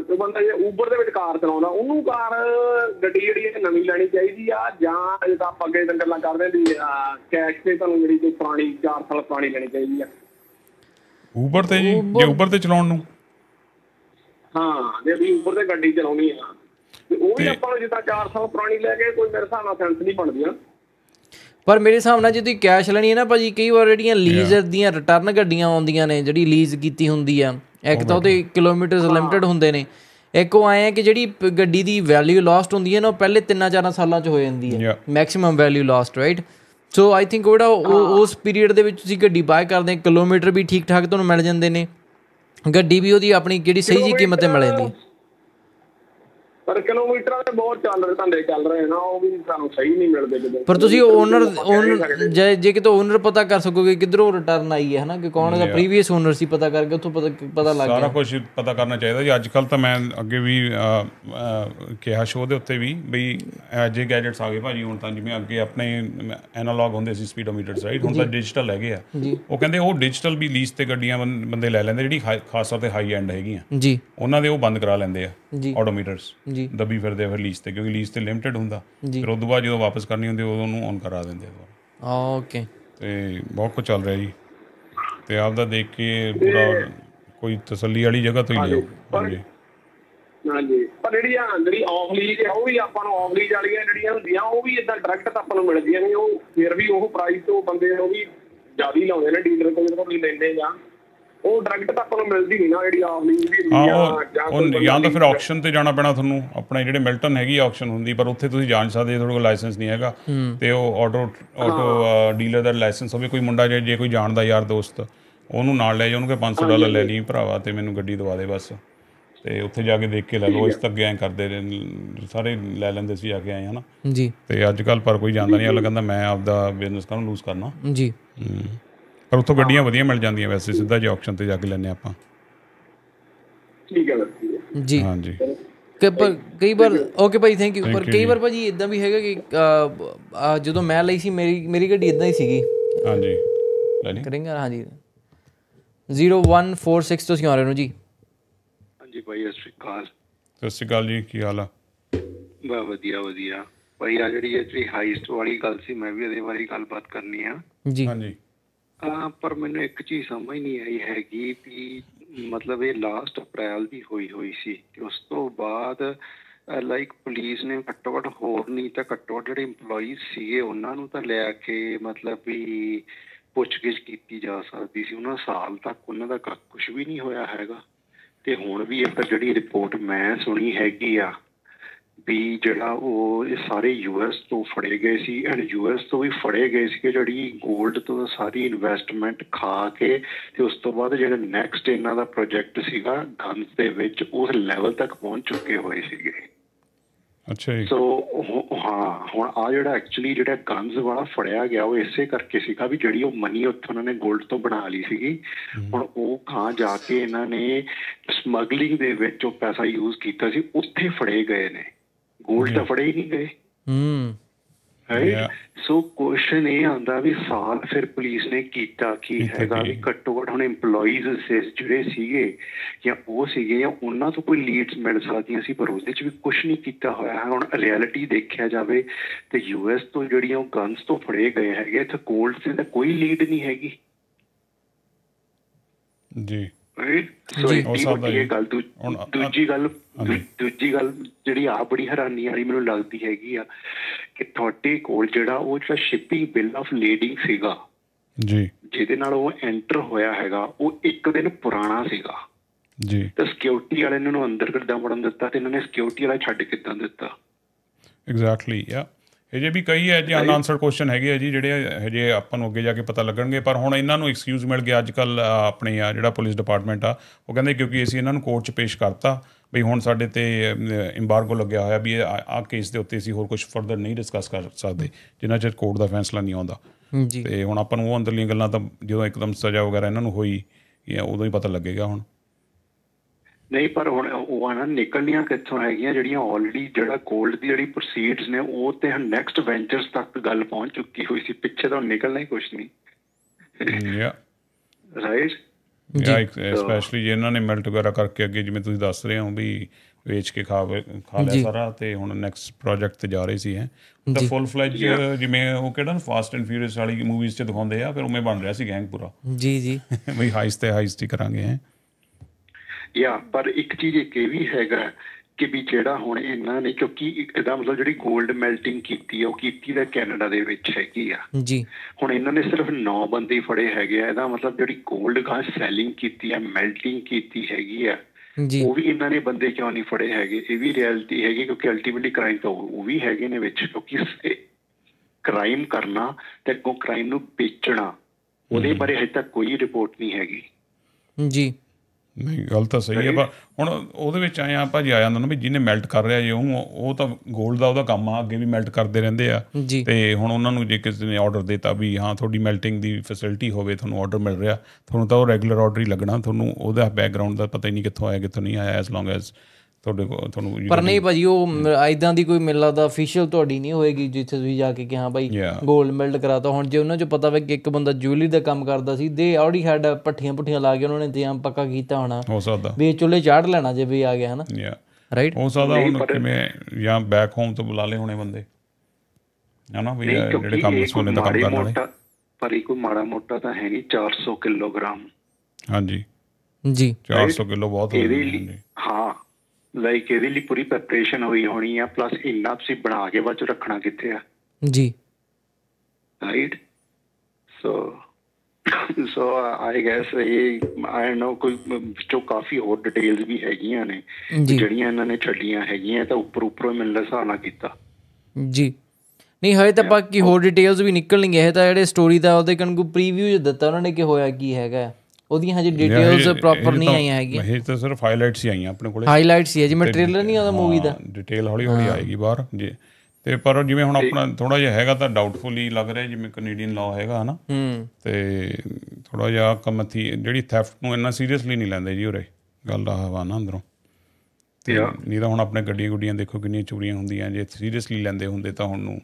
ਜੋ ਬੰਦਾ ਇਹ ਉਬਰ ਦੇ ਵਿੱਚ ਕਾਰ ਚਲਾਉਂਦਾ ਉਹਨੂੰ ਕਾਰ ਗੱਡੀ ਜਿਹੜੀ ਨਵੀਂ ਲੈਣੀ ਚਾਹੀਦੀ ਆ ਜਾਂ ਜੇ ਆਪਾਂ ਅੱਗੇ ਤਾਂ ਗੱਲਾਂ ਕਰਦੇ ਦੀ ਕੈਸ਼ ਤੇ ਤੁਹਾਨੂੰ ਜਿਹੜੀ ਕੋਈ ਪੁਰਾਣੀ 4 ਸਾਲ ਪੁਰਾਣੀ ਲੈਣੀ ਚਾਹੀਦੀ ਆ ਉਬਰ ਤੇ ਜੀ ਜੇ ਉਬਰ ਤੇ ਚਲਾਉਣ ਨੂੰ ਹਾਂ ਜੇ ਵੀ ਉਬਰ ਤੇ ਗੱਡੀ ਚਲਾਉਣੀ ਆ ਤੇ ਉਹ ਵੀ ਆਪਾਂ ਨੂੰ ਤਾਂ 4 ਸਾਲ ਪੁਰਾਣੀ ਲੈ ਕੇ ਕੋਈ ਮੇਰੇ ਹਿਸਾਬ ਨਾਲ ਸੈਂਸ ਨਹੀਂ ਬਣਦੀ ਨਾ ਪਰ ਮੇਰੇ ਹਿਸਾਬ ਨਾਲ ਜੇ ਤੁਸੀਂ ਕੈਸ਼ ਲੈਣੀ ਹੈ ਨਾ ਭਾਜੀ ਕਈ ਵਾਰ ਜਿਹੜੀਆਂ ਲੀਜ਼ਰ ਦੀਆਂ ਰਿਟਰਨ ਗੱਡੀਆਂ ਆਉਂਦੀਆਂ ਨੇ ਜਿਹੜੀ ਲੀਜ਼ ਕੀਤੀ ਹੁੰਦੀ ਆ ਇੱਕ ਤਾਂ ਉਹਦੇ ਕਿਲੋਮੀਟਰਸ ਲਿਮਟਿਡ ਹੁੰਦੇ ਨੇ ਇੱਕ ਉਹ ਆਏ ਆ ਕਿ ਜਿਹੜੀ ਗੱਡੀ ਦੀ ਵੈਲਿਊ ਲਾਸਟ ਹੁੰਦੀ ਹੈ ਨਾ ਉਹ ਪਹਿਲੇ 3-4 ਸਾਲਾਂ ਚ ਹੋ ਜਾਂਦੀ ਹੈ maximum value last right so I think ਉਹ ਉਸ ਪੀਰੀਅਡ ਦੇ ਵਿੱਚ ਤੁਸੀਂ ਗੱਡੀ ਬਾਏ ਕਰਦੇ ਕਿਲੋਮੀਟਰ ਵੀ ਠੀਕ ਠਾਕ ਤੁਹਾਨੂੰ ਮਿਲ ਜਾਂਦੇ ਨੇ ਗੱਡੀ ਵੀ ਉਹਦੀ ਆਪਣੀ ਜਿਹੜੀ ਸਹੀ ਜੀ ਕੀਮਤ ਤੇ ਮਿਲ ਜਾਂਦੀ ਹੈ ਪਰ ਕਿਲੋਮੀਟਰਾਂ ਦੇ ਬਹੁਤ ਚੱਲ ਰਹੇ ਧੰਦੇ ਚੱਲ ਰਹੇ ਨਾ ਉਹ ਵੀ ਸਾਨੂੰ ਸਹੀ ਨਹੀਂ ਮਿਲਦੇ ਕਿਤੇ ਪਰ ਤੁਸੀਂ ਓਨਰ ਓਨਰ ਜੇ ਜੇ ਕਿਤੇ ਓਨਰ ਪਤਾ ਕਰ ਸਕੋਗੇ ਕਿਧਰੋਂ ਰਿਟਰਨ ਆਈ ਹੈ ਹਨਾ ਕਿ ਕੌਣ ਦਾ ਪ੍ਰੀਵੀਅਸ ਓਨਰ ਸੀ ਪਤਾ ਕਰਕੇ ਉੱਥੋਂ ਪਤਾ ਪਤਾ ਲੱਗ ਗਿਆ ਸਾਰਾ ਕੁਝ ਪਤਾ ਕਰਨਾ ਚਾਹੀਦਾ ਜੀ ਅੱਜ ਕੱਲ ਤਾਂ ਮੈਂ ਅੱਗੇ ਵੀ ਕਿਹਾ ਸ਼ੋਅ ਦੇ ਉੱਤੇ ਵੀ ਬਈ ਅਜੇ ਗੈਜਟਸ ਆ ਗਏ ਭਾਜੀ ਹੁਣ ਤਾਂ ਜਿਵੇਂ ਅੱਗੇ ਆਪਣੇ ਐਨਾਲੌਗ ਹੁੰਦੇ ਸੀ ਸਪੀਡੋਮੀਟਰਸ ਰਾਈਟ ਹੁਣ ਤਾਂ ਡਿਜੀਟਲ ਹੈਗੇ ਆ ਉਹ ਕਹਿੰਦੇ ਉਹ ਡਿਜੀਟਲ ਵੀ ਲੀਜ਼ ਤੇ ਗੱਡੀਆਂ ਬੰਦੇ ਲੈ ਲੈਂਦੇ ਜਿਹੜੀ ਖਾਸ ਤੌਰ ਤੇ ਹਾਈ ਐਂਡ ਹੈਗੀਆਂ ਜੀ ਉਹਨਾਂ ਦੇ ਉਹ ਬੰਦ ਕਰਾ ਲੈਂਦੇ ਆ ਆਟੋਮੀਟਰਸ ਜੀ ਦੱਬੀ ਫਿਰਦੇ ਫਿਰ ਲੀਜ਼ ਤੇ ਕਿਉਂਕਿ ਲੀਜ਼ ਤੇ ਲਿਮਟਿਡ ਹੁੰਦਾ ਫਿਰ ਉਸ ਤੋਂ ਬਾਅਦ ਜਦੋਂ ਵਾਪਸ ਕਰਨੀ ਹੁੰਦੀ ਉਦੋਂ ਉਹਨੂੰ ਔਨ ਕਰਾ ਦਿੰਦੇ ਆ ਓਕੇ ਤੇ ਬਹੁਤ ਕੁਝ ਚੱਲ ਰਿਹਾ ਜੀ ਤੇ ਆਪ ਦਾ ਦੇਖ ਕੇ ਪੂਰਾ ਕੋਈ ਤਸੱਲੀ ਵਾਲੀ ਜਗ੍ਹਾ ਤੋਂ ਹੀ ਲਿਓ ਹਾਂਜੀ ਹਾਂਜੀ ਪਰ ਜਿਹੜੀਆਂ ਜਿਹੜੀ ਆਫ ਲੀਜ ਹੈ ਉਹ ਵੀ ਆਪਾਂ ਨੂੰ ਆਫ ਲੀਜ ਵਾਲੀਆਂ ਜਿਹੜੀਆਂ ਹੁੰਦੀਆਂ ਉਹ ਵੀ ਇਦਾਂ ਡਾਇਰੈਕਟ ਤਾਂ ਆਪਾਂ ਨੂੰ ਮਿਲਦੀਆਂ ਨਹੀਂ ਉਹ ਫਿਰ ਵੀ ਉਹ ਪ੍ਰਾਈਸ ਤੋਂ ਬੰਦੇ ਉਹ ਵੀ ਜ਼ਿਆਦਾ ਹੀ ਲਾਉਂਦੇ ਨੇ ਡੀਲਰ ਕੋਲ ਤੋਂ ਵੀ ਲੈਂਦੇ ਜਾਂ ਉਹ ਡਾਇਰੈਕਟ ਤਾਂ ਆਪਾਂ ਨੂੰ ਮਿਲਦੀ ਨਹੀਂ ਨਾ ਜਿਹੜੀ ਆਫਲਾਈਨ ਵੀ ਜਾਂ ਜਾਂ ਤਾਂ ਫਿਰ ਆਕਸ਼ਨ ਤੇ ਜਾਣਾ ਪੈਣਾ ਤੁਹਾਨੂੰ ਆਪਣੇ ਜਿਹੜੇ ਮਿਲਟਨ ਹੈਗੀ ਆਕਸ਼ਨ ਹੁੰਦੀ ਪਰ ਉੱਥੇ ਤੁਸੀਂ ਜਾਣ ਸਕਦੇ ਤੁਹਾਡੇ ਕੋਲ ਲਾਇਸੈਂਸ ਨਹੀਂ ਹੈਗਾ ਤੇ ਉਹ ਆਟੋ ਆਟੋ ਡੀਲਰ ਦਾ ਲਾਇਸੈਂਸ ਹੋਵੇ ਕੋਈ ਮੁੰਡਾ ਜੇ ਕੋਈ ਜਾਣਦਾ ਯਾਰ ਦੋਸਤ ਉਹਨੂੰ ਨਾਲ ਲੈ ਜਾ ਉਹਨੂੰ ਕਿ 500 ਡਾਲਰ ਲੈ ਲਈ ਭਰਾਵਾ ਤੇ ਮੈਨੂੰ ਗੱਡੀ ਦਵਾ ਦੇ ਬਸ ਤੇ ਉੱਥੇ ਜਾ ਕੇ ਦੇਖ ਕੇ ਲੈ ਲਓ ਇਸ ਤੱਕ ਗਏ ਕਰਦੇ ਰਹੇ ਸਾਰੇ ਲੈ ਲੈਂਦੇ ਸੀ ਜਾ ਕੇ ਆਏ ਹਨਾ ਜੀ ਤੇ ਅੱਜ ਕੱਲ ਪਰ ਕੋਈ ਜਾਂਦਾ ਨਹੀਂ ਅਗਲਾ ਕਹਿੰਦਾ ਮੈਂ ਆਪਦਾ ਬਿਜ਼ਨਸ ਕਰਨ ਲੂਸ ਕਰਨਾ ਜੀ ਹੂੰ ਪਰ ਉੱਥੋਂ ਗੱਡੀਆਂ ਵਧੀਆ ਮਿਲ ਜਾਂਦੀਆਂ ਵੈਸੇ ਸਿੱਧਾ ਜੇ ਆਕਸ਼ਨ ਤੇ ਜਾ ਕੇ ਲੈਣੇ ਆਪਾਂ ਠੀਕ ਹੈ ਜੀ ਹਾਂਜੀ ਕਿ ਪਰ ਕਈ ਵਾਰ ਓਕੇ ਭਾਈ ਥੈਂਕ ਯੂ ਪਰ ਕਈ ਵਾਰ ਭਾਜੀ ਇਦਾਂ ਵੀ ਹੈਗਾ ਕਿ ਜਦੋਂ ਮੈਂ ਲਈ ਸੀ ਮੇਰੀ ਮੇਰੀ ਗੱਡੀ ਇਦਾਂ ਹੀ ਸੀਗੀ ਹਾਂਜੀ ਲੈਣੀ ਹਾਂ ਹਾਂਜੀ 0146 ਤੁਸੀਂ ਆ ਰਹੇ ਹੋ ਜੀ ਹਾਂਜੀ ਭਾਈ ਸਤਿ ਸ਼੍ਰੀ ਅਕਾਲ ਸਤਿ ਸ਼੍ਰੀ ਅਕਾਲ ਜੀ ਕੀ ਹਾਲ ਆ ਬਾ ਵਧੀਆ ਵਧੀਆ ਭਾਈ ਆ ਜਿਹੜੀ ਜਿਹੜੀ ਹਾਈਸਟ ਵਾਲੀ ਗੱਲ ਸੀ ਮੈਂ ਵੀ ਇਹਦੇ ਬਾਰੇ ਗੱਲਬਾਤ ਕਰਨੀ ਆ ਜੀ ਹਾਂਜੀ ਪਰ ਮੈਨੂੰ ਇੱਕ ਚੀਜ਼ ਸਮਝ ਨਹੀਂ ਆਈ ਹੈਗੀ ਕਿ ਮਤਲਬ ਇਹ ਲਾਸਟ ਅਪ੍ਰੈਲ ਦੀ ਹੋਈ ਹੋਈ ਸੀ ਤੇ ਉਸ ਤੋਂ ਬਾਅਦ ਲਾਈਕ ਪੁਲਿਸ ਨੇ ਘੱਟੋ ਘੱਟ ਹੋਰ ਨਹੀਂ ਤਾਂ ਘੱਟੋ ਜਿਹੜੇ EMPLOYEES ਸੀਗੇ ਉਹਨਾਂ ਨੂੰ ਤਾਂ ਲਿਆ ਕੇ ਮਤਲਬ ਵੀ ਪੁੱਛਗਿੱਛ ਕੀਤੀ ਜਾ ਸਕਦੀ ਸੀ ਉਹਨਾਂ ਸਾਲ ਤੱਕ ਉਹਨਾਂ ਦਾ ਕੁਝ ਵੀ ਨਹੀਂ ਹੋਇਆ ਹੈਗਾ ਤੇ ਹੁਣ ਵੀ ਇੱਕ ਜਿਹੜੀ ਰਿਪੋਰਟ ਮੈਂ ਸੁਣੀ ਹੈਗੀ ਆ ਵੀ ਜਿਹੜਾ ਉਹ ਇਹ ਸਾਰੇ ਯੂਐਸ ਤੋਂ ਫੜੇ ਗਏ ਸੀ ਐਂਡ ਯੂਐਸ ਤੋਂ ਵੀ ਫੜੇ ਗਏ ਸੀ ਕਿ ਜਿਹੜੀ 골ਡ ਤੋਂ ਸਾਰੀ ਇਨਵੈਸਟਮੈਂਟ ਖਾ ਕੇ ਤੇ ਉਸ ਤੋਂ ਬਾਅਦ ਜਿਹੜਾ ਨੈਕਸਟ ਇਹਨਾਂ ਦਾ ਪ੍ਰੋਜੈਕਟ ਸੀਗਾ ਗੰਸ ਦੇ ਵਿੱਚ ਉਸ ਲੈਵਲ ਤੱਕ ਪਹੁੰਚ ਚੁੱਕੇ ਹੋਏ ਸੀਗੇ ਅੱਛਾ ਜੀ ਸੋ ਹਾਂ ਹੁਣ ਆ ਜਿਹੜਾ ਐਕਚੁਅਲੀ ਜਿਹੜਾ ਗੰਸ ਵਾਲਾ ਫੜਿਆ ਗਿਆ ਉਹ ਇਸੇ ਕਰਕੇ ਸੀਗਾ ਵੀ ਜਿਹੜੀ ਉਹ ਮਨੀ ਉੱਥੋਂ ਉਹਨਾਂ ਨੇ 골ਡ ਤੋਂ ਬਣਾ ਲਈ ਸੀਗੀ ਹੁਣ ਉਹ ਖਾਂ ਜਾ ਕੇ ਇਹਨਾਂ ਨੇ ਸਮਗਲਿੰਗ ਦੇ ਵਿੱਚ ਉਹ ਪੈਸਾ ਯੂਜ਼ ਕੀਤਾ ਸੀ ਉੱਥੇ ਫੜੇ ਗਏ ਨੇ ਗੋਲ ਤਾਂ ਫੜੇ ਹੀ ਨਹੀਂ ਗਏ ਹੂੰ ਹੈ ਸੋ ਕੁਐਸਚਨ ਇਹ ਆਂਦਾ ਵੀ ਸਾਲ ਫਿਰ ਪੁਲਿਸ ਨੇ ਕੀਤਾ ਕੀ ਹੈਗਾ ਵੀ ਘੱਟੋ ਘੱਟ ਹੁਣ EMPLOYEES ਸੇਸ ਜੁੜੇ ਸੀਗੇ ਜਾਂ ਉਹ ਸੀਗੇ ਜਾਂ ਉਹਨਾਂ ਤੋਂ ਕੋਈ ਲੀਡਸ ਮਿਲ ਸਕਦੀ ਸੀ ਪਰ ਉਹਦੇ ਚ ਵੀ ਕੁਝ ਨਹੀਂ ਕੀਤਾ ਹੋਇਆ ਹੈ ਹੁਣ ਰਿਐਲਿਟੀ ਦੇਖਿਆ ਜਾਵੇ ਤੇ ਯੂਐਸ ਤੋਂ ਜਿਹੜੀਆਂ ਉਹ ਗਨਸ ਤੋਂ ਫੜੇ ਗਏ ਹੈਗੇ ਇੱਥੇ ਕੋਲਡ ਸੇ ਤਾਂ ਕੋਈ ਲੀਡ ਨਹੀਂ ਹੈਗੀ ਜੀ ਸੋ ਇਹ ਵੱਡੀ ਇਹ ਗੱਲ ਦੂਜੀ ਗੱਲ ਦੂਜੀ ਗੱਲ ਜਿਹੜੀ ਆ ਬੜੀ ਹੈਰਾਨੀ ਵਾਲੀ ਮੈਨੂੰ ਲੱਗਦੀ ਹੈਗੀ ਆ ਕਿ ਤੁਹਾਡੇ ਕੋਲ ਜਿਹੜਾ ਉਹ ਜਿਹੜਾ ਸ਼ਿਪਿੰਗ ਬਿੱਲ ਆਫ ਲੇਡਿੰਗ ਸੀਗਾ ਜੀ ਜਿਹਦੇ ਨਾਲ ਉਹ ਐਂਟਰ ਹੋਇਆ ਹੈਗਾ ਉਹ ਇੱਕ ਦਿਨ ਪੁਰਾਣਾ ਸੀਗਾ ਜੀ ਤੇ ਸਿਕਿਉਰਿਟੀ ਵਾਲੇ ਨੇ ਉਹਨੂੰ ਅੰਦਰ ਕਿੱਦਾਂ ਮੜਨ ਦਿੱਤਾ ਤੇ ਇਹਨਾਂ ਨੇ ਸਿਕਿਉਰਿਟੀ ਵਾਲਾ ਛੱਡ ਕਿੱਦਾਂ ਦਿੱਤਾ ਐਗਜ਼ੈਕਟਲੀ ਯਾ ਹਜੇ ਵੀ ਕਈ ਹੈ ਜੀ ਅਨਆਨਸਰਡ ਕੁਐਸਚਨ ਹੈਗੇ ਆ ਜੀ ਜਿਹੜੇ ਹਜੇ ਆਪਾਂ ਨੂੰ ਅੱਗੇ ਜਾ ਕੇ ਪਤਾ ਲੱਗਣਗੇ ਪਰ ਹੁਣ ਇਹਨਾਂ ਨੂੰ ਐਕਸਕਿਊਜ਼ ਮਿਲ ਗਿਆ ਅੱਜ ਕੱਲ ਆਪਣੇ ਆ ਜਿਹੜਾ ਪੁਲਿਸ ਡਿਪਾਰਟਮੈਂਟ ਆ ਉਹ ਕਹਿੰਦੇ ਕਿਉਂਕਿ ਅਸੀਂ ਇਹਨਾਂ ਨੂੰ ਕੋਰਟ 'ਚ ਪੇਸ਼ ਕਰਤਾ ਵੀ ਹੁਣ ਸਾਡੇ ਤੇ ਇੰਬਾਰਗੋ ਲੱਗਿਆ ਹੋਇਆ ਵੀ ਆ ਕੇਸ ਦੇ ਉੱਤੇ ਅਸੀਂ ਹੋਰ ਕੁਝ ਫਰਦਰ ਨਹੀਂ ਡਿਸਕਸ ਕਰ ਸਕਦੇ ਜਿੰਨਾ ਚਿਰ ਕੋਰਟ ਦਾ ਫੈਸਲਾ ਨਹੀਂ ਆਉਂਦਾ ਜੀ ਤੇ ਹੁਣ ਆਪਾਂ ਨੂੰ ਉਹ ਅੰਦਰਲੀਆਂ ਗੱਲਾਂ ਤਾਂ ਜਦੋਂ ਇੱਕਦਮ ਸਜ਼ਾ ਵਗੈਰਾ ਇਹਨਾਂ ਨੂੰ ਹੋਈ ਜਾਂ ਉਦੋਂ ਹੀ ਪਤਾ ਲੱਗੇਗਾ ਹੁਣ ਨਹੀਂ ਪਰ ਹੁਣ ਉਹ ਆਣਾ ਨਿਕਲਣੀਆਂ ਕਿੱਥੋਂ ਹੈਗੀਆਂ ਜਿਹੜੀਆਂ ਆਲਰੇਡੀ ਜਿਹੜਾ 골ਡ ਦੀ ਜਿਹੜੀ ਪ੍ਰੋਸੀਡਸ ਨੇ ਉਹ ਤੇ ਹੁਣ ਨੈਕਸਟ ਵੈਂਚਰਸ ਤੱਕ ਗੱਲ ਪਹੁੰਚ ਚੁੱਕੀ ਹੋਈ ਸੀ ਪਿੱਛੇ ਤਾਂ ਨਿਕਲਣਾ ਹੀ ਕੁਝ ਨਹੀਂ ਯਾ ਰਾਈਟ ਯਾ ਸਪੈਸ਼ਲੀ ਇਹਨਾਂ ਨੇ ਮੈਲਟ ਵਗੈਰਾ ਕਰਕੇ ਅੱਗੇ ਜਿਵੇਂ ਤੁਸੀਂ ਦੱਸ ਰਹੇ ਹੋ ਵੀ ਵੇਚ ਕੇ ਖਾ ਖਾ ਲਿਆ ਸਾਰਾ ਤੇ ਹੁਣ ਨੈਕਸਟ ਪ੍ਰੋਜੈਕਟ ਤੇ ਜਾ ਰਹੇ ਸੀ ਹੈ ਤਾਂ ਫੁੱਲ ਫਲੈਜ ਜਿਵੇਂ ਉਹ ਕਿਹੜਾ ਫਾਸਟ ਐਂਡ ਫਿਊਰੀਅਸ ਵਾਲੀ ਮੂਵੀਜ਼ 'ਚ ਦਿਖਾਉਂਦੇ ਆ ਫਿਰ ਉਵੇਂ ਬਣ ਰਿਹਾ ਸੀ ਗੈਂਗ ਪੂਰਾ ਜੀ ਜੀ ਵੀ ਹਾਈਸਟ ਤੇ ਹਾਈਸਟ ਹੀ ਕਰਾਂਗੇ ਹੈ ਯਾ ਪਰ ਇੱਕ ਚੀਜ਼ ਇੱਕ ਇਹ ਵੀ ਹੈਗਾ ਕਿ ਵੀ ਜਿਹੜਾ ਹੁਣ ਇਹਨਾਂ ਨੇ ਕਿਉਂਕਿ ਇਹਦਾ ਮਤਲਬ ਜਿਹੜੀ 골ਡ ਮੈਲਟਿੰਗ ਕੀਤੀ ਆ ਉਹ ਕੀਤੀ ਦਾ ਕੈਨੇਡਾ ਦੇ ਵਿੱਚ ਹੈਗੀ ਆ ਜੀ ਹੁਣ ਇਹਨਾਂ ਨੇ ਸਿਰਫ 9 ਬੰਦੇ ਫੜੇ ਹੈਗੇ ਆ ਇਹਦਾ ਮਤਲਬ ਜਿਹੜੀ 골ਡ ਗਾਂ ਸੈਲਿੰਗ ਕੀਤੀ ਆ ਮੈਲਟਿੰਗ ਕੀਤੀ ਹੈਗੀ ਆ ਜੀ ਉਹ ਵੀ ਇਹਨਾਂ ਨੇ ਬੰਦੇ ਕਿਉਂ ਨਹੀਂ ਫੜੇ ਹੈਗੇ ਇਹ ਵੀ ਰਿਐਲਿਟੀ ਹੈਗੀ ਕਿਉਂਕਿ ਅਲਟੀਮੇਟਲੀ ਕ੍ਰਾਈਮ ਤਾਂ ਉਹ ਵੀ ਹੈਗੇ ਨੇ ਵਿੱਚ ਕਿਉਂਕਿ ਕ੍ਰਾਈਮ ਕਰਨਾ ਤੇ ਕੋ ਕ੍ਰਾਈਮ ਨੂੰ ਵੇਚਣਾ ਉਹਦੇ ਬਾਰੇ ਹਜੇ ਤੱਕ ਕੋਈ ਰਿਪੋਰਟ ਨਹੀਂ ਹੈਗੀ ਜੀ ਨਹੀਂ ਗੱਲ ਤਾਂ ਸਹੀ ਹੈ ਪਰ ਹੁਣ ਉਹਦੇ ਵਿੱਚ ਆਏ ਆ ਭਾਜੀ ਆ ਜਾਂਦਾ ਨਾ ਵੀ ਜਿਹਨੇ ਮੈਲਟ ਕਰ ਰਿਹਾ ਜੇ ਉਹ ਉਹ ਤਾਂ 골ਡ ਦਾ ਉਹਦਾ ਕੰਮ ਆ ਅੱਗੇ ਵੀ ਮੈਲਟ ਕਰਦੇ ਰਹਿੰਦੇ ਆ ਤੇ ਹੁਣ ਉਹਨਾਂ ਨੂੰ ਜੇ ਕਿਸੇ ਨੇ ਆਰਡਰ ਦਿੱਤਾ ਵੀ ਹਾਂ ਤੁਹਾਡੀ ਮੈਲਟਿੰਗ ਦੀ ਫੈਸਿਲਿਟੀ ਹੋਵੇ ਤੁਹਾਨੂੰ ਆਰਡਰ ਮਿਲ ਰਿਹਾ ਤੁਹਾਨੂੰ ਤਾਂ ਉਹ ਰੈਗੂਲਰ ਆਰਡਰ ਹੀ ਲੱਗਣਾ ਤੁਹਾਨੂੰ ਉਹਦਾ ਬੈਕਗ੍ਰਾਉਂਡ ਦਾ ਪਤਾ ਹੀ ਨਹੀਂ ਕਿੱਥੋਂ ਆਇਆ ਕਿੱਥੋਂ ਨਹੀਂ ਆਇਆ ਐਸ ਲੌਂਗ ਐਸ ਤੁਹਾਡੇ ਕੋਲ ਤੁਹਾਨੂੰ ਪਰ ਨਹੀਂ ਭਾਜੀ ਉਹ ਐਦਾਂ ਦੀ ਕੋਈ ਮਿਲ ਲੱਗਦਾ ਅਫੀਸ਼ੀਅਲ ਤੁਹਾਡੀ ਨਹੀਂ ਹੋਏਗੀ ਜਿੱਥੇ ਤੁਸੀਂ ਜਾ ਕੇ ਕਿ ਹਾਂ ਭਾਈ ਗੋਲ ਮੈਲਡ ਕਰਾਤਾ ਹੁਣ ਜੇ ਉਹਨਾਂ ਚ ਪਤਾ ਵੇ ਕਿ ਇੱਕ ਬੰਦਾ ਜੁਐਲਰੀ ਦਾ ਕੰਮ ਕਰਦਾ ਸੀ ਦੇ ਆਲਰੇਡੀ ਹੈਡ ਪੱਠੀਆਂ ਪੁੱਠੀਆਂ ਲਾ ਕੇ ਉਹਨਾਂ ਨੇ ਇੰਤਜ਼ਾਮ ਪੱਕਾ ਕੀਤਾ ਹੋਣਾ ਹੋ ਸਕਦਾ ਵੀ ਚੁੱਲੇ ਚਾੜ ਲੈਣਾ ਜੇ ਵੀ ਆ ਗਿਆ ਹਨਾ ਯਾ ਰਾਈਟ ਹੋ ਸਕਦਾ ਹੁਣ ਕਿਵੇਂ ਜਾਂ ਬੈਕ ਹੋਮ ਤੋਂ ਬੁਲਾ ਲੈ ਹੋਣੇ ਬੰਦੇ ਨਾ ਵੀ ਜਿਹੜੇ ਕੰਮ ਇਸ ਦਾ ਕੰਮ ਕਰ ਰਹੇ ਪਰ ਇਹ ਕੋਈ ਮਾੜਾ ਮੋਟਾ ਤਾਂ ਹੈ ਨਹੀਂ 400 ਕਿਲੋਗ੍ਰਾਮ ਹਾਂਜੀ ਜੀ 400 ਕਿਲੋ ਬਹੁਤ ਹੋ ਗਏ ਹਾਂ ਲਾਈਕ ਇਹਦੇ ਲਈ ਪੂਰੀ ਪ੍ਰੈਪਰੇਸ਼ਨ ਹੋਈ ਹੋਣੀ ਆ ਪਲੱਸ ਇੰਨਾ ਤੁਸੀਂ ਬਣਾ ਕੇ ਬਾਅਦ ਚ ਰੱਖਣਾ ਕਿੱਥੇ ਆ ਜੀ right so so I guess ਇਹ ਆਈ ਡੋਨਟ ਨੋ ਕੋਈ ਵਿੱਚੋਂ ਕਾਫੀ ਹੋਰ ਡਿਟੇਲਸ ਵੀ ਹੈਗੀਆਂ ਨੇ ਜਿਹੜੀਆਂ ਇਹਨਾਂ ਨੇ ਛੱਡੀਆਂ ਹੈਗੀਆਂ ਤਾਂ ਉੱਪਰ ਉੱਪਰ ਮਿਲਣ ਦਾ ਨਾ ਕੀਤਾ ਜੀ ਨਹੀਂ ਹਜੇ ਤਾਂ ਬਾਕੀ ਹੋਰ ਡਿਟੇਲਸ ਵੀ ਨਿਕਲਣਗੇ ਇਹ ਤਾਂ ਜਿਹੜੇ ਸਟੋਰੀ ਦਾ ਉਹਦੇ ਕਨ ਕੋ ਪ੍ਰੀਵਿਊ ਦਿੱਤਾ ਉਹਨਾਂ ਨੇ ਕਿ ਹੋਇਆ ਕੀ ਹੈਗਾ ਉਹਦੀਆਂ ਹਜੇ ਡਿਟੇਲਸ ਪ੍ਰੋਪਰ ਨਹੀਂ ਆਈਆਂ ਹੈਗੀਆਂ ਇਹ ਤਾਂ ਸਿਰਫ ਹਾਈਲਾਈਟਸ ਹੀ ਆਈਆਂ ਆਪਣੇ ਕੋਲੇ ਹਾਈਲਾਈਟਸ ਹੀ ਹੈ ਜੀ ਮੈਂ ਟ੍ਰੇਲਰ ਨਹੀਂ ਆਉਂਦਾ ਮੂਵੀ ਦਾ ਡਿਟੇਲ ਹੌਲੀ ਹੌਲੀ ਆਏਗੀ ਬਾਹਰ ਜੀ ਤੇ ਪਰ ਜਿਵੇਂ ਹੁਣ ਆਪਣਾ ਥੋੜਾ ਜਿਹਾ ਹੈਗਾ ਤਾਂ ਡਾਊਟਫੁਲ ਹੀ ਲੱਗ ਰਿਹਾ ਜਿਵੇਂ ਕੈਨੇਡੀਅਨ ਲਾਅ ਹੈਗਾ ਹਨਾ ਹੂੰ ਤੇ ਥੋੜਾ ਜਿਹਾ ਕਮਤੀ ਜਿਹੜੀ ਥੈਫਟ ਨੂੰ ਇੰਨਾ ਸੀਰੀਅਸਲੀ ਨਹੀਂ ਲੈਂਦੇ ਜੀ ਉਰੇ ਗੱਲ ਆ ਹਵਾਨਾ ਅੰਦਰੋਂ ਤੇ ਨਹੀਂ ਤਾਂ ਹੁਣ ਆਪਣੇ ਗੱਡੀਆਂ ਗੁੱਡੀਆਂ ਦੇਖੋ ਕਿੰਨੀਆਂ ਚੋਰੀਆਂ ਹੁੰਦੀਆਂ ਜੇ ਸੀਰੀਅਸਲੀ ਲੈਂਦੇ ਹੁੰਦੇ ਤਾਂ ਹੁਣ ਨੂੰ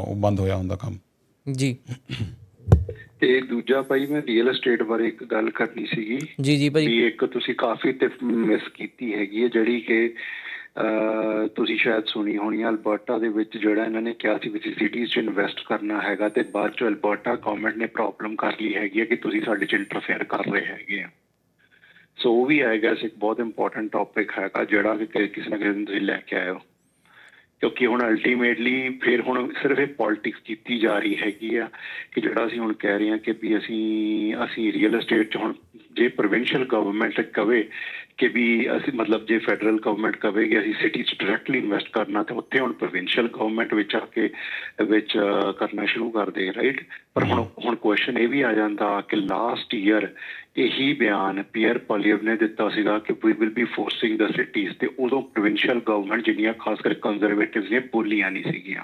ਉਹ ਬੰਦ ਹੋਇਆ ਹੁੰਦਾ ਕੰਮ ਜੀ ਤੇ ਦੂਜਾ ਭਾਈ ਮੈਂ ਰੀਅਲ ਏਸਟੇਟ ਬਾਰੇ ਇੱਕ ਗੱਲ ਕਰਨੀ ਸੀਗੀ ਜੀ ਜੀ ਭਾਈ ਵੀ ਇੱਕ ਤੁਸੀਂ ਕਾਫੀ ਟਿਪ ਮਿਸ ਕੀਤੀ ਹੈਗੀ ਹੈ ਜਿਹੜੀ ਕਿ ਤੁਸੀਂ ਸ਼ਾਇਦ ਸੁਣੀ ਹੋਣੀ ਹੈ ਅਲਬਰਟਾ ਦੇ ਵਿੱਚ ਜਿਹੜਾ ਇਹਨਾਂ ਨੇ ਕਿਹਾ ਸੀ ਵਿੱਚ ਸਿਟੀਜ਼ 'ਚ ਇਨਵੈਸਟ ਕਰਨਾ ਹੈਗਾ ਤੇ ਬਾਅਦ 'ਚ ਅਲਬਰਟਾ ਗਵਰਨਮੈਂਟ ਨੇ ਪ੍ਰੋਬਲਮ ਕਰ ਲਈ ਹੈਗੀ ਹੈ ਕਿ ਤੁਸੀਂ ਸਾਡੇ 'ਚ ਇੰਟਰਫੇਅਰ ਕਰ ਰਹੇ ਹੈਗੇ ਆ ਸੋ ਉਹ ਵੀ ਆਏਗਾ ਇੱਕ ਬਹੁਤ ਇੰਪੋਰਟੈਂਟ ਟੌਪਿਕ ਹੈਗਾ ਜਿਹੜਾ ਕਿ ਕਿਸੇ ਨਾ ਕਿਸੇ ਦਿਨ ਤੁਸੀਂ ਲੈ ਕੇ ਆਇਓ ਕਿਉਂਕਿ ਹੁਣ ਅਲਟੀਮੇਟਲੀ ਫਿਰ ਹੁਣ ਸਿਰਫ ਇਹ ਪੋਲਿਟਿਕਸ ਕੀਤੀ ਜਾ ਰਹੀ ਹੈਗੀ ਆ ਕਿ ਜਿਹੜਾ ਅਸੀਂ ਹੁਣ ਕਹਿ ਰਹੇ ਹਾਂ ਕਿ ਵੀ ਅਸੀਂ ਅਸੀਂ ਰੀਅਲ ਏਸਟੇਟ ਚ ਹੁਣ ਜੇ ਪ੍ਰੋਵਿੰਸ਼ੀਅਲ ਗਵਰਨਮੈਂਟ ਕਵੇ ਕਿ ਵੀ ਅਸੀਂ ਮਤਲਬ ਜੇ ਫੈਡਰਲ ਗਵਰਨਮੈਂਟ ਕਵੇ ਕਿ ਅਸੀਂ ਸਿਟੀ ਚ ਡਾਇਰੈਕਟਲੀ ਇਨਵੈਸਟ ਕਰਨਾ ਤੇ ਉੱਥੇ ਹੁਣ ਪ੍ਰੋਵਿੰਸ਼ੀਅਲ ਗਵਰਨਮੈਂਟ ਵਿੱਚ ਆ ਕੇ ਵਿੱਚ ਕਰਨਾ ਸ਼ੁਰੂ ਕਰ ਦੇ ਰਾਈਟ ਪਰ ਹੁਣ ਹੁਣ ਕੁਐਸਚਨ ਇਹ ਵੀ ਆ ਜਾਂਦਾ ਕਿ ਲਾਸਟ ਈਅਰ ਇਹੀ ਬਿਆਨ ਪੀਅਰ ਪਾਲੀਵ ਨੇ ਦਿੱਤਾ ਸੀਗਾ ਕਿ we will be forcing the cities ਤੇ ਉਦੋਂ ਪ੍ਰੋਵਿੰਸ਼ੀਅਲ ਗਵਰਨਮੈਂਟ ਜਿੰਨੀਆਂ ਖਾਸ ਕਰਕੇ ਕੰਜ਼ਰਵੇਟਿਵਸ ਨੇ ਬੋਲੀਆਂ ਨਹੀਂ ਸੀਗੀਆਂ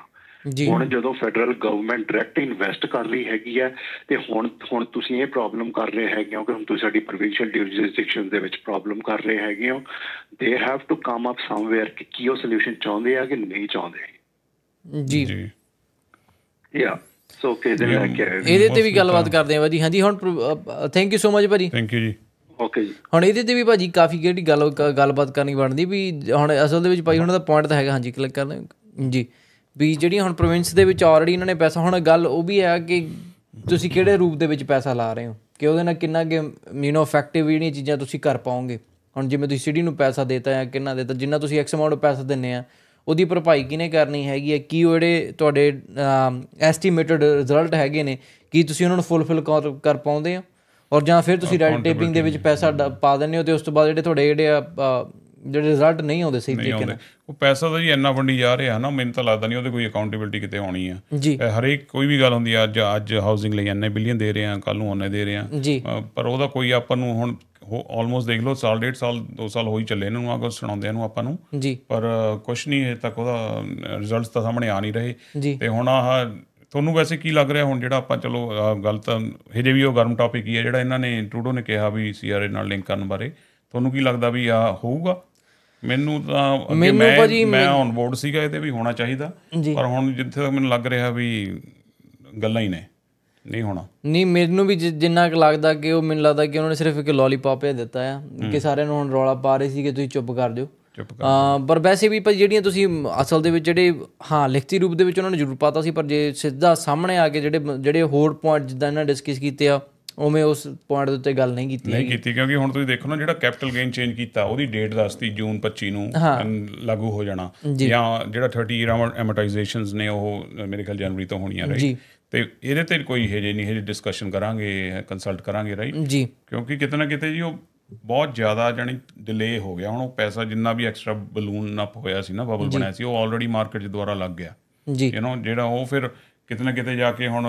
ਹੁਣ ਜਦੋਂ ਫੈਡਰਲ ਗਵਰਨਮੈਂਟ ਡਾਇਰੈਕਟ ਇਨਵੈਸਟ ਕਰ ਰਹੀ ਹੈਗੀ ਹੈ ਤੇ ਹੁਣ ਹੁਣ ਤੁਸੀਂ ਇਹ ਪ੍ਰੋਬਲਮ ਕਰ ਰਹੇ ਹੈਗੇ ਹੋ ਕਿ ਹੁਣ ਤੁਸੀਂ ਸਾਡੀ ਪ੍ਰੋਵਿੰਸ਼ੀਅਲ ਜੁਰਿਸਡਿਕਸ਼ਨ ਦੇ ਵਿੱਚ ਪ੍ਰੋਬਲਮ ਕਰ ਰਹੇ ਹੈਗੇ ਹੋ they have to come up somewhere ਕਿ ਕੀ ਉਹ ਸੋਲੂਸ਼ਨ ਚਾਹੁੰਦੇ ਆ ਕਿ ਨਹੀਂ ਚਾਹੁੰਦੇ ਜੀ ਜੀ ਯਾ ਸੋ ਕੇ ਦੇ ਲੈ ਕੇ ਆਏ ਇਹਦੇ ਤੇ ਵੀ ਗੱਲਬਾਤ ਕਰਦੇ ਆ ਭਾਜੀ ਹਾਂਜੀ ਹੁਣ ਥੈਂਕ ਯੂ ਸੋ ਮਚ ਭਾਜੀ ਥੈਂਕ ਯੂ ਜੀ ਓਕੇ ਜੀ ਹੁਣ ਇਹਦੇ ਤੇ ਵੀ ਭਾਜੀ ਕਾਫੀ ਕਿਹੜੀ ਗੱਲ ਗੱਲਬਾਤ ਕਰਨੀ ਬਣਦੀ ਵੀ ਹੁਣ ਅਸਲ ਦੇ ਵਿੱਚ ਭਾਈ ਉਹਨਾਂ ਦਾ ਪੁਆਇੰਟ ਤਾਂ ਹੈਗਾ ਹਾਂਜੀ ਕਲਿੱਕ ਕਰ ਲੈ ਜੀ ਵੀ ਜਿਹੜੀ ਹੁਣ ਪ੍ਰੋਵਿੰਸ ਦੇ ਵਿੱਚ ਆਲਰੇਡੀ ਇਹਨਾਂ ਨੇ ਪੈਸਾ ਹੁਣ ਗੱਲ ਉਹ ਵੀ ਹੈ ਕਿ ਤੁਸੀਂ ਕਿਹੜੇ ਰੂਪ ਦੇ ਵਿੱਚ ਪੈਸਾ ਲਾ ਰਹੇ ਹੋ ਕਿ ਉਹਦੇ ਨਾਲ ਕਿੰਨਾ ਕਿ ਮੀਨੋ ਇਫੈਕਟਿਵ ਜਿਹੜੀਆਂ ਚੀਜ਼ਾਂ ਤੁਸੀਂ ਕਰ ਪਾਓਗੇ ਹੁਣ ਜਿਵੇਂ ਤੁਸੀਂ ਸਿਟੀ ਨੂੰ ਪੈਸਾ ਦੇਤਾ ਜਾਂ ਕਿੰਨਾ ਦੇਤਾ ਜਿੰਨਾ ਤੁਸੀਂ ਐਕਸ ਅਮਾਉਂਟ ਪੈਸਾ ਦਿੰਨੇ ਆ ਉਹਦੀ ਭਰਪਾਈ ਕਿਨੇ ਕਰਨੀ ਹੈਗੀ ਹੈ ਕੀ ਜਿਹੜੇ ਤੁਹਾਡੇ ਐਸਟੀਮੇਟਡ ਰਿਜ਼ਲਟ ਹੈਗੇ ਨੇ ਕੀ ਤੁਸੀਂ ਉਹਨਾਂ ਨੂੰ ਫੁੱਲਫਿਲ ਕਰ ਪਾਉਂਦੇ ਹੋ ਔਰ ਜਾਂ ਫਿਰ ਤੁਸੀਂ ਰੈਡ ਟੇਪਿੰਗ ਦੇ ਵਿੱਚ ਪੈਸਾ ਪਾ ਦਿੰਦੇ ਹੋ ਤੇ ਉਸ ਤੋਂ ਬਾਅਦ ਜਿਹੜੇ ਤੁਹਾਡੇ ਜਿਹੜੇ ਜਿਹੜੇ ਰਿਜ਼ਲਟ ਨਹੀਂ ਆਉਂਦੇ ਸਹੀ ਤਰੀਕੇ ਨਾਲ ਉਹ ਪੈਸਾ ਤਾਂ ਜੀ ਇੰਨਾ ਵੰਡੀ ਜਾ ਰਿਹਾ ਨਾ ਮੈਨੂੰ ਤਾਂ ਲੱਗਦਾ ਨਹੀਂ ਉਹਦੇ ਕੋਈ ਅਕਾਊਂਟੇਬਿਲਟੀ ਕਿਤੇ ਹੋਣੀ ਆ ਹਰੇਕ ਕੋਈ ਵੀ ਗੱਲ ਹੁੰਦੀ ਆ ਅੱਜ ਅੱਜ ਹਾਊਸਿੰਗ ਲਈ ਇੰਨੇ ਬਿਲੀਅਨ ਦੇ ਰਹੇ ਆ ਕੱਲ ਨੂੰ ਉਹਨੇ ਦੇ ਰਹੇ ਆ ਪਰ ਉਹਦਾ ਕੋਈ ਆਪਾਂ ਨੂੰ ਹੁਣ ਆਲਮੋਸਟ ਦੇਖ ਲਓ ਸਾਲ ਡੇਢ ਸਾਲ 2 ਸਾਲ ਹੋਈ ਚੱਲੇ ਇਹਨਾਂ ਨੂੰ ਆਗੋ ਸੁਣਾਉਂਦੇ ਨੂੰ ਆਪਾਂ ਨੂੰ ਜੀ ਪਰ ਕੁਝ ਨਹੀਂ ਹੇ ਤੱਕ ਉਹਦਾ ਰਿਜ਼ਲਟਸ ਤਾਂ ਸਾਹਮਣੇ ਆ ਨਹੀਂ ਰਹੇ ਤੇ ਹੁਣ ਆਹ ਤੁਹਾਨੂੰ ਵੈਸੇ ਕੀ ਲੱਗ ਰਿਹਾ ਹੁਣ ਜਿਹੜਾ ਆਪਾਂ ਚਲੋ ਗਲਤ ਹਜੇ ਵੀ ਉਹ ਗਰਮ ਟਾਪਿਕ ਹੀ ਹੈ ਜਿਹੜਾ ਇਹਨਾਂ ਨੇ ਟਰੂਡੋ ਨੇ ਕਿਹਾ ਵੀ ਸੀਆਰਏ ਨਾਲ ਲਿੰਕ ਕਰਨ ਬਾਰੇ ਤੁਹਾਨੂੰ ਕੀ ਲੱਗਦਾ ਵੀ ਆ ਹੋਊਗਾ ਮੈਨੂੰ ਤਾਂ ਅੱਗੇ ਮੈਂ ਮੈਂ ਹੁਣ ਬੋਰਡ ਸੀਗਾ ਇਹਦੇ ਵੀ ਹੋਣਾ ਚਾਹੀਦਾ ਪਰ ਹੁਣ ਜਿੱਥੇ ਤੱਕ ਮੈਨੂੰ ਲੱਗ ਰਿਹਾ ਵੀ ਗੱਲਾਂ ਹੀ ਨੇ ਨਹੀਂ ਹੋਣਾ ਨਹੀਂ ਮੈਨੂੰ ਵੀ ਜਿੰਨਾ ਕੁ ਲੱਗਦਾ ਕਿ ਉਹ ਮੈਨੂੰ ਲੱਗਦਾ ਕਿ ਉਹਨਾਂ ਨੇ ਸਿਰਫ ਇੱਕ ਲੋਲੀਪੌਪ ਹੀ ਦਿੱਤਾ ਆ ਕਿ ਸਾਰਿਆਂ ਨੂੰ ਹੁਣ ਰੌਲਾ ਪਾ ਰਹੇ ਸੀ ਕਿ ਤੁਸੀਂ ਚੁੱਪ ਕਰ ਦਿਓ ਪਰ ਵੈਸੇ ਵੀ ਪਰ ਜਿਹੜੀਆਂ ਤੁਸੀਂ ਅਸਲ ਦੇ ਵਿੱਚ ਜਿਹੜੇ ਹਾਂ ਲਿਖਤੀ ਰੂਪ ਦੇ ਵਿੱਚ ਉਹਨਾਂ ਨੇ ਜ਼ਰੂਰ ਪਾਤਾ ਸੀ ਪਰ ਜੇ ਸਿੱਧਾ ਸਾਹਮਣੇ ਆ ਕੇ ਜਿਹੜੇ ਜਿਹੜੇ ਹੋਰ ਪੁਆਇੰਟ ਜਿੱਦਾਂ ਇਹਨਾਂ ਡਿਸਕਸ ਕੀਤੇ ਆ ਉਵੇਂ ਉਸ ਪੁਆਇੰਟ ਦੇ ਉੱਤੇ ਗੱਲ ਨਹੀਂ ਕੀਤੀ ਨਹੀਂ ਕੀਤੀ ਕਿਉਂਕਿ ਹੁਣ ਤੁਸੀਂ ਦੇਖੋ ਨਾ ਜਿਹੜਾ ਕੈਪੀਟਲ ਗੇਨ ਚੇਂਜ ਕੀਤਾ ਉਹਦੀ ਡੇਟ ਦੱਸਤੀ ਜੂਨ 25 ਨੂੰ ਲਾਗੂ ਹੋ ਜਾਣਾ ਜਾਂ ਜਿਹੜਾ 30 ਇਅਰ ਐਮੋਰਟਾਈਜੇਸ਼ਨਸ ਨੇ ਉਹ ਮੇਰੇ ਖਿਆਲ ਜਨਵਰੀ ਤੋਂ ਹੋਣੀਆਂ ਰਹੀ ਤੇ ਇਹਦੇ ਤੇ ਕੋਈ ਹਜੇ ਨਹੀਂ ਹਜੇ ਡਿਸਕਸ਼ਨ ਕਰਾਂਗੇ ਕੰਸਲਟ ਕਰਾਂਗੇ ਰਾਈਟ ਜੀ ਕਿਉਂਕਿ ਕਿਤਨਾ ਕਿਤੇ ਜੀ ਉਹ ਬਹੁਤ ਜ਼ਿਆਦਾ ਜਾਨੀ ਡਿਲੇ ਹੋ ਗਿਆ ਹੁਣ ਉਹ ਪੈਸਾ ਜਿੰਨਾ ਵੀ ਐਕਸਟਰਾ ਬਲੂਨ ਨਪ ਹੋਇਆ ਸੀ ਨਾ ਬਬਲ ਬਣਿਆ ਸੀ ਉਹ ਆਲਰੇਡੀ ਮਾਰਕੀਟ ਦੇ ਦੁਆਰਾ ਲੱਗ ਗਿਆ ਜੀ ਯੂ نو ਜਿਹੜਾ ਉਹ ਫਿਰ ਕਿਤਨਾ ਕਿਤੇ ਜਾ ਕੇ ਹੁਣ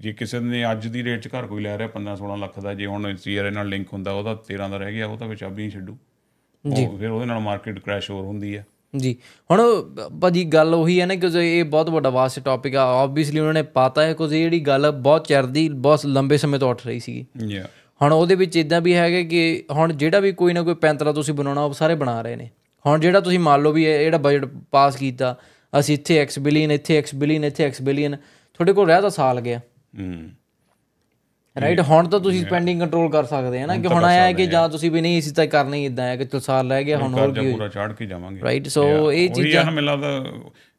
ਜੇ ਕਿਸੇ ਨੇ ਅੱਜ ਦੀ ਰੇਟ 'ਚ ਘਰ ਕੋਈ ਲੈ ਰਿਹਾ 15 16 ਲੱਖ ਦਾ ਜੇ ਹੁਣ ਸੀਆਰਏ ਨਾਲ ਲਿੰਕ ਹੁੰਦਾ ਉਹਦਾ 13 ਦਾ ਰਹਿ ਗਿਆ ਉਹ ਤਾਂ ਵਿੱਚ ਅਭੀ ਛੱਡੂ ਜੀ ਫਿਰ ਉਹਦੇ ਨਾਲ ਮਾਰਕੀਟ ਕ੍ਰੈਸ਼ ਹੋਰ ਹੁੰਦੀ ਹੈ ਜੀ ਹੁਣ ਭਾਜੀ ਗੱਲ ਉਹੀ ਹੈ ਨਾ ਕਿ ਇਹ ਬਹੁਤ ਵੱਡਾ ਵਾਸਤੇ ਟਾਪਿਕ ਆ ਆਬਵੀਅਸਲੀ ਉਹਨਾਂ ਨੇ ਪਤਾ ਹੈ ਕਿ ਜਿਹੜੀ ਗੱਲ ਬਹੁਤ ਚਿਰ ਦੀ ਬਹੁਤ ਲੰਬੇ ਸਮੇਂ ਤੋਂ ਉੱਠ ਰਹੀ ਸੀਗੀ ਹੁਣ ਉਹਦੇ ਵਿੱਚ ਇਦਾਂ ਵੀ ਹੈਗਾ ਕਿ ਹੁਣ ਜਿਹੜਾ ਵੀ ਕੋਈ ਨਾ ਕੋਈ ਪੈਂਤਰਾ ਤੁਸੀਂ ਬਣਾਉਣਾ ਉਹ ਸਾਰੇ ਬਣਾ ਰਹੇ ਨੇ ਹੁਣ ਜਿਹੜਾ ਤੁਸੀਂ ਮੰਨ ਲਓ ਵੀ ਇਹ ਜਿਹੜਾ ਬਜਟ ਪਾਸ ਕੀਤਾ ਅਸੀਂ ਇੱਥੇ ਐਕਸ ਬਿਲੀਅਨ ਇੱਥੇ ਐਕਸ ਬਿਲੀਅਨ ਇੱਥੇ ਐਕਸ ਬਿਲੀਅਨ ਤੁਹਾਡੇ ਕੋਲ ਰਹਿ ਤਾਂ ਸਾਲ ਗਿਆ ਹੂੰ ਰਾਈਟ ਹੁਣ ਤਾਂ ਤੁਸੀਂ ਸਪੈਂਡਿੰਗ ਕੰਟਰੋਲ ਕਰ ਸਕਦੇ ਹੈ ਨਾ ਕਿ ਹੁਣ ਆਇਆ ਹੈ ਕਿ ਜਾਂ ਤੁਸੀਂ ਵੀ ਨਹੀਂ ਇਸੇ ਤਰ੍ਹਾਂ ਕਰਨਾ ਹੀ ਇਦਾਂ ਹੈ ਕਿ ਤੁਸਾਰ ਲੈ ਗਿਆ ਹੁਣ ਹੋਰ ਕੀ ਪੂਰਾ ਚਾੜ ਕੇ ਜਾਵਾਂਗੇ ਰਾਈਟ ਸੋ ਇਹ ਚੀਜ਼ਾਂ ਹਮੇ ਲੱਗਦਾ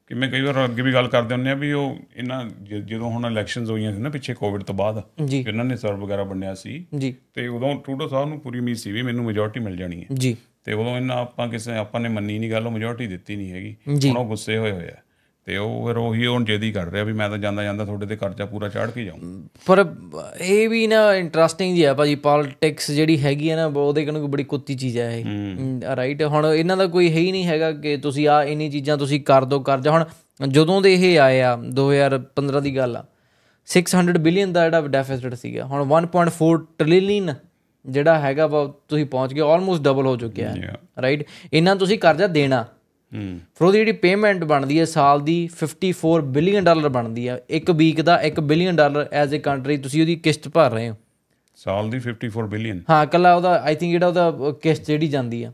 ਕਿ ਮੈਂ ਕਈ ਵਾਰ ਅੱਗੇ ਵੀ ਗੱਲ ਕਰਦੇ ਹੁੰਨੇ ਆ ਵੀ ਉਹ ਇਹਨਾਂ ਜਦੋਂ ਹੁਣ ਇਲੈਕਸ਼ਨਸ ਹੋਈਆਂ ਸੀ ਨਾ ਪਿੱਛੇ ਕੋਵਿਡ ਤੋਂ ਬਾਅਦ ਇਹਨਾਂ ਨੇ ਸਰਵ ਵਗੈਰਾ ਬਣਿਆ ਸੀ ਤੇ ਉਦੋਂ ਟਰੂਡੋ ਸਾਹਿਬ ਨੂੰ ਪੂਰੀ ਉਮੀਦ ਸੀ ਵੀ ਮੈਨੂੰ ਮੈਜੋਰਟੀ ਮਿਲ ਜਾਣੀ ਹੈ ਜੀ ਤੇ ਉਦੋਂ ਇਹਨਾਂ ਆਪਾਂ ਕਿਸੇ ਆਪਾਂ ਨੇ ਮੰਨੀ ਨਹੀਂ ਗੱਲ ਉਹ ਮੈਜੋਰਟੀ ਦਿੱਤੀ ਨਹੀਂ ਹੈਗੀ ਹੁਣ ਉਹ ਗੁੱਸੇ ਹੋਏ ਹੋਏ ਆ ਤੇ ਉਹ ਫਿਰ ਉਹੀ ਹੁਣ ਜੇਦੀ ਕਰ ਰਿਹਾ ਵੀ ਮੈਂ ਤਾਂ ਜਾਂਦਾ ਜਾਂਦਾ ਤੁਹਾਡੇ ਤੇ ਕਰਜ਼ਾ ਪੂਰਾ ਚਾੜ ਕੇ ਜਾਉਂ ਪਰ ਇਹ ਵੀ ਨਾ ਇੰਟਰਸਟਿੰਗ ਜੀ ਆ ਭਾਜੀ ਪੋਲਿਟਿਕਸ ਜਿਹੜੀ ਹੈਗੀ ਆ ਨਾ ਉਹਦੇ ਕਿਨੂੰ ਬੜੀ ਕੁੱਤੀ ਚੀਜ਼ ਆ ਇਹ ਰਾਈਟ ਹੁਣ ਇਹਨਾਂ ਦਾ ਕੋਈ ਹੈ ਹੀ ਨਹੀਂ ਹੈਗਾ ਕਿ ਤੁਸੀਂ ਆ ਇਨੀ ਚੀਜ਼ਾਂ ਤੁਸੀਂ ਕਰ ਦੋ ਕਰਜ਼ਾ ਹੁਣ ਜਦੋਂ ਦੇ ਇਹ ਆਏ ਆ 2015 ਦੀ ਗੱਲ ਆ 600 ਬਿਲੀਅਨ ਦਾ ਜਿਹੜਾ ਡੈਫਿਸਿਟ ਸੀਗਾ ਹੁਣ 1.4 ਟ੍ਰਿਲੀਅਨ ਜਿਹੜਾ ਹੈਗਾ ਉਹ ਤੁਸੀਂ ਪਹੁੰਚ ਗਏ ਆਲਮੋਸਟ ਡਬਲ ਹੋ ਚੁੱਕਿਆ ਹੈ ਰਾਈਟ ਇਹਨਾਂ ਤੁਸੀਂ ਕਰਜ਼ਾ ਦੇਣਾ ਫਿਰ ਉਹਦੀ ਜਿਹੜੀ ਪੇਮੈਂਟ ਬਣਦੀ ਹੈ ਸਾਲ ਦੀ 54 ਬਿਲੀਅਨ ਡਾਲਰ ਬਣਦੀ ਹੈ ਇੱਕ ਵੀਕ ਦਾ 1 billion dollar as a country ਤੁਸੀਂ ਉਹਦੀ ਕਿਸ਼ਤ ਭਰ ਰਹੇ ਹੋ ਸਾਲ ਦੀ 54 ਬਿਲੀਅਨ ਹਾਂ ਕੱਲਾ ਉਹਦਾ ਆਈ ਥਿੰਕ ਜਿਹੜਾ ਉਹਦਾ ਕਿਸ਼ਤ ਜਿਹੜੀ ਜਾਂਦੀ ਆ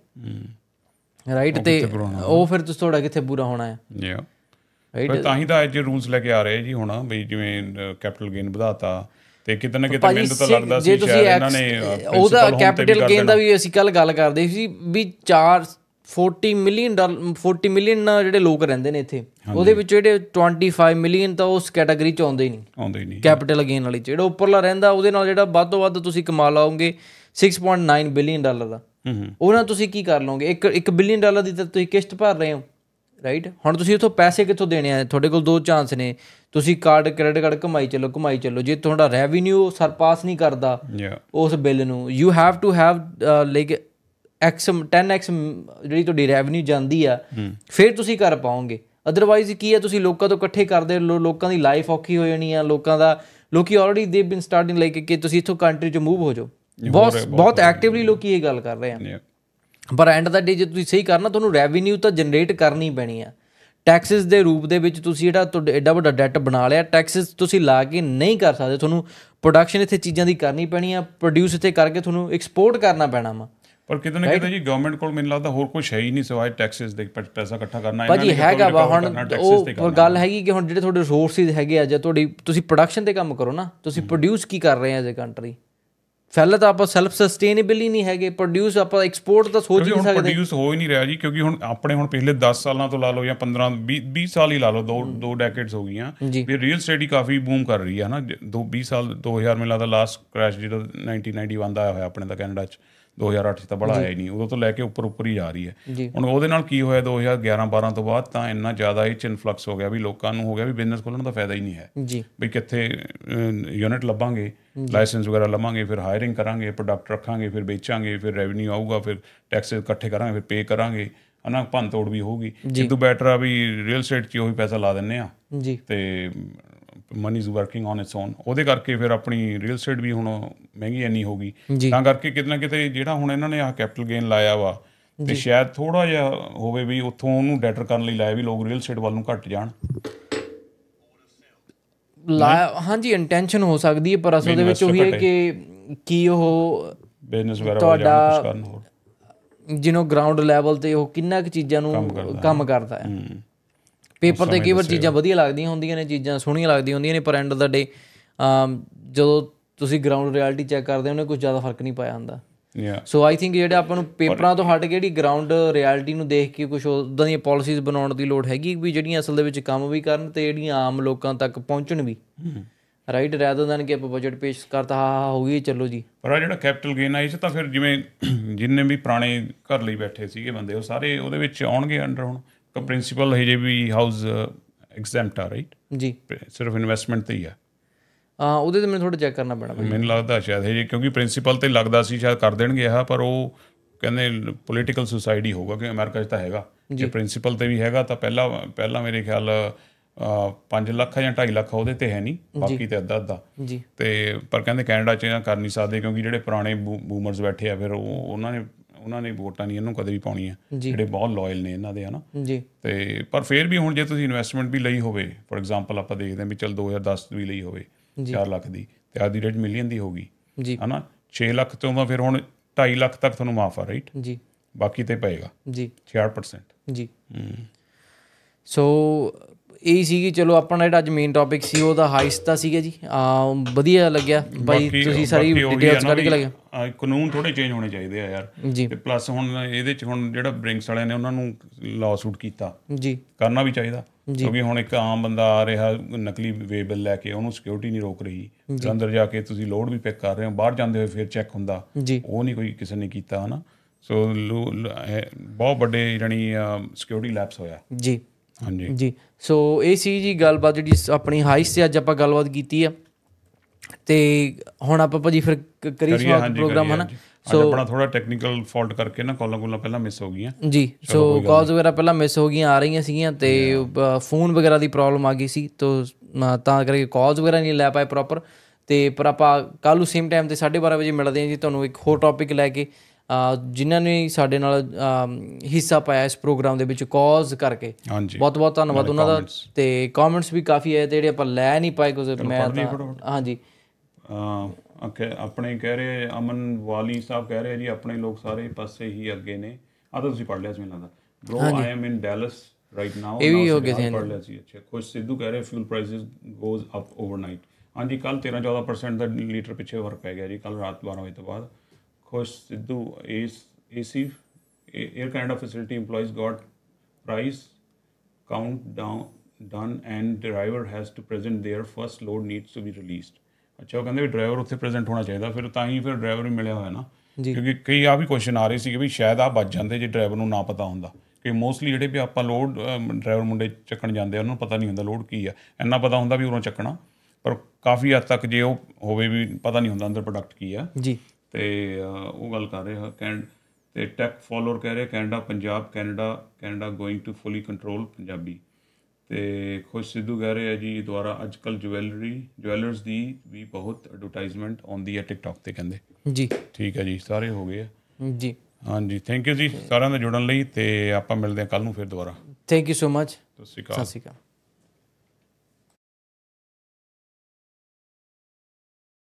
ਰਾਈਟ ਤੇ ਉਹ ਫਿਰ ਤੁਸੀਂ ਤੁਹਾਡਾ ਕਿੱਥੇ ਪੂਰਾ ਹੋਣਾ ਹੈ ਯਾ ਰਾਈਟ ਤਾਂ ਹੀ ਤਾਂ ਜੇ ਰੂਲਸ ਲੈ ਕੇ ਆ ਰਹੇ ਜੀ ਹੁਣ ਵੀ ਜਿਵੇਂ ਕੈਪੀਟਲ ਗੇਨ ਵਧਾਤਾ ਤੇ ਕਿਤੇ ਨਾ ਕਿਤੇ ਮਿੰਟ ਤਾਂ ਲੱਗਦਾ ਸੀ ਸ਼ਾਇਦ ਇਹਨਾਂ ਨੇ ਉਹਦਾ ਕੈਪੀਟਲ ਗੇਨ ਦਾ ਵੀ ਅਸੀਂ ਕੱਲ ਗੱਲ ਕਰਦੇ ਸੀ ਵੀ 4 40 ਮਿਲੀਅਨ 40 ਮਿਲੀਅਨ ਜਿਹੜੇ ਲੋਕ ਰਹਿੰਦੇ ਨੇ ਇੱਥੇ ਉਹਦੇ ਵਿੱਚ ਜਿਹੜੇ 25 ਮਿਲੀਅਨ ਤਾਂ ਉਸ ਕੈਟਾਗਰੀ ਚ ਆਉਂਦੇ ਹੀ ਨਹੀਂ ਆਉਂਦੇ ਹੀ ਨਹੀਂ ਕੈਪੀਟਲ ਗੇਨ ਵਾਲੀ ਜਿਹੜਾ ਉੱਪਰਲਾ ਰਹਿੰਦਾ ਉਹਦੇ ਨਾਲ ਜਿਹੜਾ ਵੱਧ ਤੋਂ ਵੱਧ ਤੁਸੀਂ ਕਮਾ ਲਾਓਗੇ 6.9 ਬਿਲੀਅਨ ਡਾਲਰ ਦਾ ਉਹਨਾਂ ਤੁਸੀਂ ਕੀ ਕਰ ਲਓਗੇ 1 1 ਬਿਲੀਅਨ ਡਾਲਰ ਦੀ ਤਾਂ ਤੁਸੀਂ ਕਿਸ਼ਤ ਭਰ ਰਹੇ ਹੋ ਰਾਈਟ ਹੁਣ ਤੁਸੀਂ ਉਥੋਂ ਪੈਸੇ ਕਿੱਥੋਂ ਦੇਣੇ ਆ ਤੁਹਾਡੇ ਕੋਲ ਦੋ ਚਾਂਸ ਨੇ ਤੁਸੀਂ ਕਾਰਡ ਕ੍ਰੈਡਿਟ ਕਾਰਡ ਕਮਾਈ ਚੱਲੋ ਕਮਾਈ ਚੱਲੋ ਜੇ ਤੁਹਾਡਾ ਰੈਵਨਿਊ ਸਰਪਾਸ ਨਹੀਂ ਕਰਦਾ ਉਸ ਬਿੱਲ ਨੂੰ you have to have like x 10x ਜਿਹੜੀ ਤੁਹਾਡੀ ਰੈਵਨਿਊ ਜਾਂਦੀ ਆ ਫਿਰ ਤੁਸੀਂ ਕਰ ਪਾਓਗੇ ਅਦਰਵਾਈਜ਼ ਕੀ ਹੈ ਤੁਸੀਂ ਲੋਕਾਂ ਤੋਂ ਇਕੱਠੇ ਕਰਦੇ ਲੋਕਾਂ ਦੀ ਲਾਈਫ ਔਖੀ ਹੋ ਜਾਣੀ ਆ ਲੋਕਾਂ ਦਾ ਲੋਕੀ ਆਲਰੇਡੀ ਦੇ ਬੀਨ ਸਟਾਰਟਿੰਗ ਲਾਈਕ ਕਿ ਤੁਸੀਂ ਇਥੋਂ ਕੰਟਰੀ ਚ ਮੂਵ ਹੋ ਜਾਓ ਬਹੁਤ ਬਹੁਤ ਐਕਟਿਵਲੀ ਲੋਕੀ ਇਹ ਗੱਲ ਕਰ ਰਹੇ ਆ ਪਰ ਐਂਡ ਦਾ ਡੇ ਜੇ ਤੁਸੀਂ ਸਹੀ ਕਰਨਾ ਤੁਹਾਨੂੰ ਰੈਵਨਿਊ ਤਾਂ ਜਨਰੇਟ ਕਰਨੀ ਪੈਣੀ ਆ ਟੈਕਸਸ ਦੇ ਰੂਪ ਦੇ ਵਿੱਚ ਤੁਸੀਂ ਜਿਹੜਾ ਤੁਹਾਡਾ ਐਡਾ ਵੱਡਾ ਡੈਟ ਬਣਾ ਲਿਆ ਟੈਕਸਸ ਤੁਸੀਂ ਲਾ ਕੇ ਨਹੀਂ ਕਰ ਸਕਦੇ ਤੁਹਾਨੂੰ ਪ੍ਰੋਡਕਸ਼ਨ ਇੱਥੇ ਚੀਜ਼ਾਂ ਦੀ ਕਰਨੀ ਪੈਣੀ ਆ ਪ੍ਰੋਡਿਊਸ ਇੱਥੇ ਕਰਕੇ ਤੁਹਾਨੂੰ ਐਕਸਪੋਰਟ ਕਰਨਾ ਪੈਣਾ ਵਾ ਪਰ ਕਿਤੇ ਨਾ ਕਿਤੇ ਜੀ ਗਵਰਨਮੈਂਟ ਕੋਲ ਮੈਨੂੰ ਲੱਗਦਾ ਹੋਰ ਕੁਝ ਹੈ ਹੀ ਨਹੀਂ ਸਿਵਾਏ ਟੈਕਸਿਸ ਦੇ ਪੈਸਾ ਇਕੱਠਾ ਕਰਨਾ ਇਹਨਾਂ ਭਾਜੀ ਹੈਗਾ ਵਾ ਹੁਣ ਉਹ ਪਰ ਗੱਲ ਹੈਗੀ ਕਿ ਹੁਣ ਜਿਹੜੇ ਤੁਹਾਡੇ ਰਿਸੋਰਸਿਸ ਹੈਗੇ ਆ ਜੇ ਤੁਹਾਡੀ ਤੁਸੀਂ ਪ੍ਰੋਡਕਸ਼ਨ ਤੇ ਕੰਮ ਕਰੋ ਨਾ ਤੁਸੀਂ ਪ੍ਰੋਡਿਊਸ ਕੀ ਕਰ ਰਹੇ ਆ ਜੇ ਕੰਟਰੀ ਫੈਲ ਤਾਂ ਆਪਾਂ ਸੈਲਫ ਸਸਟੇਨੇਬਲ ਹੀ ਨਹੀਂ ਹੈਗੇ ਪ੍ਰੋਡਿਊਸ ਆਪਾਂ ਐਕਸਪੋਰਟ ਤਾਂ ਸੋਚ ਹੀ ਨਹੀਂ ਸਕਦੇ ਪ੍ਰੋਡਿਊਸ ਹੋ ਹੀ ਨਹੀਂ ਰਿਹਾ ਜੀ ਕਿਉਂਕਿ ਹੁਣ ਆਪਣੇ ਹੁਣ ਪਿਛਲੇ 10 ਸਾਲਾਂ ਤੋਂ ਲਾ ਲਓ ਜਾਂ 15 20 20 ਸਾਲ ਹੀ ਲਾ ਲਓ ਦੋ ਦੋ ਡੈਕੇਡਸ ਹੋ ਗਈਆਂ ਵੀ ਰੀਅਲ ਸਟੇਟ ਹੀ ਕਾਫੀ ਬੂਮ ਕਰ ਰਹੀ ਹੈ ਨਾ ਦੋ 20 ਸਾਲ 2000 ਮੇਲਾ ਦਾ ਲਾਸਟ ਕ੍ਰੈਸ਼ ਜਿਹੜਾ 1991 ਦਾ ਆਇਆ ਹੋਇਆ ਆਪਣੇ ਦਾ ਕੈਨੇਡਾ 'ਚ 2008 ਤਾਂ ਬੜਾ ਆਇਆ ਹੀ ਨਹੀਂ ਉਦੋਂ ਤੋਂ ਲੈ ਕੇ ਉੱਪਰ ਉੱਪਰ ਹੀ ਜਾ ਰਹੀ ਹੈ ਹੁਣ ਉਹਦੇ ਨਾਲ ਕੀ ਹੋਇਆ 2011 12 ਤੋਂ ਬਾਅਦ ਤਾਂ ਇੰਨਾ ਜ਼ਿਆਦਾ ਇਹ ਚ ਇਨਫਲਕਸ ਹੋ ਗਿਆ ਵੀ ਲੋਕਾਂ ਨੂੰ ਹੋ ਗਿਆ ਵੀ ਬਿਜ਼ਨਸ ਖੋਲਣ ਦਾ ਫਾਇਦਾ ਹੀ ਨਹੀਂ ਹੈ ਵੀ ਕਿੱਥੇ ਯੂਨਿਟ ਲੱਭਾਂਗੇ ਲਾਇਸੈਂਸ ਵਗੈਰਾ ਲਵਾਂਗੇ ਫਿਰ ਹਾਇਰਿੰਗ ਕਰਾਂਗੇ ਪ੍ਰੋਡਕਟ ਰੱਖਾਂਗੇ ਫਿਰ ਵੇਚਾਂਗੇ ਫਿਰ ਰੈਵਨਿਊ ਆਊਗਾ ਫਿਰ ਟੈਕਸ ਇਕੱਠੇ ਕਰਾਂਗੇ ਫਿਰ ਪੇ ਕਰਾਂਗੇ ਅਨਾ ਭੰਤੋੜ ਵੀ ਹੋਊਗੀ ਜਿੱਦੂ ਬੈਟਰ ਆ ਵੀ ਰੀਅਲ ਸਟੇਟ 'ਚ ਉਹੀ ਪੈਸਾ ਲਾ ਦਿੰਨੇ ਆ ਜੀ ਤੇ money is working on its own ਉਹਦੇ ਕਰਕੇ ਫਿਰ ਆਪਣੀ ਰੀਅਲ ਸਟੇਟ ਵੀ ਹੁਣ ਮਹਿੰਗੀ ਐਨੀ ਹੋ ਗਈ ਤਾਂ ਕਰਕੇ ਕਿਤੇ ਨਾ ਕਿਤੇ ਜਿਹੜਾ ਹੁਣ ਇਹਨਾਂ ਨੇ ਆ ਕੈਪੀਟਲ ਗੇਨ ਲਾਇਆ ਵਾ ਤੇ ਸ਼ਾਇਦ ਥੋੜਾ ਜਿਹਾ ਹੋਵੇ ਵੀ ਉੱਥੋਂ ਉਹਨੂੰ ਡੈਟਰ ਕਰਨ ਲਈ ਲਾਇਆ ਵੀ ਲੋਕ ਰੀਅਲ ਸਟੇਟ ਵੱਲ ਨੂੰ ਘਟ ਜਾਣ ਹਾਂਜੀ ਇੰਟੈਂਸ਼ਨ ਹੋ ਸਕਦੀ ਹੈ ਪਰ ਅਸਲ ਦੇ ਵਿੱਚ ਉਹੀ ਹੈ ਕਿ ਕੀ ਉਹ ਬਿਜ਼ਨਸ ਵਗੈਰਾ ਤੁਹਾਡਾ ਕੁਝ ਕਰਨ ਹੋਰ ਜਿਹਨੋਂ ਗਰਾਊਂਡ ਲੈਵਲ ਤੇ ਉਹ ਕਿੰਨਾ ਕੁ ਚੀਜ਼ਾਂ ਨੂੰ ਕੰਮ ਕਰਦਾ ਹੈ ਪੇਪਰ ਤੇ ਕਈ ਵਾਰ ਚੀਜ਼ਾਂ ਵਧੀਆ ਲੱਗਦੀਆਂ ਹੁੰਦੀਆਂ ਨੇ ਚੀਜ਼ਾਂ ਸੋਹਣੀਆਂ ਲੱਗਦੀਆਂ ਹੁੰਦੀਆਂ ਨੇ ਪਰ ਐਂਡ ਦਾ ਡੇ ਜਦੋਂ ਤੁਸੀਂ ਗਰਾਊਂਡ ਰਿਐਲਿਟੀ ਚੈੱਕ ਕਰਦੇ ਹੋ ਉਹਨੇ ਕੁਝ ਜ਼ਿਆਦਾ ਫਰਕ ਨਹੀਂ ਪਾਇਆ ਹੁੰਦਾ ਯਾ ਸੋ ਆਈ ਥਿੰਕ ਜਿਹੜਾ ਆਪਾਂ ਨੂੰ ਪੇਪਰਾਂ ਤੋਂ ਹਟ ਕੇ ਜਿਹੜੀ ਗਰਾਊਂਡ ਰਿਐਲਿਟੀ ਨੂੰ ਦੇਖ ਕੇ ਕੁਝ ਉਦਾਂ ਦੀਆਂ ਪਾਲਿਸੀਜ਼ ਬਣਾਉਣ ਦੀ ਲੋੜ ਹੈਗੀ ਵੀ ਜਿਹੜੀਆਂ ਅਸਲ ਦੇ ਵਿੱਚ ਕੰਮ ਵੀ ਕਰਨ ਤੇ ਜਿਹੜੀਆਂ ਆਮ ਲੋਕਾਂ ਤੱਕ ਪਹੁੰਚਣ ਵੀ ਰਾਈਟ ਰੈਦਰ ਦਨ ਕਿ ਆਪਾਂ ਬਜਟ ਪੇਸ਼ ਕਰਤਾ ਹਾ ਹੋ ਗਈ ਚਲੋ ਜੀ ਪਰ ਆ ਜਿਹੜਾ ਕੈਪੀਟਲ ਗੇਨ ਆਈ ਸੀ ਤਾਂ ਫਿਰ ਜਿਵੇਂ ਜਿੰਨੇ ਵੀ ਪੁਰਾਣੇ ਘਰ ਲਈ ਬੈਠੇ ਸੀਗੇ ਬੰਦੇ ਉਹ ਸਾਰੇ ਉਹਦੇ ਵਿੱਚ ਆਉਣਗੇ ਅੰਡਰ ਹੁਣ ਪ੍ਰਿੰਸੀਪਲ ਹੈ ਜੇ ਵੀ ਹਾਊਸ ਐਗਜ਼ੈਂਪਟ ਆ ਰਾਈਟ ਜੀ ਸਿਰਫ ਇਨਵੈਸਟਮੈਂਟ ਤੇ ਹੀ ਆ ਆ ਉਹਦੇ ਤੇ ਮੈਨੂੰ ਥੋੜਾ ਚੈੱਕ ਕਰਨਾ ਪੈਣਾ ਮੈਨੂੰ ਲੱਗਦਾ ਸ਼ਾਇਦ ਹੈ ਕਿਉਂਕਿ ਪ੍ਰਿੰਸੀਪਲ ਤੇ ਲੱਗਦਾ ਸੀ ਸ਼ਾਇਦ ਕਰ ਦੇਣਗੇ ਆ ਪਰ ਉਹ ਕਹਿੰਦੇ ਪੋਲੀਟੀਕਲ ਸੁਸਾਇਟੀ ਹੋਊਗਾ ਕਿ ਅਮਰੀਕਾ 'ਚ ਤਾਂ ਹੈਗਾ ਜੇ ਪ੍ਰਿੰਸੀਪਲ ਤੇ ਵੀ ਹੈਗਾ ਤਾਂ ਪਹਿਲਾ ਪਹਿਲਾ ਮੇਰੇ ਖਿਆਲ 5 ਲੱਖ ਜਾਂ 2.5 ਲੱਖ ਉਹਦੇ ਤੇ ਹੈ ਨਹੀਂ ਬਾਕੀ ਤੇ ਅੱਧਾ ਅੱਧਾ ਤੇ ਪਰ ਕਹਿੰਦੇ ਕੈਨੇਡਾ 'ਚ ਇਹ ਕਰ ਨਹੀਂ ਸਕਦੇ ਕਿਉਂਕਿ ਜਿਹੜੇ ਪੁਰਾਣੇ ਬੂਮਰਸ ਬੈਠੇ ਆ ਫਿਰ ਉਹ ਉਹਨਾਂ ਨੇ ਉਹਨਾਂ ਨੇ ਵੋਟਾਂ ਨਹੀਂ ਇਹਨੂੰ ਕਦੇ ਵੀ ਪਾਉਣੀਆਂ ਜਿਹੜੇ ਬਹੁਤ ਲਾਇਲ ਨੇ ਇਹਨਾਂ ਦੇ ਹਨਾ ਜੀ ਤੇ ਪਰ ਫਿਰ ਵੀ ਹੁਣ ਜੇ ਤੁਸੀਂ ਇਨਵੈਸਟਮੈਂਟ ਵੀ ਲਈ ਹੋਵੇ ਫੋਰ ਐਗਜ਼ਾਮਪਲ ਆਪਾਂ ਦੇਖਦੇ ਹਾਂ ਵੀ ਚਲ 2010 ਵੀ ਲਈ ਹੋਵੇ 4 ਲੱਖ ਦੀ ਤੇ ਆਦੀ ਰੇਟ ਮਿਲੀਅਨ ਦੀ ਹੋਗੀ ਜੀ ਹਨਾ 6 ਲੱਖ ਤੋਂ ਤਾਂ ਫਿਰ ਹੁਣ 2.5 ਲੱਖ ਤੱਕ ਤੁਹਾਨੂੰ ਮਾਫ ਆ ਰਾਈਟ ਜੀ ਬਾਕੀ ਤੇ ਪਏਗਾ ਜੀ 66% ਜੀ ਸੋ ਇਹ ਸੀ ਕਿ ਚਲੋ ਆਪਣਾ ਜਿਹੜਾ ਅੱਜ ਮੇਨ ਟਾਪਿਕ ਸੀ ਉਹ ਦਾ ਹਾਈਸਟ ਦਾ ਸੀਗਾ ਜੀ ਆ ਵਧੀਆ ਲੱਗਿਆ ਬਾਈ ਤੁਸੀਂ ਸਾਰੀ ਡਿਟੇਲਸ ਕੱਢ ਕੇ ਲੱਗਿਆ ਕਾਨੂੰਨ ਥੋੜੇ ਚੇਂਜ ਹੋਣੇ ਚਾਹੀਦੇ ਆ ਯਾਰ ਤੇ ਪਲੱਸ ਹੁਣ ਇਹਦੇ ਚ ਹੁਣ ਜਿਹੜਾ ਬ੍ਰਿੰਕਸ ਵਾਲਿਆਂ ਨੇ ਉਹਨਾਂ ਨੂੰ ਲਾਅ ਸੂਟ ਕੀਤਾ ਜੀ ਕਰਨਾ ਵੀ ਚਾਹੀਦਾ ਕਿਉਂਕਿ ਹੁਣ ਇੱਕ ਆਮ ਬੰਦਾ ਆ ਰਿਹਾ ਨਕਲੀ ਵੇਬਲ ਲੈ ਕੇ ਉਹਨੂੰ ਸਿਕਿਉਰਿਟੀ ਨਹੀਂ ਰੋਕ ਰਹੀ ਅੰਦਰ ਜਾ ਕੇ ਤੁਸੀਂ ਲੋਡ ਵੀ ਪਿਕ ਕਰ ਰਹੇ ਹੋ ਬਾਹਰ ਜਾਂਦੇ ਹੋਏ ਫਿਰ ਚੈੱਕ ਹੁੰਦਾ ਉਹ ਨਹੀਂ ਕੋਈ ਕਿਸੇ ਨੇ ਕੀਤਾ ਹਨਾ ਸੋ ਬਹੁਤ ਵੱਡੇ ਜਣੀ ਸਿਕਿਉਰਿਟੀ ਲੈਪਸ ਹੋਇਆ ਜੀ ਹਾਂਜੀ ਜੀ ਸੋ ਇਹ ਸੀ ਜੀ ਗੱਲਬਾਤ ਜਿਹੜੀ ਆਪਣੀ ਹਾਈਸ ਤੇ ਅੱਜ ਆਪਾਂ ਗੱਲਬਾਤ ਕੀਤੀ ਆ ਤੇ ਹੁਣ ਆਪਾਂ ਭਾਜੀ ਫਿਰ ਕਰੀ ਸਮਾਪਤ ਪ੍ਰੋਗਰਾਮ ਹਨਾ ਸੋ ਆਪਣਾ ਥੋੜਾ ਟੈਕਨੀਕਲ ਫਾਲਟ ਕਰਕੇ ਨਾ ਕਾਲਾਂ ਕੋਲਾਂ ਪਹਿਲਾਂ ਮਿਸ ਹੋ ਗਈਆਂ ਜੀ ਸੋ ਕਾਲਸ ਵਗੈਰਾ ਪਹਿਲਾਂ ਮਿਸ ਹੋ ਗਈਆਂ ਆ ਰਹੀਆਂ ਸੀਗੀਆਂ ਤੇ ਫੋਨ ਵਗੈਰਾ ਦੀ ਪ੍ਰੋਬਲਮ ਆ ਗਈ ਸੀ ਤੋ ਤਾਂ ਕਰਕੇ ਕਾਲਸ ਵਗੈਰਾ ਨਹੀਂ ਲੈ ਪਾਏ ਪ੍ਰੋਪਰ ਤੇ ਪਰ ਆਪਾਂ ਕੱਲ ਨੂੰ ਸੇਮ ਟਾਈਮ ਤੇ 12:30 ਵਜੇ ਮਿਲਦੇ ਹਾਂ ਜੀ ਤੁਹਾਨੂੰ ਇੱਕ ਹੋਰ ਟੌਪਿਕ ਲੈ ਕੇ ਜਿਨ੍ਹਾਂ ਨੇ ਸਾਡੇ ਨਾਲ ਹਿੱਸਾ ਪਾਇਆ ਇਸ ਪ੍ਰੋਗਰਾਮ ਦੇ ਵਿੱਚ ਕਾਜ਼ ਕਰਕੇ ਬਹੁਤ ਬਹੁਤ ਧੰਨਵਾਦ ਉਹਨਾਂ ਦਾ ਤੇ ਕਮੈਂਟਸ ਵੀ ਕਾਫੀ ਆਏ ਤੇ ਜਿਹੜੇ ਆਪਾਂ ਲੈ ਨਹੀਂ ਪਾਏ ਕੋਈ ਮੈਂ ਹਾਂਜੀ ਆਪਣੇ ਕਹਿ ਰਹੇ ਅਮਨ ਵਾਲੀ ਸਾਹਿਬ ਕਹਿ ਰਹੇ ਜੀ ਆਪਣੇ ਲੋਕ ਸਾਰੇ ਪਾਸੇ ਹੀ ਅੱਗੇ ਨੇ ਆ ਤਾਂ ਤੁਸੀਂ ਪੜ ਲਿਆ ਸੀ ਮੈਨੂੰ ਲੱਗਦਾ bro i am in dallas right now ਇਹ ਵੀ ਹੋ ਗਏ ਸੀ ਪੜ ਲਿਆ ਸੀ ਅੱਛਾ ਕੁਝ ਸਿੱਧੂ ਕਹਿ ਰਹੇ fuel prices goes up overnight ਹਾਂਜੀ ਕੱਲ 13 14% ਦਾ ਲੀਟਰ ਪਿੱਛੇ ਵਰ ਪੈ ਗਿਆ ਜੀ ਕੱਲ ਰਾਤ 12 ਵਜੇ ਤੋਂ ਬਾਅਦ Kosh Sidhu, ACF, Air Canada facility employees got price countdown done and driver has to present their first load needs to be released ਅੱਛਾ ਉਹ ਕਹਿੰਦੇ ਵੀ ਡਰਾਈਵਰ ਉੱਥੇ ਪ੍ਰੈਜ਼ੈਂਟ ਹੋਣਾ ਚਾਹੀਦਾ ਫਿਰ ਤਾਂ ਹੀ ਫਿਰ ਡਰਾਈਵਰ ਵੀ ਮਿਲਿਆ ਹੋਇਆ ਨਾ ਕਿਉਂਕਿ ਕਈ ਆ ਵੀ ਕੁਐਸਚਨ ਆ ਰਹੇ ਸੀ ਕਿ ਵੀ ਸ਼ਾਇਦ ਆ ਬਚ ਜਾਂਦੇ ਜੇ ਡਰਾਈਵਰ ਨੂੰ ਨਾ ਪਤਾ ਹੁੰਦਾ ਕਿ ਮੋਸਟਲੀ ਜਿਹੜੇ ਵੀ ਆਪਾਂ ਲੋਡ ਡਰਾਈਵਰ ਮੁੰਡੇ ਚੱਕਣ ਜਾਂਦੇ ਉਹਨਾਂ ਨੂੰ ਪਤਾ ਨਹੀਂ ਹੁੰਦਾ ਲੋਡ ਕੀ ਆ ਇੰਨਾ ਪਤਾ ਹੁੰਦਾ ਵੀ ਉਰੋਂ ਚੱਕਣਾ ਪਰ ਕਾਫੀ ਹੱਦ ਤੱਕ ਜੇ ਉਹ ਹੋਵੇ ਵੀ ਪਤਾ ਨਹੀਂ ਹੁੰਦਾ ਅੰਦਰ ਪ੍ਰੋਡਕਟ ਕੀ ਆ ਜੀ ਤੇ ਉਹ ਗੱਲ ਕਰ ਰਿਹਾ ਕੈਂਡ ਤੇ ਟੈਕ ਫਾਲੋਅਰ ਕਹਿ ਰਿਹਾ Canada Punjab Canada Canada going to fully control Punjabi ਤੇ ਖੁਸ਼ ਸਿੱਧੂ ਕਹਿ ਰਿਹਾ ਜੀ ਦੁਆਰਾ ਅੱਜਕੱਲ ਜਵੈਲਰੀ ਜਵੈਲਰਸ ਦੀ ਵੀ ਬਹੁਤ ਐਡਵਰਟਾਈਜ਼ਮੈਂਟ ਆਉਂਦੀ ਹੈ ਟਿਕਟੌਕ ਤੇ ਕਹਿੰਦੇ ਜੀ ਠੀਕ ਹੈ ਜੀ ਸਾਰੇ ਹੋ ਗਏ ਜੀ ਹਾਂਜੀ ਥੈਂਕ ਯੂ ਜੀ ਸਾਰਿਆਂ ਦਾ ਜੁੜਨ ਲਈ ਤੇ ਆਪਾਂ ਮਿਲਦੇ ਹਾਂ ਕੱਲ ਨੂੰ ਫਿਰ ਦੁਬਾਰਾ ਥੈਂਕ ਯੂ ਸੋ ਮਚ ਸਤਿ ਸ਼੍ਰੀ ਅਕਾਲ